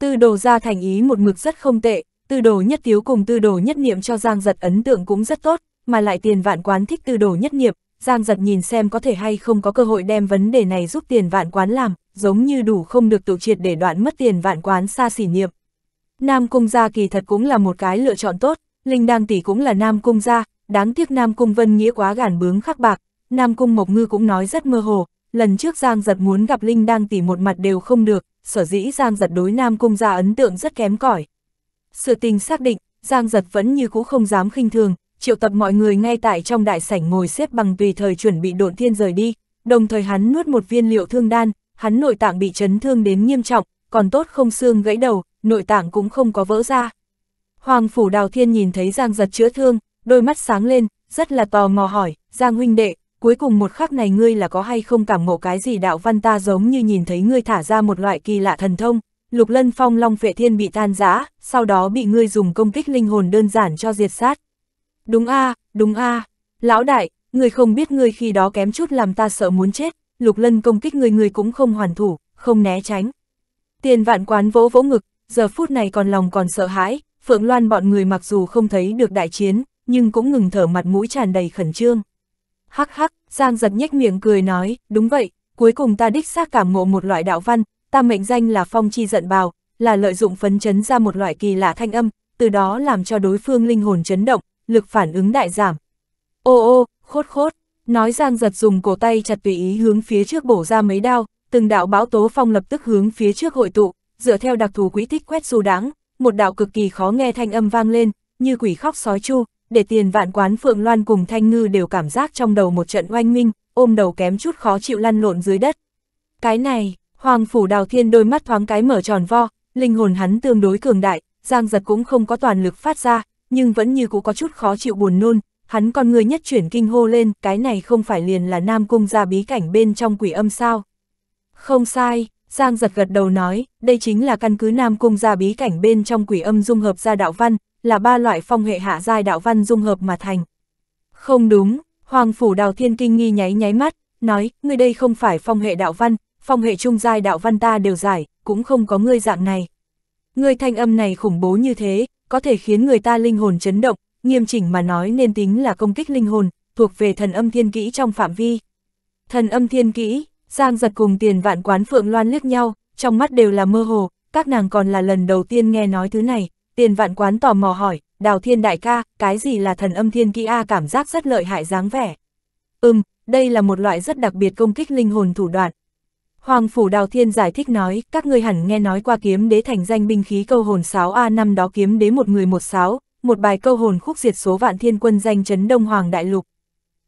Tư đồ ra thành ý một mực rất không tệ, tư đồ nhất tiếu cùng tư đồ nhất niệm cho Giang giật ấn tượng cũng rất tốt, mà lại tiền vạn quán thích tư đồ nhất niệm, Giang giật nhìn xem có thể hay không có cơ hội đem vấn đề này giúp tiền vạn quán làm, giống như đủ không được tổ triệt để đoạn mất tiền vạn quán xa xỉ niệm. Nam Cung gia kỳ thật cũng là một cái lựa chọn tốt, Linh Đăng Tỷ cũng là Nam Cung gia, đáng tiếc Nam Cung Vân Nghĩa quá gản bướng khắc bạc, Nam Cung Mộc Ngư cũng nói rất mơ hồ, lần trước Giang Giật muốn gặp Linh Đang Tỷ một mặt đều không được, sở dĩ Giang Giật đối Nam Cung ra ấn tượng rất kém cỏi. Sự tình xác định, Giang Giật vẫn như cũ không dám khinh thường, triệu tập mọi người ngay tại trong đại sảnh ngồi xếp bằng vì thời chuẩn bị độn thiên rời đi, đồng thời hắn nuốt một viên liệu thương đan, hắn nội tạng bị chấn thương đến nghiêm trọng, còn tốt không xương gãy đầu, nội tạng cũng không có vỡ ra. Hoàng phủ Đào Thiên nhìn thấy Giang Giật chữa thương, đôi mắt sáng lên, rất là tò mò hỏi, Giang huynh đệ, cuối cùng một khắc này ngươi là có hay không cảm ngộ cái gì đạo văn ta giống như nhìn thấy ngươi thả ra một loại kỳ lạ thần thông, lục lân phong long phệ thiên bị tan giã, sau đó bị ngươi dùng công kích linh hồn đơn giản cho diệt sát. Đúng a đúng a lão đại, ngươi không biết ngươi khi đó kém chút làm ta sợ muốn chết, lục lân công kích ngươi ngươi cũng không hoàn thủ, không né tránh. Tiền vạn quán vỗ vỗ ngực, giờ phút này còn lòng còn sợ hãi, Phượng Loan bọn người mặc dù không thấy được đại chiến, nhưng cũng ngừng thở mặt mũi tràn đầy khẩn trương hắc hắc, Giang giật nhếch miệng cười nói, đúng vậy, cuối cùng ta đích xác cảm ngộ một loại đạo văn, ta mệnh danh là phong chi giận bào, là lợi dụng phấn chấn ra một loại kỳ lạ thanh âm, từ đó làm cho đối phương linh hồn chấn động, lực phản ứng đại giảm. Ô ô, khốt khốt, nói Giang giật dùng cổ tay chặt tùy ý hướng phía trước bổ ra mấy đao, từng đạo báo tố phong lập tức hướng phía trước hội tụ, dựa theo đặc thù quỹ tích quét du đáng, một đạo cực kỳ khó nghe thanh âm vang lên, như quỷ khóc sói chu, để tiền vạn quán Phượng Loan cùng Thanh Ngư đều cảm giác trong đầu một trận oanh minh, ôm đầu kém chút khó chịu lăn lộn dưới đất. Cái này, Hoàng Phủ Đào Thiên đôi mắt thoáng cái mở tròn vo, linh hồn hắn tương đối cường đại, Giang Giật cũng không có toàn lực phát ra, nhưng vẫn như cũng có chút khó chịu buồn nôn, hắn còn người nhất chuyển kinh hô lên, cái này không phải liền là Nam Cung ra bí cảnh bên trong quỷ âm sao. Không sai, Giang Giật gật đầu nói, đây chính là căn cứ Nam Cung ra bí cảnh bên trong quỷ âm dung hợp ra đạo văn, là ba loại phong hệ hạ giai đạo văn dung hợp mà thành. Không đúng, Hoàng Phủ Đào Thiên Kinh nghi nháy nháy mắt, nói, ngươi đây không phải phong hệ đạo văn, phong hệ trung giai đạo văn ta đều giải, cũng không có ngươi dạng này. Ngươi thanh âm này khủng bố như thế, có thể khiến người ta linh hồn chấn động, nghiêm chỉnh mà nói nên tính là công kích linh hồn, thuộc về thần âm thiên kỹ trong phạm vi. Thần âm thiên kỹ, Giang giật cùng tiền vạn quán phượng loan liếc nhau, trong mắt đều là mơ hồ, các nàng còn là lần đầu tiên nghe nói thứ này, tiền vạn quán tò mò hỏi, đào thiên đại ca, cái gì là thần âm thiên kỹ A cảm giác rất lợi hại dáng vẻ. Ừm, đây là một loại rất đặc biệt công kích linh hồn thủ đoạn. Hoàng Phủ Đào Thiên giải thích nói, các ngươi hẳn nghe nói qua kiếm đế thành danh binh khí câu hồn 6A năm đó kiếm đế một người một sáu, một bài câu hồn khúc diệt số vạn thiên quân danh chấn Đông Hoàng Đại Lục.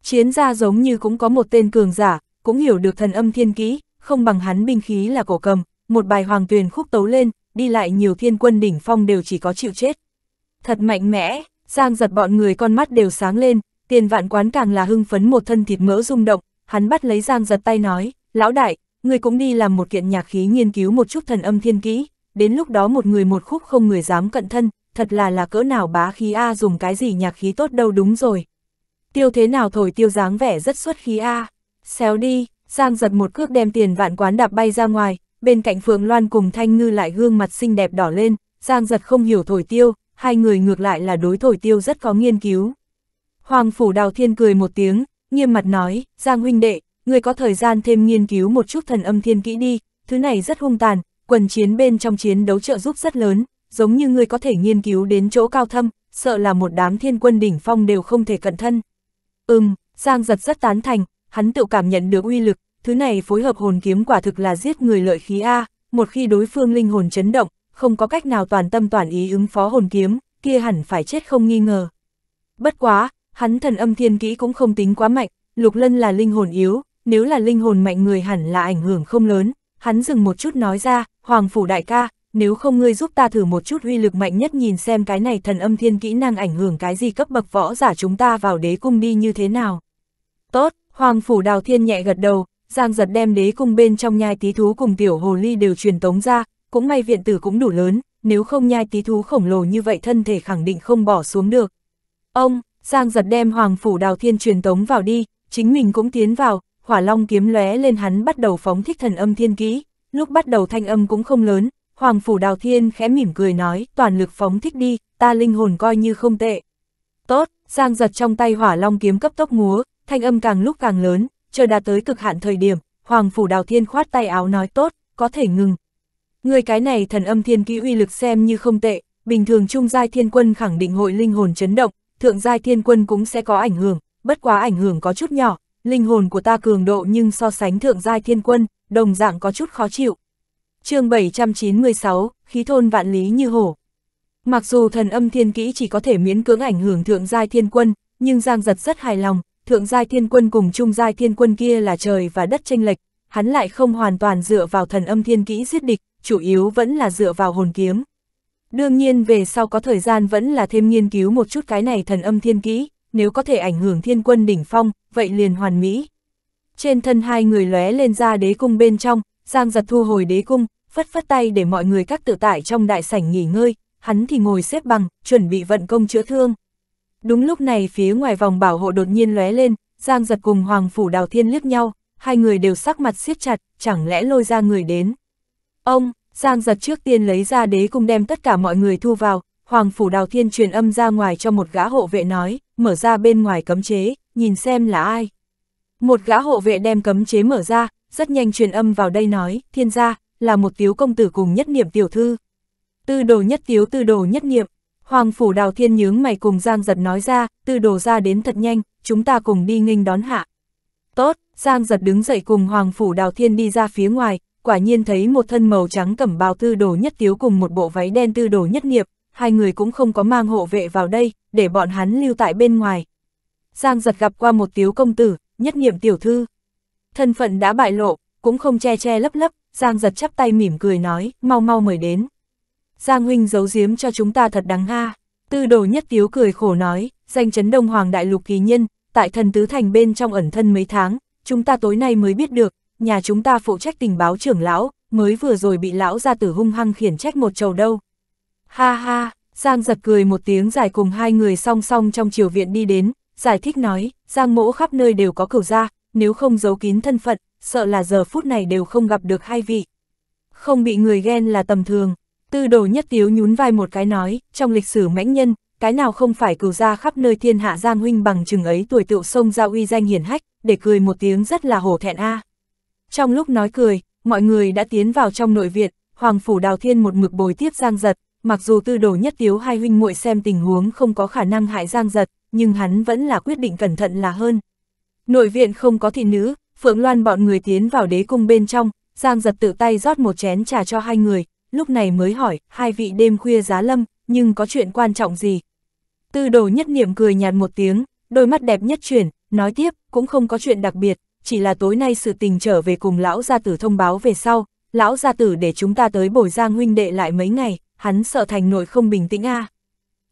Chiến gia giống như cũng có một tên cường giả, cũng hiểu được thần âm thiên kỹ, không bằng hắn binh khí là cổ cầm, một bài hoàng tuyền khúc tấu lên, đi lại nhiều thiên quân đỉnh phong đều chỉ có chịu chết. Thật mạnh mẽ, Giang giật bọn người con mắt đều sáng lên, tiền vạn quán càng là hưng phấn một thân thịt mỡ rung động, hắn bắt lấy Giang giật tay nói, lão đại, người cũng đi làm một kiện nhạc khí nghiên cứu một chút thần âm thiên kỹ, đến lúc đó một người một khúc không người dám cận thân, thật là là cỡ nào bá khí A dùng cái gì nhạc khí tốt đâu đúng rồi. Tiêu thế nào thổi tiêu dáng vẻ rất xuất khí A, xéo đi, Giang giật một cước đem tiền vạn quán đạp bay ra ngoài, bên cạnh Phượng Loan cùng Thanh Ngư lại gương mặt xinh đẹp đỏ lên, Giang giật không hiểu thổi tiêu, hai người ngược lại là đối thổi tiêu rất có nghiên cứu. Hoàng Phủ Đào Thiên cười một tiếng, nghiêm mặt nói, Giang huynh đệ, người có thời gian thêm nghiên cứu một chút thần âm thiên kỹ đi, thứ này rất hung tàn, quần chiến bên trong chiến đấu trợ giúp rất lớn, giống như người có thể nghiên cứu đến chỗ cao thâm, sợ là một đám thiên quân đỉnh phong đều không thể cận thân. Ừm, Giang giật rất tán thành, hắn tự cảm nhận được uy lực, thứ này phối hợp hồn kiếm quả thực là giết người lợi khí A, một khi đối phương linh hồn chấn động, không có cách nào toàn tâm toàn ý ứng phó hồn kiếm, kia hẳn phải chết không nghi ngờ. Bất quá, hắn thần âm thiên kỹ cũng không tính quá mạnh, lục lân là linh hồn yếu, nếu là linh hồn mạnh người hẳn là ảnh hưởng không lớn, hắn dừng một chút nói ra, hoàng phủ đại ca, nếu không ngươi giúp ta thử một chút uy lực mạnh nhất nhìn xem cái này thần âm thiên kỹ năng ảnh hưởng cái gì cấp bậc võ giả chúng ta vào đế cung đi như thế nào. Tốt, hoàng phủ đào thiên nhẹ gật đầu, Giang giật đem đế cung bên trong nhai tí thú cùng tiểu hồ ly đều truyền tống ra, cũng may viện tử cũng đủ lớn, nếu không nhai tí thú khổng lồ như vậy thân thể khẳng định không bỏ xuống được. Ông, Giang giật đem hoàng phủ đào thiên truyền tống vào đi, chính mình cũng tiến vào, hỏa long kiếm lóe lên hắn bắt đầu phóng thích thần âm thiên kỹ, lúc bắt đầu thanh âm cũng không lớn, hoàng phủ đào thiên khẽ mỉm cười nói, toàn lực phóng thích đi, ta linh hồn coi như không tệ. Tốt, Giang giật trong tay hỏa long kiếm cấp tốc múa, thanh âm càng lúc càng lớn, chờ đạt tới cực hạn thời điểm, Hoàng Phủ Đào Thiên khoát tay áo nói tốt, có thể ngừng. Người cái này thần âm thiên kỹ uy lực xem như không tệ, bình thường trung giai thiên quân khẳng định hội linh hồn chấn động, thượng giai thiên quân cũng sẽ có ảnh hưởng, bất quá ảnh hưởng có chút nhỏ, linh hồn của ta cường độ nhưng so sánh thượng giai thiên quân, đồng dạng có chút khó chịu. chương 796, khí thôn vạn lý như hổ. Mặc dù thần âm thiên kỹ chỉ có thể miễn cưỡng ảnh hưởng thượng giai thiên quân, nhưng Giang Giật rất hài lòng, thượng giai thiên quân cùng trung giai thiên quân kia là trời và đất tranh lệch, hắn lại không hoàn toàn dựa vào thần âm thiên kỹ giết địch, chủ yếu vẫn là dựa vào hồn kiếm. Đương nhiên về sau có thời gian vẫn là thêm nghiên cứu một chút cái này thần âm thiên kỹ, nếu có thể ảnh hưởng thiên quân đỉnh phong, vậy liền hoàn mỹ. Trên thân hai người lóe lên ra đế cung bên trong, Giang giật thu hồi đế cung, phất phất tay để mọi người các tự tại trong đại sảnh nghỉ ngơi, hắn thì ngồi xếp bằng, chuẩn bị vận công chữa thương. Đúng lúc này phía ngoài vòng bảo hộ đột nhiên lóe lên, Giang giật cùng Hoàng Phủ Đào Thiên liếc nhau, hai người đều sắc mặt siết chặt, chẳng lẽ lôi ra người đến. Ông, Giang giật trước tiên lấy ra đế cùng đem tất cả mọi người thu vào, Hoàng Phủ Đào Thiên truyền âm ra ngoài cho một gã hộ vệ nói, mở ra bên ngoài cấm chế, nhìn xem là ai. Một gã hộ vệ đem cấm chế mở ra, rất nhanh truyền âm vào đây nói, thiên gia, là một tiếu công tử cùng nhất niệm tiểu thư. Tư đồ nhất tiếu tư đồ nhất niệm, Hoàng phủ đào thiên nhướng mày cùng Giang giật nói ra, tư đồ ra đến thật nhanh, chúng ta cùng đi nghinh đón hạ. Tốt, Giang giật đứng dậy cùng Hoàng phủ đào thiên đi ra phía ngoài, quả nhiên thấy một thân màu trắng cẩm bào tư đồ nhất tiếu cùng một bộ váy đen tư đồ nhất nghiệp, hai người cũng không có mang hộ vệ vào đây, để bọn hắn lưu tại bên ngoài. Giang giật gặp qua một tiếu công tử, nhất nghiệm tiểu thư. Thân phận đã bại lộ, cũng không che che lấp lấp, Giang giật chắp tay mỉm cười nói, mau mau mời đến. Giang huynh giấu giếm cho chúng ta thật đáng ha. Tư đồ nhất tiếu cười khổ nói, danh chấn đông hoàng đại lục kỳ nhân, tại thần tứ thành bên trong ẩn thân mấy tháng, chúng ta tối nay mới biết được, nhà chúng ta phụ trách tình báo trưởng lão, mới vừa rồi bị lão gia tử hung hăng khiển trách một trầu đâu. Ha ha, Giang giật cười một tiếng giải cùng hai người song song trong chiều viện đi đến, giải thích nói, Giang mỗ khắp nơi đều có cửu ra, nếu không giấu kín thân phận, sợ là giờ phút này đều không gặp được hai vị. Không bị người ghen là tầm thường, Tư đồ nhất tiếu nhún vai một cái nói, trong lịch sử mãnh nhân, cái nào không phải cửu ra khắp nơi thiên hạ giang huynh bằng chừng ấy tuổi tựu sông ra uy danh hiển hách, để cười một tiếng rất là hổ thẹn a. Trong lúc nói cười, mọi người đã tiến vào trong nội viện, Hoàng phủ Đào Thiên một mực bồi tiếp Giang Giật, mặc dù tư đồ nhất tiếu hai huynh muội xem tình huống không có khả năng hại Giang Giật, nhưng hắn vẫn là quyết định cẩn thận là hơn. Nội viện không có thị nữ, Phượng Loan bọn người tiến vào đế cung bên trong, Giang Giật tự tay rót một chén trà cho hai người, lúc này mới hỏi, hai vị đêm khuya giá lâm, nhưng có chuyện quan trọng gì? Tư đồ nhất niệm cười nhạt một tiếng, đôi mắt đẹp nhất chuyển, nói tiếp, cũng không có chuyện đặc biệt, chỉ là tối nay sự tình trở về cùng lão gia tử thông báo về sau, lão gia tử để chúng ta tới bồi giang huynh đệ lại mấy ngày, hắn sợ thành nội không bình tĩnh a à?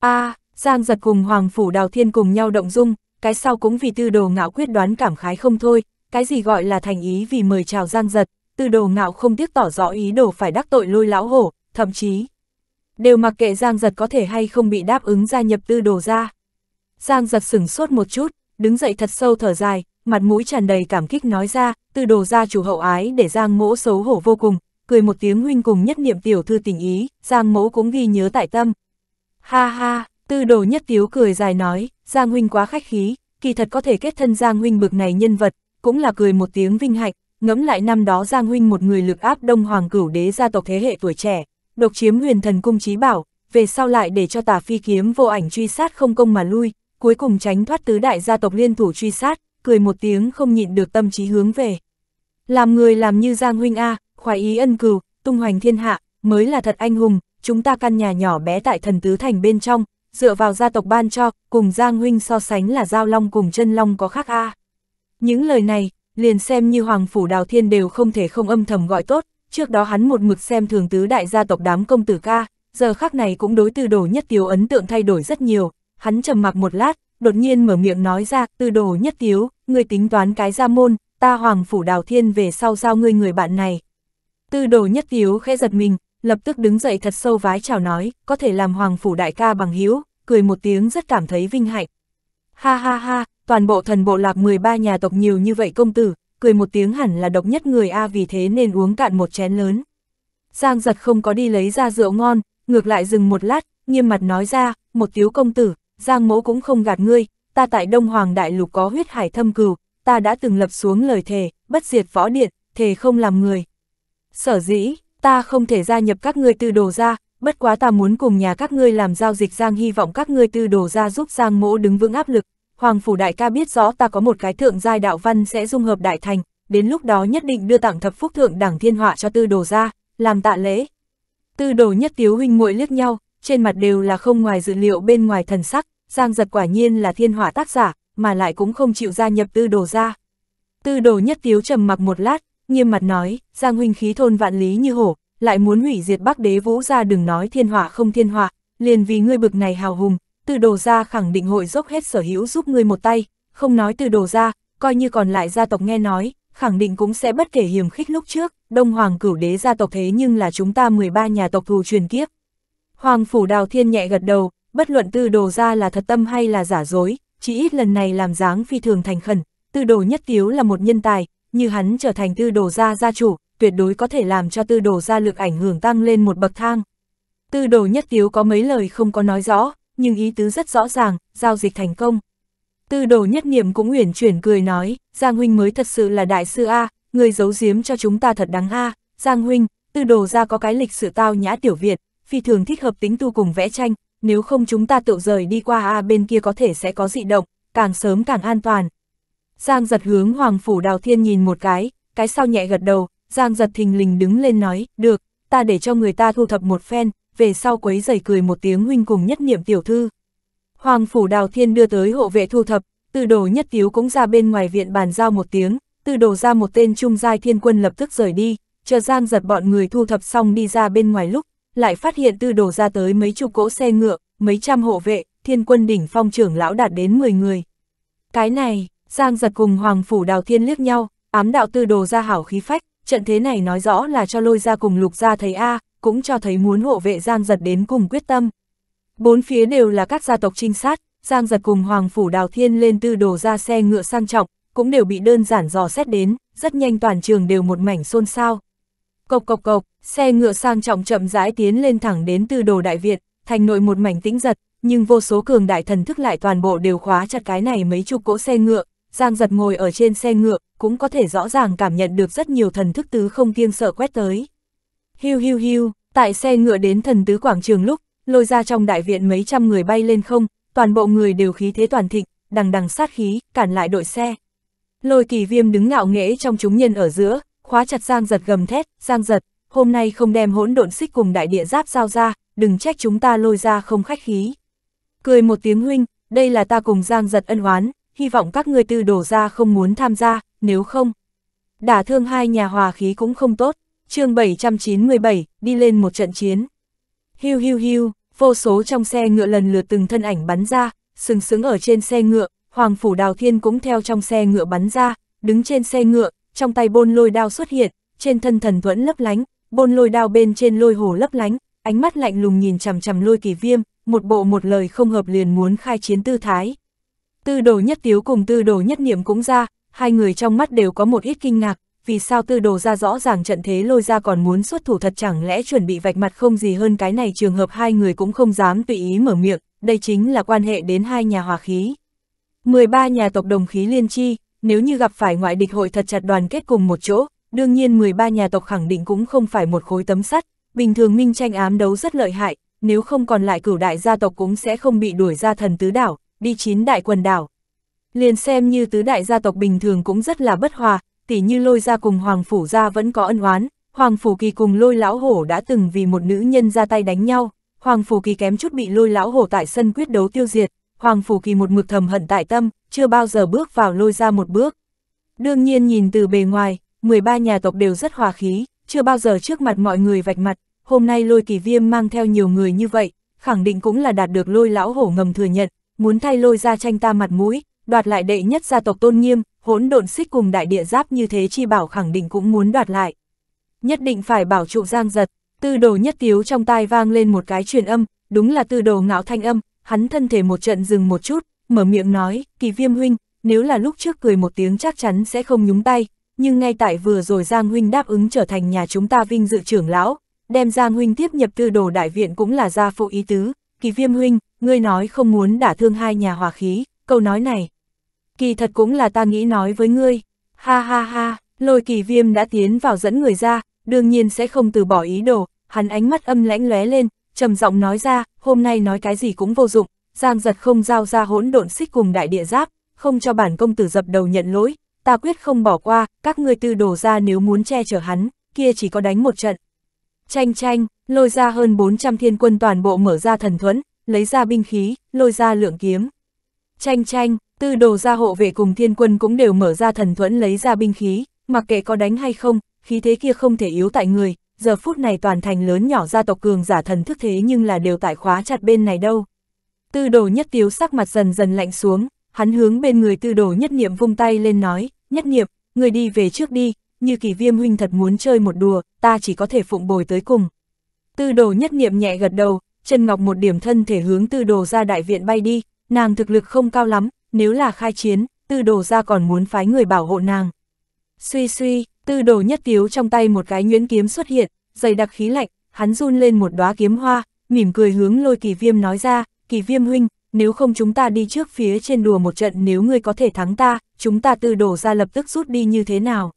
a giang giật cùng hoàng phủ đào thiên cùng nhau động dung, cái sau cũng vì tư đồ ngạo quyết đoán cảm khái không thôi, cái gì gọi là thành ý vì mời chào giang giật, tư đồ ngạo không tiếc tỏ rõ ý đồ phải đắc tội lôi lão hổ, thậm chí đều mặc kệ Giang Giật có thể hay không bị đáp ứng gia nhập tư đồ ra. Giang Giật sửng sốt một chút, đứng dậy thật sâu thở dài, mặt mũi tràn đầy cảm kích nói ra, tư đồ ra chủ hậu ái để Giang mỗ xấu hổ vô cùng, cười một tiếng huynh cùng nhất niệm tiểu thư tình ý, Giang mỗ cũng ghi nhớ tại tâm. Ha ha, tư đồ nhất tiếu cười dài nói, Giang huynh quá khách khí, kỳ thật có thể kết thân Giang huynh bực này nhân vật, cũng là cười một tiếng vinh hạnh, ngẫm lại năm đó Giang Huynh một người lực áp đông hoàng cửu đế gia tộc thế hệ tuổi trẻ, độc chiếm huyền thần cung trí bảo, về sau lại để cho tà phi kiếm vô ảnh truy sát không công mà lui, cuối cùng tránh thoát tứ đại gia tộc liên thủ truy sát, cười một tiếng không nhịn được tâm trí hướng về. Làm người làm như Giang Huynh A, khoái ý ân cừu, tung hoành thiên hạ, mới là thật anh hùng, chúng ta căn nhà nhỏ bé tại thần tứ thành bên trong, dựa vào gia tộc ban cho, cùng Giang Huynh so sánh là Giao Long cùng chân Long có khác A. Những lời này, liền xem như Hoàng Phủ Đào Thiên đều không thể không âm thầm gọi tốt, trước đó hắn một mực xem thường tứ đại gia tộc đám công tử ca, giờ khác này cũng đối từ đồ nhất tiếu ấn tượng thay đổi rất nhiều, hắn trầm mặc một lát, đột nhiên mở miệng nói ra, từ đồ nhất tiếu, người tính toán cái gia môn, ta Hoàng Phủ Đào Thiên về sau giao ngươi người bạn này. Tư đồ nhất tiếu khẽ giật mình, lập tức đứng dậy thật sâu vái chào nói, có thể làm Hoàng Phủ Đại ca bằng hiếu, cười một tiếng rất cảm thấy vinh hạnh. Ha ha ha, toàn bộ thần bộ lạc 13 nhà tộc nhiều như vậy công tử, cười một tiếng hẳn là độc nhất người A vì thế nên uống cạn một chén lớn. Giang giật không có đi lấy ra rượu ngon, ngược lại dừng một lát, nghiêm mặt nói ra, một tiếu công tử, Giang mẫu cũng không gạt ngươi, ta tại Đông Hoàng Đại Lục có huyết hải thâm cừu, ta đã từng lập xuống lời thề, bất diệt võ điện, thề không làm người. Sở dĩ, ta không thể gia nhập các ngươi tư đồ ra, bất quá ta muốn cùng nhà các ngươi làm giao dịch Giang hy vọng các ngươi tư đồ ra giúp Giang mỗ đứng vững áp lực, Hoàng phủ đại ca biết rõ ta có một cái thượng giai đạo văn sẽ dung hợp đại thành, đến lúc đó nhất định đưa tặng thập phúc thượng đẳng thiên họa cho tư đồ ra, làm tạ lễ. Tư đồ nhất tiếu huynh muội liếc nhau, trên mặt đều là không ngoài dự liệu bên ngoài thần sắc, Giang giật quả nhiên là thiên họa tác giả, mà lại cũng không chịu gia nhập tư đồ ra. Tư đồ nhất tiếu trầm mặc một lát, nghiêm mặt nói, Giang huynh khí thôn vạn lý như hổ, lại muốn hủy diệt bắc đế vũ ra đừng nói thiên họa không thiên họa, liền vì ngươi bực này hào hùng, từ đồ gia khẳng định hội dốc hết sở hữu giúp ngươi một tay, không nói từ đồ gia, coi như còn lại gia tộc nghe nói, khẳng định cũng sẽ bất kể hiểm khích lúc trước, Đông Hoàng cửu đế gia tộc thế nhưng là chúng ta 13 nhà tộc thù truyền kiếp. Hoàng phủ đào thiên nhẹ gật đầu, bất luận tư đồ gia là thật tâm hay là giả dối, chỉ ít lần này làm dáng phi thường thành khẩn, tư đồ nhất tiếu là một nhân tài, như hắn trở thành tư đồ gia gia chủ, tuyệt đối có thể làm cho tư đồ gia lực ảnh hưởng tăng lên một bậc thang. Tư đồ nhất tiếu có mấy lời không có nói rõ, nhưng ý tứ rất rõ ràng, giao dịch thành công. Tư đồ nhất niệm cũng uyển chuyển cười nói, Giang Huynh mới thật sự là đại sư A, người giấu giếm cho chúng ta thật đáng A, Giang Huynh, tư đồ ra có cái lịch sự tao nhã tiểu Việt, phi thường thích hợp tính tu cùng vẽ tranh, nếu không chúng ta tự rời đi qua A bên kia có thể sẽ có dị động, càng sớm càng an toàn. Giang giật hướng Hoàng Phủ Đào Thiên nhìn một cái, cái sau nhẹ gật đầu, Giang giật thình lình đứng lên nói, được, ta để cho người ta thu thập một phen, về sau quấy giày cười một tiếng huynh cùng nhất niệm tiểu thư. Hoàng phủ đào thiên đưa tới hộ vệ thu thập, từ đồ nhất tiếu cũng ra bên ngoài viện bàn giao một tiếng, từ đồ ra một tên trung giai thiên quân lập tức rời đi, chờ giang giật bọn người thu thập xong đi ra bên ngoài lúc, lại phát hiện từ đồ ra tới mấy chục cỗ xe ngựa, mấy trăm hộ vệ, thiên quân đỉnh phong trưởng lão đạt đến 10 người. Cái này, giang giật cùng hoàng phủ đào thiên liếc nhau, ám đạo tư đồ ra hảo khí phách, trận thế này nói rõ là cho lôi ra cùng lục ra thấy A, cũng cho thấy muốn hộ vệ Giang Giật đến cùng quyết tâm. Bốn phía đều là các gia tộc trinh sát, Giang Giật cùng Hoàng Phủ Đào Thiên lên tư đồ ra xe ngựa sang trọng, cũng đều bị đơn giản dò xét đến, rất nhanh toàn trường đều một mảnh xôn xao. Cộc cộc cộc, xe ngựa sang trọng chậm rãi tiến lên thẳng đến tư đồ Đại Việt, thành nội một mảnh tĩnh giật, nhưng vô số cường đại thần thức lại toàn bộ đều khóa chặt cái này mấy chục cỗ xe ngựa, Giang Giật ngồi ở trên xe ngựa, cũng có thể rõ ràng cảm nhận được rất nhiều thần thức tứ không kiêng sợ quét tới. Hiu hiu hiu, tại xe ngựa đến thần tứ quảng trường lúc, lôi ra trong đại viện mấy trăm người bay lên không, toàn bộ người đều khí thế toàn thịnh, đằng đằng sát khí, cản lại đội xe. Lôi kỳ viêm đứng ngạo nghễ trong chúng nhân ở giữa, khóa chặt Giang giật gầm thét, Giang giật, hôm nay không đem hỗn độn xích cùng đại địa giáp giao ra, đừng trách chúng ta lôi ra không khách khí. Cười một tiếng huynh, đây là ta cùng Giang giật ân oán, hy vọng các ngươi tư đổ ra không muốn tham gia, nếu không. Đả thương hai nhà hòa khí cũng không tốt chương 797, đi lên một trận chiến. Hiu hiu hiu, vô số trong xe ngựa lần lượt từng thân ảnh bắn ra, sừng sững ở trên xe ngựa, Hoàng Phủ Đào Thiên cũng theo trong xe ngựa bắn ra, đứng trên xe ngựa, trong tay bôn lôi đao xuất hiện, trên thân thần thuẫn lấp lánh, bôn lôi đao bên trên lôi hồ lấp lánh, ánh mắt lạnh lùng nhìn chằm chằm lôi kỳ viêm, một bộ một lời không hợp liền muốn khai chiến tư thái. Tư đồ nhất tiếu cùng tư đồ nhất niệm cũng ra, hai người trong mắt đều có một ít kinh ngạc, vì sao tư đồ ra rõ ràng trận thế lôi ra còn muốn xuất thủ thật chẳng lẽ chuẩn bị vạch mặt không gì hơn cái này trường hợp hai người cũng không dám tùy ý mở miệng, đây chính là quan hệ đến hai nhà hòa khí. 13 nhà tộc đồng khí liên chi, nếu như gặp phải ngoại địch hội thật chặt đoàn kết cùng một chỗ, đương nhiên 13 nhà tộc khẳng định cũng không phải một khối tấm sắt, bình thường minh tranh ám đấu rất lợi hại, nếu không còn lại cửu đại gia tộc cũng sẽ không bị đuổi ra thần tứ đảo, đi chín đại quần đảo. Liền xem như tứ đại gia tộc bình thường cũng rất là bất hòa, tỉ như lôi ra cùng Hoàng Phủ ra vẫn có ân oán, Hoàng Phủ Kỳ cùng lôi lão hổ đã từng vì một nữ nhân ra tay đánh nhau, Hoàng Phủ Kỳ kém chút bị lôi lão hổ tại sân quyết đấu tiêu diệt, Hoàng Phủ Kỳ một mực thầm hận tại tâm, chưa bao giờ bước vào lôi ra một bước. Đương nhiên nhìn từ bề ngoài, 13 nhà tộc đều rất hòa khí, chưa bao giờ trước mặt mọi người vạch mặt, hôm nay lôi kỳ viêm mang theo nhiều người như vậy, khẳng định cũng là đạt được lôi lão hổ ngầm thừa nhận, muốn thay lôi ra tranh ta mặt mũi, đoạt lại đệ nhất gia tộc tôn nghiêm, hỗn độn xích cùng đại địa giáp như thế chi bảo khẳng định cũng muốn đoạt lại. Nhất định phải bảo trụ giang giật, tư đồ nhất tiếu trong tai vang lên một cái truyền âm, đúng là tư đồ ngạo thanh âm, hắn thân thể một trận dừng một chút, mở miệng nói, kỳ viêm huynh, nếu là lúc trước cười một tiếng chắc chắn sẽ không nhúng tay, nhưng ngay tại vừa rồi Giang Huynh đáp ứng trở thành nhà chúng ta vinh dự trưởng lão, đem Giang Huynh tiếp nhập tư đồ đại viện cũng là gia phụ ý tứ, kỳ viêm huynh, ngươi nói không muốn đả thương hai nhà hòa khí, câu nói này, kỳ thật cũng là ta nghĩ nói với ngươi. Ha ha ha, lôi kỳ viêm đã tiến vào dẫn người ra, đương nhiên sẽ không từ bỏ ý đồ, hắn ánh mắt âm lãnh lóe lên, trầm giọng nói ra, hôm nay nói cái gì cũng vô dụng, giang giật không giao ra hỗn độn xích cùng đại địa giáp, không cho bản công tử dập đầu nhận lỗi, ta quyết không bỏ qua, các ngươi tư đổ ra nếu muốn che chở hắn, kia chỉ có đánh một trận. Chanh chanh, lôi ra hơn 400 thiên quân toàn bộ mở ra thần thuẫn, lấy ra binh khí, lôi ra lượng kiếm, Chanh chanh, tư đồ gia hộ về cùng thiên quân cũng đều mở ra thần thuẫn lấy ra binh khí, mặc kệ có đánh hay không, khí thế kia không thể yếu tại người, giờ phút này toàn thành lớn nhỏ gia tộc cường giả thần thức thế nhưng là đều tại khóa chặt bên này đâu. Tư đồ nhất tiếu sắc mặt dần dần lạnh xuống, hắn hướng bên người tư đồ nhất niệm vung tay lên nói, nhất niệm, người đi về trước đi, như kỳ viêm huynh thật muốn chơi một đùa, ta chỉ có thể phụng bồi tới cùng. Tư đồ nhất niệm nhẹ gật đầu, chân ngọc một điểm thân thể hướng tư đồ ra đại viện bay đi, nàng thực lực không cao lắm, nếu là khai chiến, tư đồ ra còn muốn phái người bảo hộ nàng. Suy suy, tư đồ nhất tiếu trong tay một cái nhuyễn kiếm xuất hiện, dày đặc khí lạnh, hắn run lên một đóa kiếm hoa, mỉm cười hướng lôi kỳ viêm nói ra, kỳ viêm huynh, nếu không chúng ta đi trước phía trên đùa một trận nếu ngươi có thể thắng ta, chúng ta tư đồ ra lập tức rút đi như thế nào.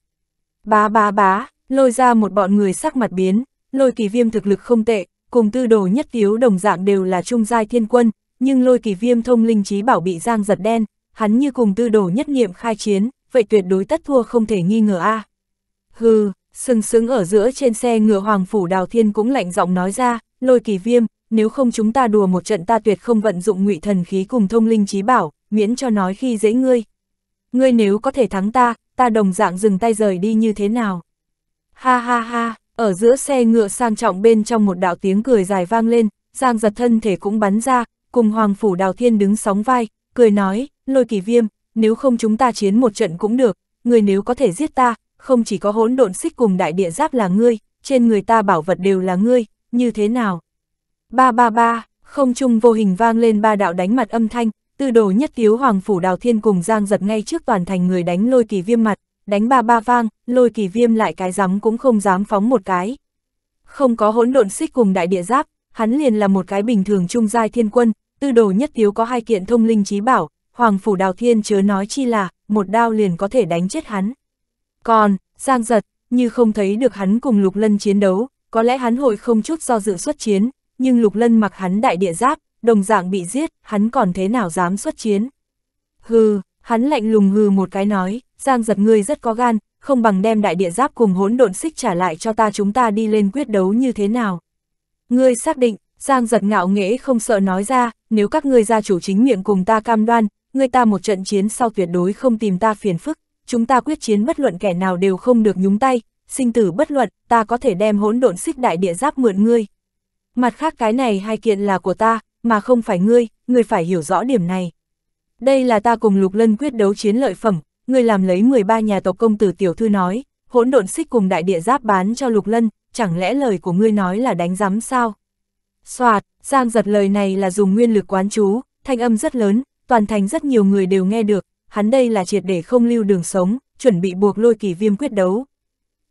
Bá bá bá, lôi ra một bọn người sắc mặt biến, lôi kỳ viêm thực lực không tệ, cùng tư đồ nhất tiếu đồng dạng đều là trung giai thiên quân, nhưng lôi kỳ viêm thông linh trí bảo bị giang giật đen, hắn như cùng tư đồ nhất niệm khai chiến, vậy tuyệt đối tất thua không thể nghi ngờ a. À. Hừ, sừng sững ở giữa trên xe ngựa hoàng phủ đào thiên cũng lạnh giọng nói ra, lôi kỳ viêm, nếu không chúng ta đùa một trận ta tuyệt không vận dụng ngụy thần khí cùng thông linh trí bảo, miễn cho nói khi dễ ngươi. Ngươi nếu có thể thắng ta, ta đồng dạng dừng tay rời đi như thế nào. Ha ha ha, ở giữa xe ngựa sang trọng bên trong một đạo tiếng cười dài vang lên, giang giật thân thể cũng bắn ra, cùng Hoàng Phủ Đào Thiên đứng sóng vai, cười nói, lôi kỳ viêm, nếu không chúng ta chiến một trận cũng được, người nếu có thể giết ta, không chỉ có hỗn độn xích cùng đại địa giáp là ngươi, trên người ta bảo vật đều là ngươi, như thế nào? Ba ba ba, không trung vô hình vang lên ba đạo đánh mặt âm thanh, từ đồ nhất tiếu Hoàng Phủ Đào Thiên cùng Giang giật ngay trước toàn thành người đánh lôi kỳ viêm mặt, đánh ba ba vang, lôi kỳ viêm lại cái rắm cũng không dám phóng một cái. Không có hỗn độn xích cùng đại địa giáp, hắn liền là một cái bình thường trung giai thiên quân, tư đồ nhất thiếu có hai kiện thông linh trí bảo, Hoàng Phủ Đào Thiên chớ nói chi là, một đao liền có thể đánh chết hắn. Còn, Giang Giật, như không thấy được hắn cùng Lục Lân chiến đấu, có lẽ hắn hội không chút do dự xuất chiến, nhưng Lục Lân mặc hắn đại địa giáp, đồng dạng bị giết, hắn còn thế nào dám xuất chiến. Hừ, hắn lạnh lùng hừ một cái nói, Giang Giật ngươi rất có gan, không bằng đem đại địa giáp cùng hỗn độn xích trả lại cho ta chúng ta đi lên quyết đấu như thế nào. Ngươi xác định, Giang giật ngạo nghễ không sợ nói ra, nếu các ngươi gia chủ chính miệng cùng ta cam đoan, ngươi ta một trận chiến sau tuyệt đối không tìm ta phiền phức, chúng ta quyết chiến bất luận kẻ nào đều không được nhúng tay, sinh tử bất luận, ta có thể đem hỗn độn xích đại địa giáp mượn ngươi. Mặt khác cái này hai kiện là của ta, mà không phải ngươi, ngươi phải hiểu rõ điểm này. Đây là ta cùng Lục Lân quyết đấu chiến lợi phẩm, ngươi làm lấy 13 nhà tộc công tử tiểu thư nói, hỗn độn xích cùng đại địa giáp bán cho Lục Lân, chẳng lẽ lời của ngươi nói là đánh giám sao? xoạt, Giang giật lời này là dùng nguyên lực quán chú, thanh âm rất lớn, toàn thành rất nhiều người đều nghe được, hắn đây là triệt để không lưu đường sống, chuẩn bị buộc lôi kỳ viêm quyết đấu.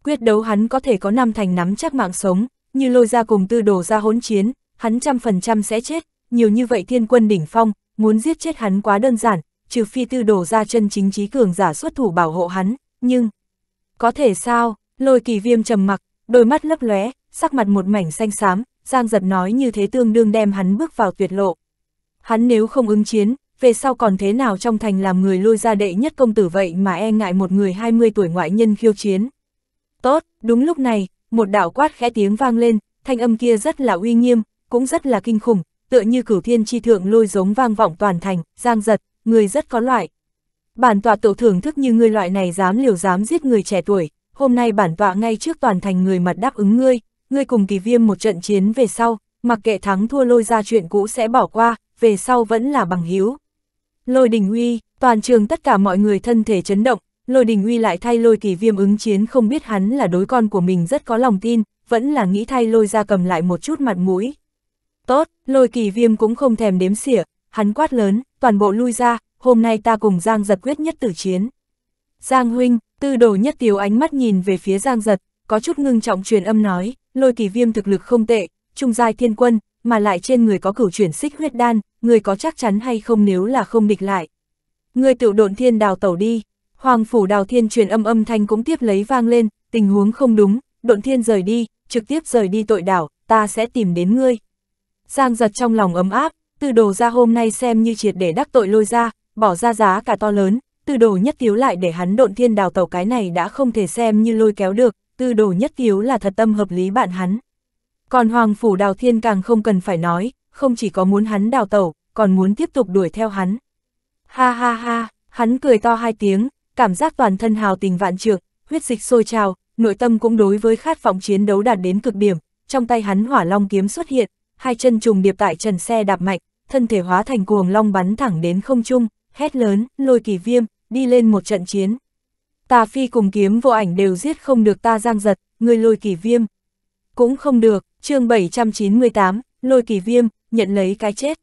Quyết đấu hắn có thể có năm thành nắm chắc mạng sống, như lôi ra cùng tư đồ ra hỗn chiến, hắn trăm phần trăm sẽ chết, nhiều như vậy thiên quân đỉnh phong, muốn giết chết hắn quá đơn giản, trừ phi tư đồ ra chân chính trí cường giả xuất thủ bảo hộ hắn, nhưng... Có thể sao, lôi kỳ viêm trầm mặc, đôi mắt lấp lóe, sắc mặt một mảnh xanh xám, Giang giật nói như thế tương đương đem hắn bước vào tuyệt lộ. Hắn nếu không ứng chiến, về sau còn thế nào trong thành làm người lôi ra đệ nhất công tử vậy mà e ngại một người 20 tuổi ngoại nhân khiêu chiến. Tốt, đúng lúc này, một đạo quát khẽ tiếng vang lên, thanh âm kia rất là uy nghiêm, cũng rất là kinh khủng, tựa như cửu thiên chi thượng lôi giống vang vọng toàn thành, giang giật, người rất có loại. Bản tọa tổ thưởng thức như ngươi loại này dám liều dám giết người trẻ tuổi, hôm nay bản tọa ngay trước toàn thành người mặt đáp ứng ngươi, ngươi cùng kỳ viêm một trận chiến về sau, mặc kệ thắng thua lôi ra chuyện cũ sẽ bỏ qua, về sau vẫn là bằng hữu. Lôi đình uy, toàn trường tất cả mọi người thân thể chấn động, lôi đình uy lại thay lôi kỳ viêm ứng chiến không biết hắn là đối con của mình rất có lòng tin, vẫn là nghĩ thay lôi ra cầm lại một chút mặt mũi. Tốt, lôi kỳ viêm cũng không thèm đếm xỉa, hắn quát lớn, toàn bộ lui ra, hôm nay ta cùng Giang giật quyết nhất tử chiến. Giang huynh, tư đồ nhất tiểu ánh mắt nhìn về phía Giang giật, có chút ngưng trọng truyền âm nói, lôi kỳ viêm thực lực không tệ, trung giai thiên quân, mà lại trên người có cửu chuyển xích huyết đan, người có chắc chắn hay không nếu là không địch lại. Người tiểu độn thiên đào tẩu đi, hoàng phủ đào thiên truyền âm âm thanh cũng tiếp lấy vang lên, tình huống không đúng, độn thiên rời đi, trực tiếp rời đi tội đảo, ta sẽ tìm đến ngươi. Giang giật trong lòng ấm áp, từ đồ ra hôm nay xem như triệt để đắc tội lôi ra, bỏ ra giá cả to lớn, từ đồ nhất thiếu lại để hắn độn thiên đào tàu cái này đã không thể xem như lôi kéo được, tư đồ nhất thiếu là thật tâm hợp lý bạn hắn. Còn Hoàng Phủ Đào Thiên càng không cần phải nói, không chỉ có muốn hắn đào tẩu, còn muốn tiếp tục đuổi theo hắn. Ha ha ha, hắn cười to hai tiếng, cảm giác toàn thân hào tình vạn trượng, huyết dịch sôi trào, nội tâm cũng đối với khát vọng chiến đấu đạt đến cực điểm, trong tay hắn hỏa long kiếm xuất hiện, hai chân trùng điệp tại trần xe đạp mạnh, thân thể hóa thành cuồng long bắn thẳng đến không trung, hét lớn, lôi kỳ viêm, đi lên một trận chiến. Tà phi cùng kiếm vô ảnh đều giết không được ta giang giật, người lôi kỷ viêm. Cũng không được, chương 798, lôi kỷ viêm, nhận lấy cái chết.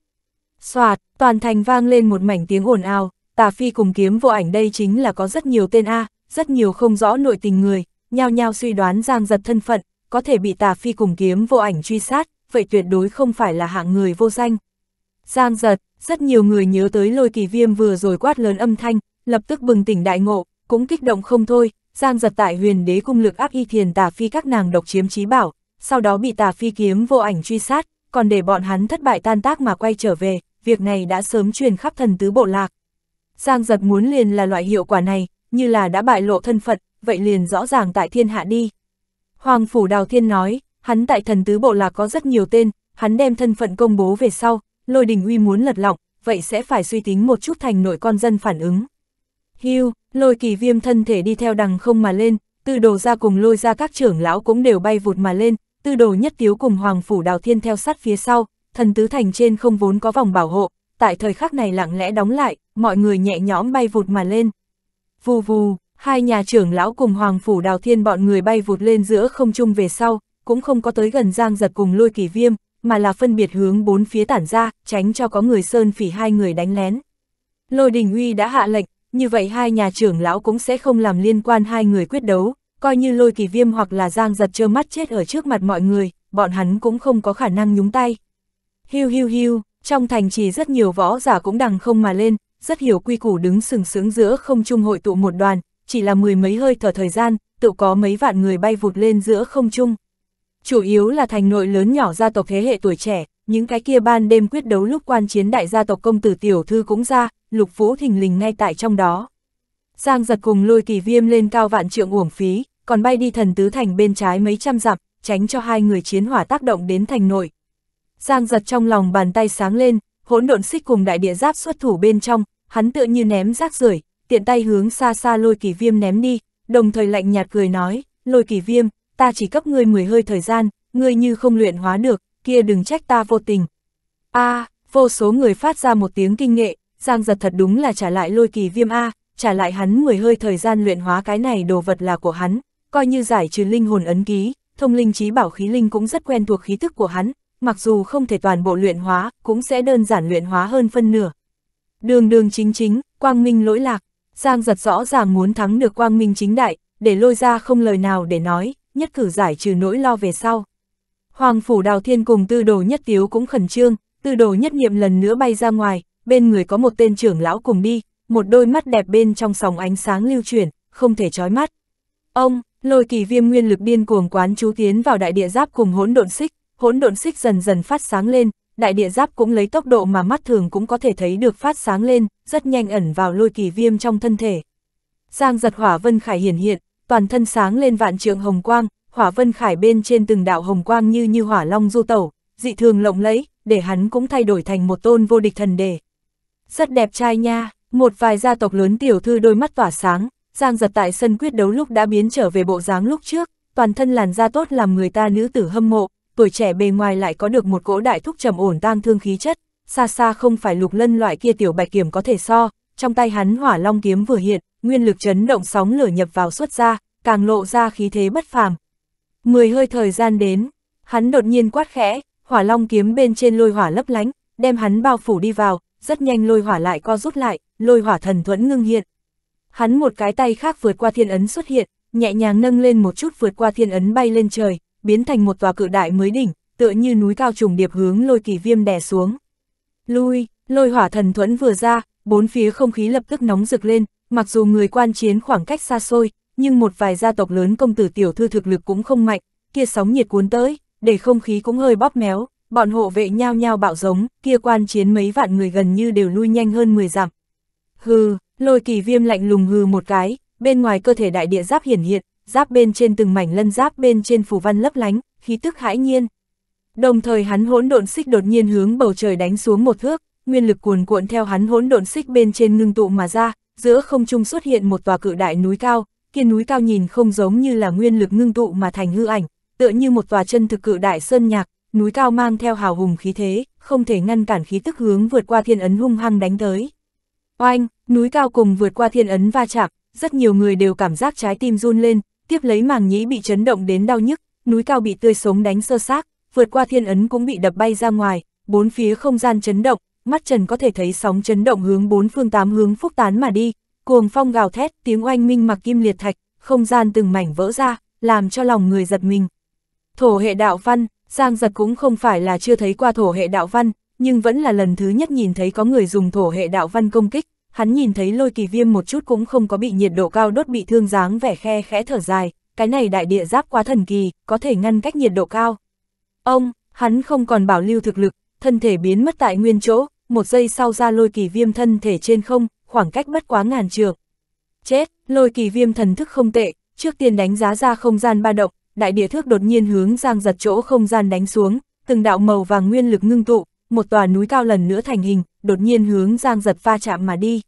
Xoạt, toàn thành vang lên một mảnh tiếng ồn ào, tà phi cùng kiếm vô ảnh đây chính là có rất nhiều tên A, rất nhiều không rõ nội tình người, nhao nhao suy đoán giang giật thân phận, có thể bị tà phi cùng kiếm vô ảnh truy sát, vậy tuyệt đối không phải là hạng người vô danh. Giang giật, rất nhiều người nhớ tới lôi kỳ viêm vừa rồi quát lớn âm thanh, lập tức bừng tỉnh đại ngộ, cũng kích động không thôi, Giang giật tại huyền đế cung lực áp y thiền tà phi các nàng độc chiếm trí bảo, sau đó bị tà phi kiếm vô ảnh truy sát, còn để bọn hắn thất bại tan tác mà quay trở về, việc này đã sớm truyền khắp thần tứ bộ lạc. Giang giật muốn liền là loại hiệu quả này, như là đã bại lộ thân phận, vậy liền rõ ràng tại thiên hạ đi. Hoàng Phủ Đào Thiên nói, hắn tại thần tứ bộ lạc có rất nhiều tên, hắn đem thân phận công bố về sau, lôi đình uy muốn lật lọng, vậy sẽ phải suy tính một chút thành nội con dân phản ứng. Hưu, lôi kỳ viêm thân thể đi theo đằng không mà lên, tư đồ ra cùng lôi ra các trưởng lão cũng đều bay vụt mà lên, tư đồ nhất tiếu cùng hoàng phủ đào thiên theo sát phía sau, thần tứ thành trên không vốn có vòng bảo hộ, tại thời khắc này lặng lẽ đóng lại, mọi người nhẹ nhõm bay vụt mà lên. Vù vù, hai nhà trưởng lão cùng hoàng phủ đào thiên bọn người bay vụt lên giữa không trung về sau, cũng không có tới gần giang giật cùng lôi kỳ viêm, mà là phân biệt hướng bốn phía tản ra, tránh cho có người sơn phỉ hai người đánh lén. Lôi đình uy đã hạ lệnh, như vậy hai nhà trưởng lão cũng sẽ không làm liên quan hai người quyết đấu, coi như lôi kỳ viêm hoặc là giang giật trơ mắt chết ở trước mặt mọi người, bọn hắn cũng không có khả năng nhúng tay. Hiu hiu hiu, trong thành trì rất nhiều võ giả cũng đằng không mà lên, rất hiểu quy củ đứng sừng sững giữa không trung hội tụ một đoàn, chỉ là mười mấy hơi thở thời gian, tự có mấy vạn người bay vụt lên giữa không trung. Chủ yếu là thành nội lớn nhỏ gia tộc thế hệ tuổi trẻ, những cái kia ban đêm quyết đấu lúc quan chiến đại gia tộc công tử tiểu thư cũng ra, lục vũ thình lình ngay tại trong đó. Giang giật cùng lôi kỳ viêm lên cao vạn trượng uổng phí, còn bay đi thần tứ thành bên trái mấy trăm dặm, tránh cho hai người chiến hỏa tác động đến thành nội. Giang giật trong lòng bàn tay sáng lên, hỗn độn xích cùng đại địa giáp xuất thủ bên trong, hắn tựa như ném rác rưởi, tiện tay hướng xa xa lôi kỳ viêm ném đi, đồng thời lạnh nhạt cười nói, lôi kỳ viêm, ta chỉ cấp ngươi 10 hơi thời gian, ngươi như không luyện hóa được, kia đừng trách ta vô tình. a à, vô số người phát ra một tiếng kinh nghệ, Giang giật thật đúng là trả lại lôi kỳ viêm A, trả lại hắn 10 hơi thời gian luyện hóa cái này đồ vật là của hắn, coi như giải trừ linh hồn ấn ký, thông linh trí bảo khí linh cũng rất quen thuộc khí thức của hắn, mặc dù không thể toàn bộ luyện hóa, cũng sẽ đơn giản luyện hóa hơn phân nửa. Đường đường chính chính, quang minh lỗi lạc, Giang giật rõ ràng muốn thắng được quang minh chính đại, để lôi ra không lời nào để nói, nhất cử giải trừ nỗi lo về sau. Hoàng phủ đào thiên cùng tư đồ nhất tiếu cũng khẩn trương, tư đồ nhất niệm lần nữa bay ra ngoài, bên người có một tên trưởng lão cùng đi, một đôi mắt đẹp bên trong sòng ánh sáng lưu chuyển, không thể trói mắt. Ông, lôi kỳ viêm nguyên lực điên cuồng quán chú tiến vào đại địa giáp cùng hỗn độn xích, hỗn độn xích dần dần phát sáng lên, đại địa giáp cũng lấy tốc độ mà mắt thường cũng có thể thấy được phát sáng lên, rất nhanh ẩn vào lôi kỳ viêm trong thân thể. Giang giật hỏa vân khải hiển hiện, toàn thân sáng lên vạn trượng hồng quang, hỏa vân khải bên trên từng đạo hồng quang như như hỏa long du tẩu, dị thường lộng lẫy, để hắn cũng thay đổi thành một tôn vô địch thần đề rất đẹp trai nha, một vài gia tộc lớn tiểu thư đôi mắt tỏa sáng, Giang giật tại sân quyết đấu lúc đã biến trở về bộ dáng lúc trước, toàn thân làn da tốt làm người ta nữ tử hâm mộ, tuổi trẻ bề ngoài lại có được một cỗ đại thúc trầm ổn tang thương khí chất, xa xa không phải lục lân loại kia tiểu bạch kiểm có thể so, trong tay hắn hỏa long kiếm vừa hiện, nguyên lực chấn động sóng lửa nhập vào xuất ra, càng lộ ra khí thế bất phàm. Mười hơi thời gian đến, hắn đột nhiên quát khẽ, hỏa long kiếm bên trên lôi hỏa lấp lánh, đem hắn bao phủ đi vào, rất nhanh lôi hỏa lại co rút lại, lôi hỏa thần thuẫn ngưng hiện. Hắn một cái tay khác vượt qua thiên ấn xuất hiện, nhẹ nhàng nâng lên một chút vượt qua thiên ấn bay lên trời, biến thành một tòa cự đại mới đỉnh, tựa như núi cao trùng điệp hướng lôi kỳ viêm đè xuống. Lui, lôi hỏa thần thuẫn vừa ra, bốn phía không khí lập tức nóng rực lên, mặc dù người quan chiến khoảng cách xa xôi, nhưng một vài gia tộc lớn công tử tiểu thư thực lực cũng không mạnh, kia sóng nhiệt cuốn tới, để không khí cũng hơi bóp méo, Bọn hộ vệ nhao nhao bạo giống, kia quan chiến mấy vạn người gần như đều lui nhanh hơn 10 dặm. Hừ, lôi kỳ viêm lạnh lùng hừ một cái, bên ngoài cơ thể đại địa giáp hiển hiện, giáp bên trên từng mảnh lân giáp bên trên phù văn lấp lánh, khí tức hãi nhiên. Đồng thời hắn hỗn độn xích đột nhiên hướng bầu trời đánh xuống một thước, nguyên lực cuồn cuộn theo hắn hỗn độn xích bên trên ngưng tụ mà ra, giữa không trung xuất hiện một tòa cự đại núi cao, kia núi cao nhìn không giống như là nguyên lực ngưng tụ mà thành hư ảnh, tựa như một tòa chân thực cự đại sơn nhạc, núi cao mang theo hào hùng khí thế, không thể ngăn cản khí tức hướng vượt qua thiên ấn hung hăng đánh tới. Oanh, núi cao cùng vượt qua thiên ấn va chạm, rất nhiều người đều cảm giác trái tim run lên, tiếp lấy màng nhĩ bị chấn động đến đau nhức, núi cao bị tươi sống đánh sơ xác, vượt qua thiên ấn cũng bị đập bay ra ngoài, bốn phía không gian chấn động, mắt Trần có thể thấy sóng chấn động hướng bốn phương tám hướng phúc tán mà đi, cuồng phong gào thét, tiếng oanh minh mặc kim liệt thạch, không gian từng mảnh vỡ ra, làm cho lòng người giật mình. Thổ hệ đạo văn, Giang giật cũng không phải là chưa thấy qua thổ hệ đạo văn, nhưng vẫn là lần thứ nhất nhìn thấy có người dùng thổ hệ đạo văn công kích, hắn nhìn thấy lôi kỳ viêm một chút cũng không có bị nhiệt độ cao đốt bị thương dáng vẻ khe khẽ thở dài, cái này đại địa giáp quá thần kỳ, có thể ngăn cách nhiệt độ cao. Ông, hắn không còn bảo lưu thực lực, thân thể biến mất tại nguyên chỗ, một giây sau ra lôi kỳ viêm thân thể trên không, khoảng cách bất quá ngàn trường. Chết, lôi kỳ viêm thần thức không tệ, trước tiên đánh giá ra không gian ba động, đại địa thước đột nhiên hướng giang giật chỗ không gian đánh xuống, từng đạo màu vàng nguyên lực ngưng tụ, một tòa núi cao lần nữa thành hình, đột nhiên hướng giang giật pha chạm mà đi.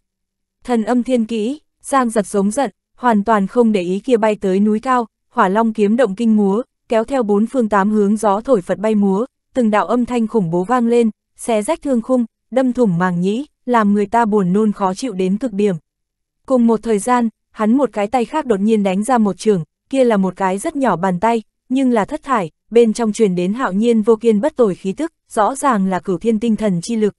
Thần âm thiên kỹ, giang giật giống giận, hoàn toàn không để ý kia bay tới núi cao, hỏa long kiếm động kinh múa, kéo theo bốn phương tám hướng gió thổi phật bay múa, từng đạo âm thanh khủng bố vang lên, xé rách thương khung, đâm thủng màng nhĩ, làm người ta buồn nôn khó chịu đến cực điểm. Cùng một thời gian, hắn một cái tay khác đột nhiên đánh ra một trường, kia là một cái rất nhỏ bàn tay, nhưng là thất thải, bên trong truyền đến hạo nhiên vô kiên bất tồi khí tức, rõ ràng là cửu thiên tinh thần chi lực.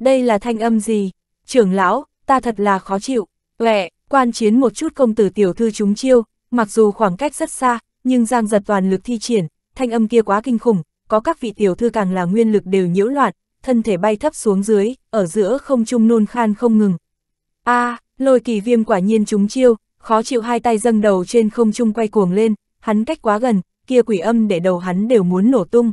Đây là thanh âm gì? Trưởng lão, ta thật là khó chịu. Quẹ, quan chiến một chút công tử tiểu thư chúng chiêu, mặc dù khoảng cách rất xa, nhưng giang giật toàn lực thi triển, thanh âm kia quá kinh khủng, có các vị tiểu thư càng là nguyên lực đều nhiễu loạn, thân thể bay thấp xuống dưới, ở giữa không trung nôn khan không ngừng. a à, lôi kỳ viêm quả nhiên chúng chiêu, khó chịu hai tay dâng đầu trên không trung quay cuồng lên, hắn cách quá gần, kia quỷ âm để đầu hắn đều muốn nổ tung.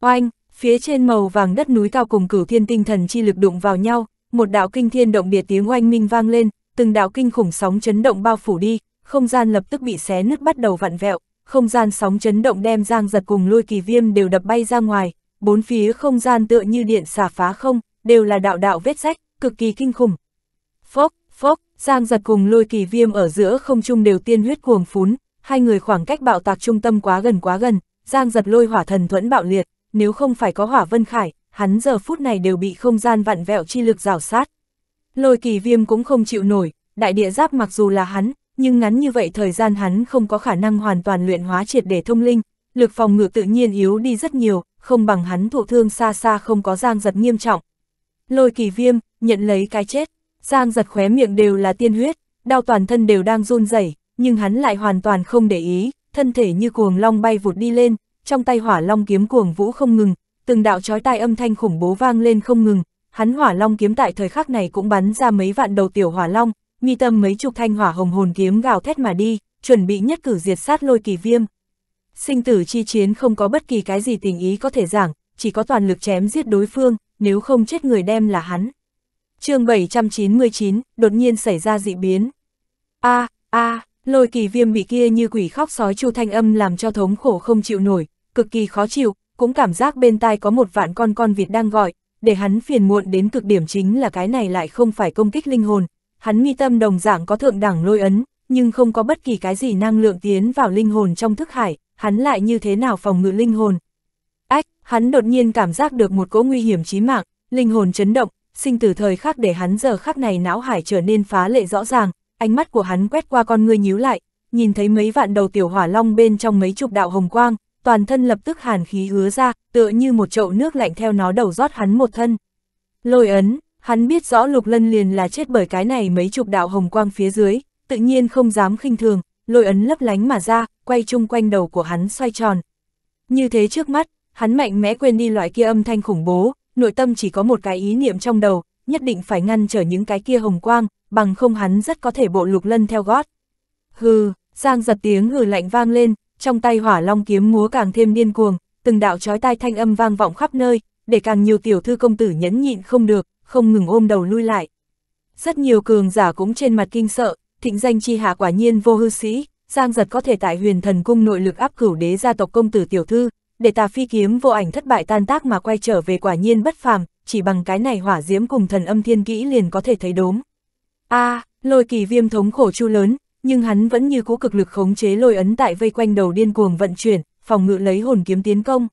Oanh, phía trên màu vàng đất núi cao cùng cửu thiên tinh thần chi lực đụng vào nhau, một đạo kinh thiên động địa tiếng oanh minh vang lên, từng đạo kinh khủng sóng chấn động bao phủ đi, không gian lập tức bị xé nứt bắt đầu vặn vẹo, không gian sóng chấn động đem Giang Giật cùng Lôi Kỳ Viêm đều đập bay ra ngoài, bốn phía không gian tựa như điện xả phá không, đều là đạo đạo vết rách, cực kỳ kinh khủng. Phốc, phốc, Giang giật cùng lôi kỳ viêm ở giữa không trung đều tiên huyết cuồng phún, hai người khoảng cách bạo tạc trung tâm quá gần quá gần, Giang giật lôi hỏa thần thuẫn bạo liệt, nếu không phải có hỏa vân khải, hắn giờ phút này đều bị không gian vặn vẹo chi lực rào sát. Lôi kỳ viêm cũng không chịu nổi, đại địa giáp mặc dù là hắn, nhưng ngắn như vậy thời gian hắn không có khả năng hoàn toàn luyện hóa triệt để thông linh, lực phòng ngự tự nhiên yếu đi rất nhiều, không bằng hắn thụ thương xa xa không có giang giật nghiêm trọng. Lôi kỳ viêm, nhận lấy cái chết, Giang giật khóe miệng đều là tiên huyết, đau toàn thân đều đang run rẩy, nhưng hắn lại hoàn toàn không để ý, thân thể như cuồng long bay vụt đi lên, trong tay hỏa long kiếm cuồng vũ không ngừng, từng đạo chói tai âm thanh khủng bố vang lên không ngừng, hắn hỏa long kiếm tại thời khắc này cũng bắn ra mấy vạn đầu tiểu hỏa long, mi tâm mấy chục thanh hỏa hồng hồn kiếm gào thét mà đi, chuẩn bị nhất cử diệt sát lôi kỳ viêm. Sinh tử chi chiến không có bất kỳ cái gì tình ý có thể giảng, chỉ có toàn lực chém giết đối phương, nếu không chết người đem là hắn chương 799, đột nhiên xảy ra dị biến. a a lôi kỳ viêm bị kia như quỷ khóc sói chu thanh âm làm cho thống khổ không chịu nổi, cực kỳ khó chịu, cũng cảm giác bên tai có một vạn con con vịt đang gọi, để hắn phiền muộn đến cực điểm chính là cái này lại không phải công kích linh hồn. Hắn mi tâm đồng dạng có thượng đẳng lôi ấn, nhưng không có bất kỳ cái gì năng lượng tiến vào linh hồn trong thức hải, hắn lại như thế nào phòng ngự linh hồn. Ách, hắn đột nhiên cảm giác được một cỗ nguy hiểm chí mạng, linh hồn chấn động, sinh tử thời khắc để hắn giờ khắc này não hải trở nên phá lệ rõ ràng, ánh mắt của hắn quét qua con ngươi nhíu lại, nhìn thấy mấy vạn đầu tiểu hỏa long bên trong mấy chục đạo hồng quang, toàn thân lập tức hàn khí hứa ra, tựa như một chậu nước lạnh theo nó đầu rót hắn một thân. Lôi ấn, hắn biết rõ lục lân liền là chết bởi cái này mấy chục đạo hồng quang phía dưới, tự nhiên không dám khinh thường, lôi ấn lấp lánh mà ra, quay chung quanh đầu của hắn xoay tròn. Như thế trước mắt, hắn mạnh mẽ quên đi loại kia âm thanh khủng bố, nội tâm chỉ có một cái ý niệm trong đầu, nhất định phải ngăn trở những cái kia hồng quang, bằng không hắn rất có thể bộ lục lân theo gót. Hừ, Giang giật tiếng hừ lạnh vang lên, trong tay hỏa long kiếm múa càng thêm điên cuồng, từng đạo chói tai thanh âm vang vọng khắp nơi, để càng nhiều tiểu thư công tử nhẫn nhịn không được, không ngừng ôm đầu lui lại. Rất nhiều cường giả cũng trên mặt kinh sợ, thịnh danh chi hạ quả nhiên vô hư sĩ, Giang giật có thể tại huyền thần cung nội lực áp cửu đế gia tộc công tử tiểu thư, để tà phi kiếm vô ảnh thất bại tan tác mà quay trở về quả nhiên bất phàm, chỉ bằng cái này hỏa diễm cùng thần âm thiên kỹ liền có thể thấy đốm. a à, lôi kỳ viêm thống khổ chu lớn, nhưng hắn vẫn như cố cực lực khống chế lôi ấn tại vây quanh đầu điên cuồng vận chuyển, phòng ngự lấy hồn kiếm tiến công.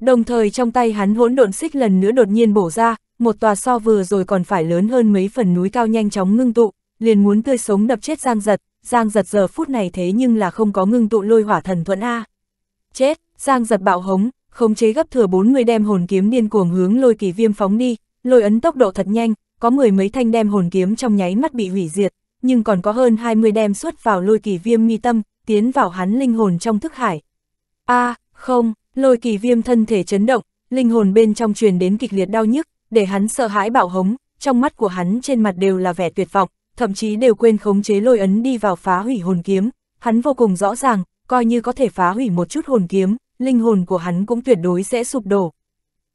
Đồng thời trong tay hắn hỗn độn xích lần nữa đột nhiên bổ ra, một tòa so vừa rồi còn phải lớn hơn mấy phần núi cao nhanh chóng ngưng tụ, liền muốn tươi sống đập chết Giang Giật, Giang Giật giờ phút này thế nhưng là không có ngưng tụ lôi hỏa thần thuận A. Chết! Giang giật bạo hống, khống chế gấp thừa bốn người đem hồn kiếm điên cuồng hướng lôi kỳ viêm phóng đi, lôi ấn tốc độ thật nhanh, có mười mấy thanh đem hồn kiếm trong nháy mắt bị hủy diệt, nhưng còn có hơn 20 đem xuất vào lôi kỳ viêm mi tâm, tiến vào hắn linh hồn trong thức hải. A, à, không, lôi kỳ viêm thân thể chấn động, linh hồn bên trong truyền đến kịch liệt đau nhức, để hắn sợ hãi bạo hống, trong mắt của hắn trên mặt đều là vẻ tuyệt vọng, thậm chí đều quên khống chế lôi ấn đi vào phá hủy hồn kiếm, hắn vô cùng rõ ràng, coi như có thể phá hủy một chút hồn kiếm, linh hồn của hắn cũng tuyệt đối sẽ sụp đổ.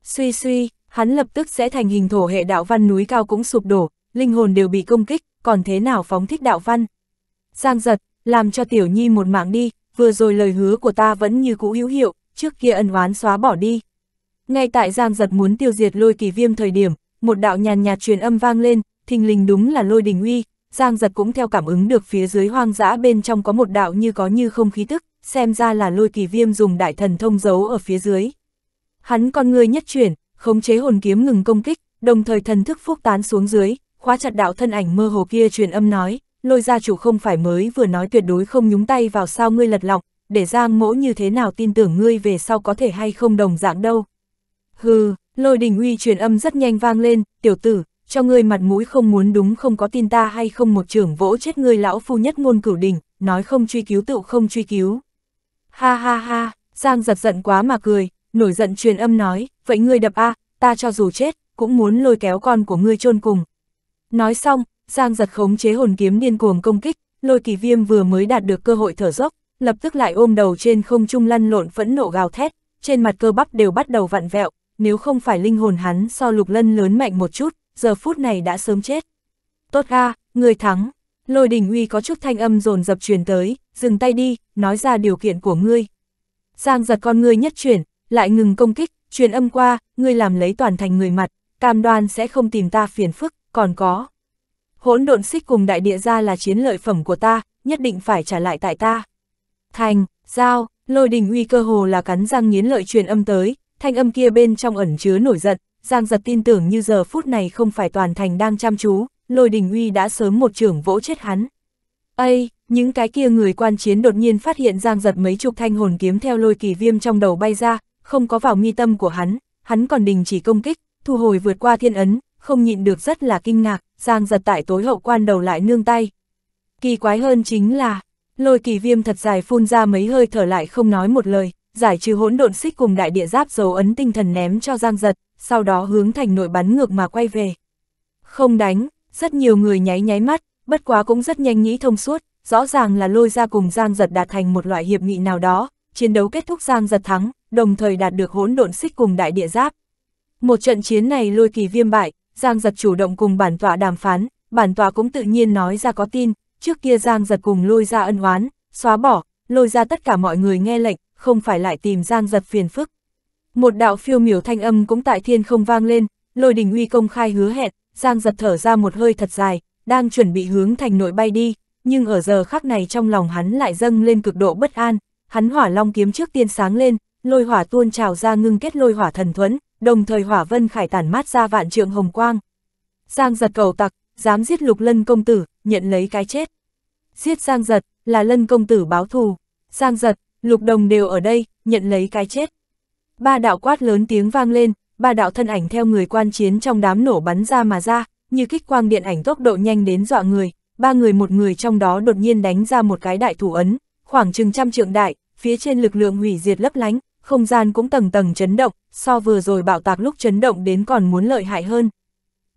Suy suy, hắn lập tức sẽ thành hình thổ hệ đạo văn núi cao cũng sụp đổ, linh hồn đều bị công kích, còn thế nào phóng thích đạo văn. Giang giật, làm cho tiểu nhi một mạng đi, vừa rồi lời hứa của ta vẫn như cũ hữu hiệu, trước kia ân oán xóa bỏ đi. Ngay tại Giang giật muốn tiêu diệt lôi kỳ viêm thời điểm, một đạo nhàn nhạt truyền âm vang lên, thình lình đúng là lôi đình uy, Giang giật cũng theo cảm ứng được phía dưới hoang dã bên trong có một đạo như có như không khí tức, xem ra là lôi kỳ viêm dùng đại thần thông giấu ở phía dưới. Hắn con người nhất chuyển, khống chế hồn kiếm ngừng công kích, đồng thời thần thức phúc tán xuống dưới, khóa chặt đạo thân ảnh mơ hồ kia truyền âm nói, lôi gia chủ không phải mới vừa nói tuyệt đối không nhúng tay vào sao ngươi lật lọc, để giang mỗ như thế nào tin tưởng ngươi về sau có thể hay không đồng dạng đâu. Hừ, lôi đình uy truyền âm rất nhanh vang lên, tiểu tử, cho ngươi mặt mũi không muốn đúng không có tin ta hay không một trưởng vỗ chết ngươi lão phu nhất ngôn cửu đình, nói không truy cứu tựu không truy cứu. Ha ha ha, Giang giật giận quá mà cười, nổi giận truyền âm nói, vậy ngươi đập a, à, ta cho dù chết, cũng muốn lôi kéo con của ngươi chôn cùng. Nói xong, Giang giật khống chế hồn kiếm điên cuồng công kích, lôi kỳ viêm vừa mới đạt được cơ hội thở dốc, lập tức lại ôm đầu trên không trung lăn lộn phẫn nộ gào thét, trên mặt cơ bắp đều bắt đầu vặn vẹo, nếu không phải linh hồn hắn so lục lân lớn mạnh một chút, giờ phút này đã sớm chết. Tốt a, à, ngươi thắng, Lôi đình uy có chút thanh âm rồn dập truyền tới, dừng tay đi, nói ra điều kiện của ngươi. Giang giật con ngươi nhất chuyển, lại ngừng công kích, truyền âm qua, ngươi làm lấy toàn thành người mặt, cam đoan sẽ không tìm ta phiền phức, còn có. Hỗn độn xích cùng đại địa ra là chiến lợi phẩm của ta, nhất định phải trả lại tại ta. Thành, giao, lôi đình uy cơ hồ là cắn răng nghiến lợi truyền âm tới, thanh âm kia bên trong ẩn chứa nổi giận, Giang giật tin tưởng như giờ phút này không phải toàn thành đang chăm chú, lôi đình uy đã sớm một trưởng vỗ chết hắn. Ây, những cái kia người quan chiến đột nhiên phát hiện giang giật mấy chục thanh hồn kiếm theo lôi kỳ viêm trong đầu bay ra, không có vào mi tâm của hắn, hắn còn đình chỉ công kích, thu hồi vượt qua thiên ấn, không nhịn được rất là kinh ngạc, giang giật tại tối hậu quan đầu lại nương tay. Kỳ quái hơn chính là, lôi kỳ viêm thật dài phun ra mấy hơi thở lại không nói một lời, giải trừ hỗn độn xích cùng đại địa giáp dấu ấn tinh thần ném cho giang giật, sau đó hướng thành nội bắn ngược mà quay về. Không đánh, rất nhiều người nháy nháy mắt, bất quá cũng rất nhanh nghĩ thông suốt, rõ ràng là lôi ra cùng Giang Giật đạt thành một loại hiệp nghị nào đó, chiến đấu kết thúc Giang Giật thắng, đồng thời đạt được hỗn độn xích cùng đại địa giáp. Một trận chiến này lôi kỳ viêm bại, Giang Giật chủ động cùng bản tọa đàm phán, bản tọa cũng tự nhiên nói ra có tin, trước kia Giang Giật cùng lôi ra ân oán, xóa bỏ, lôi ra tất cả mọi người nghe lệnh, không phải lại tìm Giang Giật phiền phức. Một đạo phiêu miểu thanh âm cũng tại thiên không vang lên, lôi đình uy công khai hứa hẹn, Giang giật thở ra một hơi thật dài, đang chuẩn bị hướng thành nội bay đi, nhưng ở giờ khắc này trong lòng hắn lại dâng lên cực độ bất an, hắn hỏa long kiếm trước tiên sáng lên, lôi hỏa tuôn trào ra ngưng kết lôi hỏa thần thuẫn, đồng thời hỏa vân khải tản mát ra vạn trượng hồng quang. Giang giật cầu tặc, dám giết lục lân công tử, nhận lấy cái chết. Giết Giang giật, là lân công tử báo thù. Giang giật, lục đồng đều ở đây, nhận lấy cái chết. Ba đạo quát lớn tiếng vang lên, ba đạo thân ảnh theo người quan chiến trong đám nổ bắn ra mà ra, như kích quang điện ảnh tốc độ nhanh đến dọa người, ba người một người trong đó đột nhiên đánh ra một cái đại thủ ấn, khoảng chừng trăm trượng đại, phía trên lực lượng hủy diệt lấp lánh, không gian cũng tầng tầng chấn động, so vừa rồi bạo tạc lúc chấn động đến còn muốn lợi hại hơn.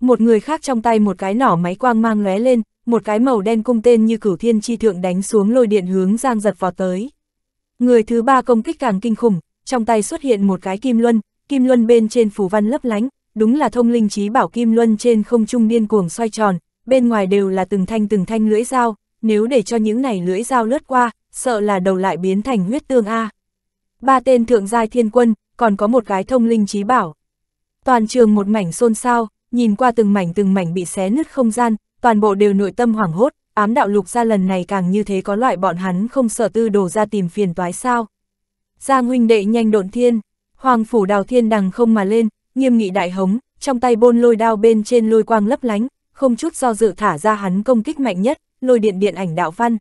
Một người khác trong tay một cái nỏ máy quang mang lóe lên, một cái màu đen cung tên như cửu thiên chi thượng đánh xuống lôi điện hướng giang giật vào tới. Người thứ ba công kích càng kinh khủng, trong tay xuất hiện một cái kim luân, Kim Luân bên trên phù văn lấp lánh, đúng là thông linh trí bảo Kim Luân trên không trung điên cuồng xoay tròn, bên ngoài đều là từng thanh từng thanh lưỡi dao, nếu để cho những này lưỡi dao lướt qua, sợ là đầu lại biến thành huyết tương A. Ba tên thượng giai thiên quân, còn có một cái thông linh trí bảo. Toàn trường một mảnh xôn xao, nhìn qua từng mảnh từng mảnh bị xé nứt không gian, toàn bộ đều nội tâm hoảng hốt, ám đạo lục ra lần này càng như thế có loại bọn hắn không sợ tư đồ ra tìm phiền toái sao. Giang huynh đệ nhanh độn thiên, Hoàng phủ đào thiên đằng không mà lên, nghiêm nghị đại hống, trong tay bôn lôi đao bên trên lôi quang lấp lánh, không chút do dự thả ra hắn công kích mạnh nhất, lôi điện điện ảnh đạo văn.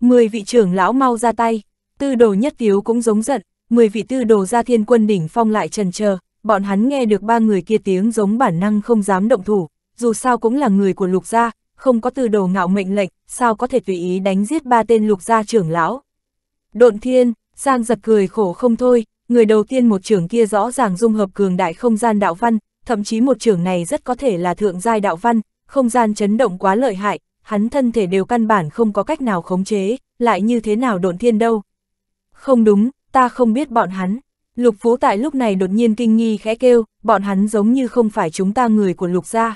Mười vị trưởng lão mau ra tay, tư đồ nhất tiếu cũng giống giận, mười vị tư đồ ra thiên quân đỉnh phong lại trần chờ bọn hắn nghe được ba người kia tiếng giống bản năng không dám động thủ, dù sao cũng là người của lục gia, không có tư đồ ngạo mệnh lệnh, sao có thể tùy ý đánh giết ba tên lục gia trưởng lão. Độn thiên, Giang giật cười khổ không thôi, người đầu tiên một trưởng kia rõ ràng dung hợp cường đại không gian đạo văn, thậm chí một trưởng này rất có thể là thượng giai đạo văn, không gian chấn động quá lợi hại, hắn thân thể đều căn bản không có cách nào khống chế, lại như thế nào độn thiên đâu. Không đúng, ta không biết bọn hắn. Lục Phú tại lúc này đột nhiên kinh nghi khẽ kêu, bọn hắn giống như không phải chúng ta người của Lục gia.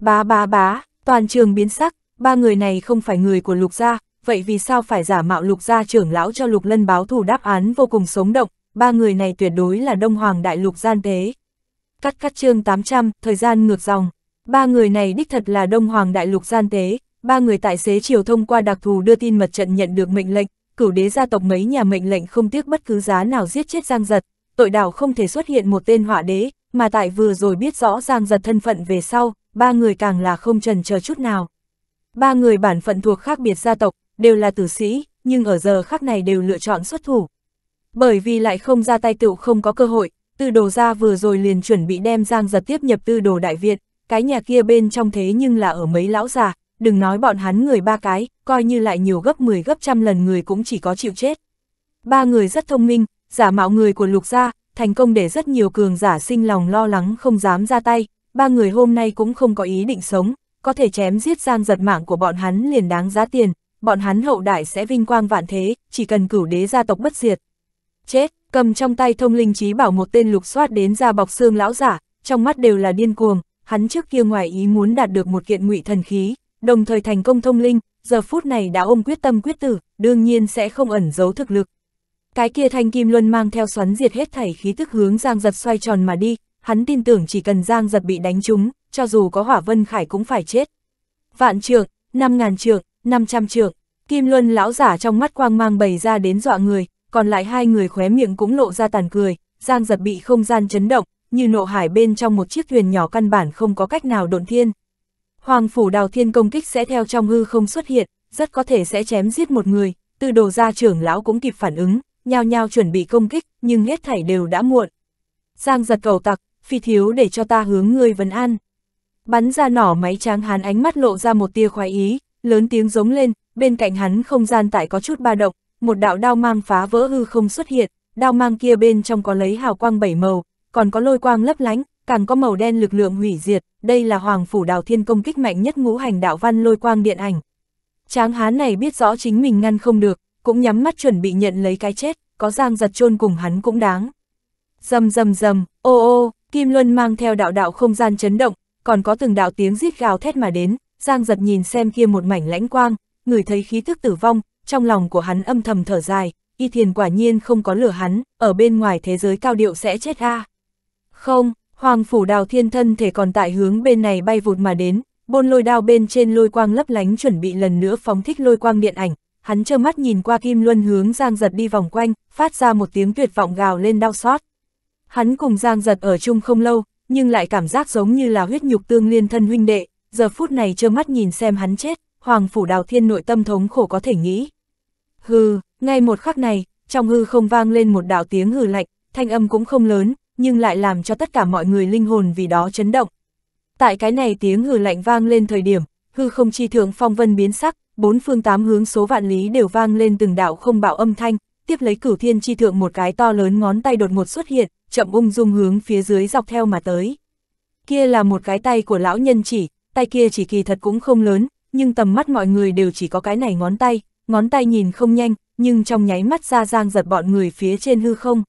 Bá bá bá, toàn trường biến sắc, ba người này không phải người của Lục gia, vậy vì sao phải giả mạo Lục gia trưởng lão cho Lục Lân báo thù đáp án vô cùng sống động, ba người này tuyệt đối là Đông Hoàng Đại Lục gian tế. Cắt cắt chương 800, thời gian ngược dòng. Ba người này đích thật là Đông Hoàng Đại Lục gian tế, ba người tài xế chiều thông qua đặc thù đưa tin mật trận nhận được mệnh lệnh, cửu đế gia tộc mấy nhà mệnh lệnh không tiếc bất cứ giá nào giết chết Giang Giật, tội đảo không thể xuất hiện một tên họa đế, mà tại vừa rồi biết rõ Giang Giật thân phận về sau, ba người càng là không trần chờ chút nào. Ba người bản phận thuộc khác biệt gia tộc, đều là tử sĩ, nhưng ở giờ khác này đều lựa chọn xuất thủ, bởi vì lại không ra tay tựu không có cơ hội, tư đồ ra vừa rồi liền chuẩn bị đem Giang giật tiếp nhập tư đồ đại viện, cái nhà kia bên trong thế nhưng là ở mấy lão già, đừng nói bọn hắn người ba cái, coi như lại nhiều gấp 10 gấp trăm lần người cũng chỉ có chịu chết. Ba người rất thông minh, giả mạo người của lục gia, thành công để rất nhiều cường giả sinh lòng lo lắng không dám ra tay, ba người hôm nay cũng không có ý định sống, có thể chém giết giang giật mạng của bọn hắn liền đáng giá tiền, bọn hắn hậu đại sẽ vinh quang vạn thế, chỉ cần cửu đế gia tộc bất diệt, chết, cầm trong tay thông linh trí bảo một tên lục soát đến ra bọc xương lão giả, trong mắt đều là điên cuồng, hắn trước kia ngoài ý muốn đạt được một kiện ngụy thần khí, đồng thời thành công thông linh, giờ phút này đã ôm quyết tâm quyết tử, đương nhiên sẽ không ẩn giấu thực lực. Cái kia thanh kim luân mang theo xoắn diệt hết thảy khí tức hướng Giang Giật xoay tròn mà đi, hắn tin tưởng chỉ cần Giang Giật bị đánh trúng, cho dù có hỏa vân khải cũng phải chết. Vạn trượng, năm ngàn trượng, năm trăm trượng, kim luân lão giả trong mắt quang mang bày ra đến dọa người, còn lại hai người khóe miệng cũng lộ ra tàn cười, Giang giật bị không gian chấn động, như nộ hải bên trong một chiếc thuyền nhỏ căn bản không có cách nào độn thiên. Hoàng phủ đào thiên công kích sẽ theo trong hư không xuất hiện, rất có thể sẽ chém giết một người, từ đồ ra trưởng lão cũng kịp phản ứng, nhao nhao chuẩn bị công kích, nhưng hết thảy đều đã muộn. Giang giật cầu tặc, phi thiếu để cho ta hướng ngươi vấn an. Bắn ra nỏ máy tráng hán ánh mắt lộ ra một tia khoái ý, lớn tiếng giống lên, bên cạnh hắn không gian tại có chút ba động, một đạo đao mang phá vỡ hư không xuất hiện, đao mang kia bên trong có lấy hào quang bảy màu, còn có lôi quang lấp lánh, càng có màu đen lực lượng hủy diệt, đây là Hoàng Phủ Đào Thiên công kích mạnh nhất ngũ hành đạo văn lôi quang điện ảnh. Tráng hán này biết rõ chính mình ngăn không được, cũng nhắm mắt chuẩn bị nhận lấy cái chết, có giang giật chôn cùng hắn cũng đáng. Dầm dầm dầm, ô ô, Kim Luân mang theo đạo đạo không gian chấn động, còn có từng đạo tiếng rít gào thét mà đến, giang giật nhìn xem kia một mảnh lãnh quang, người thấy khí thức tử vong, trong lòng của hắn âm thầm thở dài, y thiền quả nhiên không có lửa hắn, ở bên ngoài thế giới cao điệu sẽ chết a Không, hoàng phủ đào thiên thân thể còn tại hướng bên này bay vụt mà đến, bôn lôi đao bên trên lôi quang lấp lánh chuẩn bị lần nữa phóng thích lôi quang điện ảnh, hắn trơ mắt nhìn qua kim luân hướng giang giật đi vòng quanh, phát ra một tiếng tuyệt vọng gào lên đau xót. Hắn cùng giang giật ở chung không lâu, nhưng lại cảm giác giống như là huyết nhục tương liên thân huynh đệ, giờ phút này trơ mắt nhìn xem hắn chết, hoàng phủ đào thiên nội tâm thống khổ có thể nghĩ. Hừ, ngay một khắc này, trong hư không vang lên một đạo tiếng hừ lạnh, thanh âm cũng không lớn, nhưng lại làm cho tất cả mọi người linh hồn vì đó chấn động. Tại cái này tiếng hừ lạnh vang lên thời điểm, hư không chi thượng phong vân biến sắc, bốn phương tám hướng số vạn lý đều vang lên từng đạo không bạo âm thanh, tiếp lấy cửu thiên chi thượng một cái to lớn ngón tay đột ngột xuất hiện, chậm ung dung hướng phía dưới dọc theo mà tới. Kia là một cái tay của lão nhân chỉ, tay kia chỉ kỳ thật cũng không lớn, nhưng tầm mắt mọi người đều chỉ có cái này ngón tay, ngón tay nhìn không nhanh, nhưng trong nháy mắt ra giang giật bọn người phía trên hư không.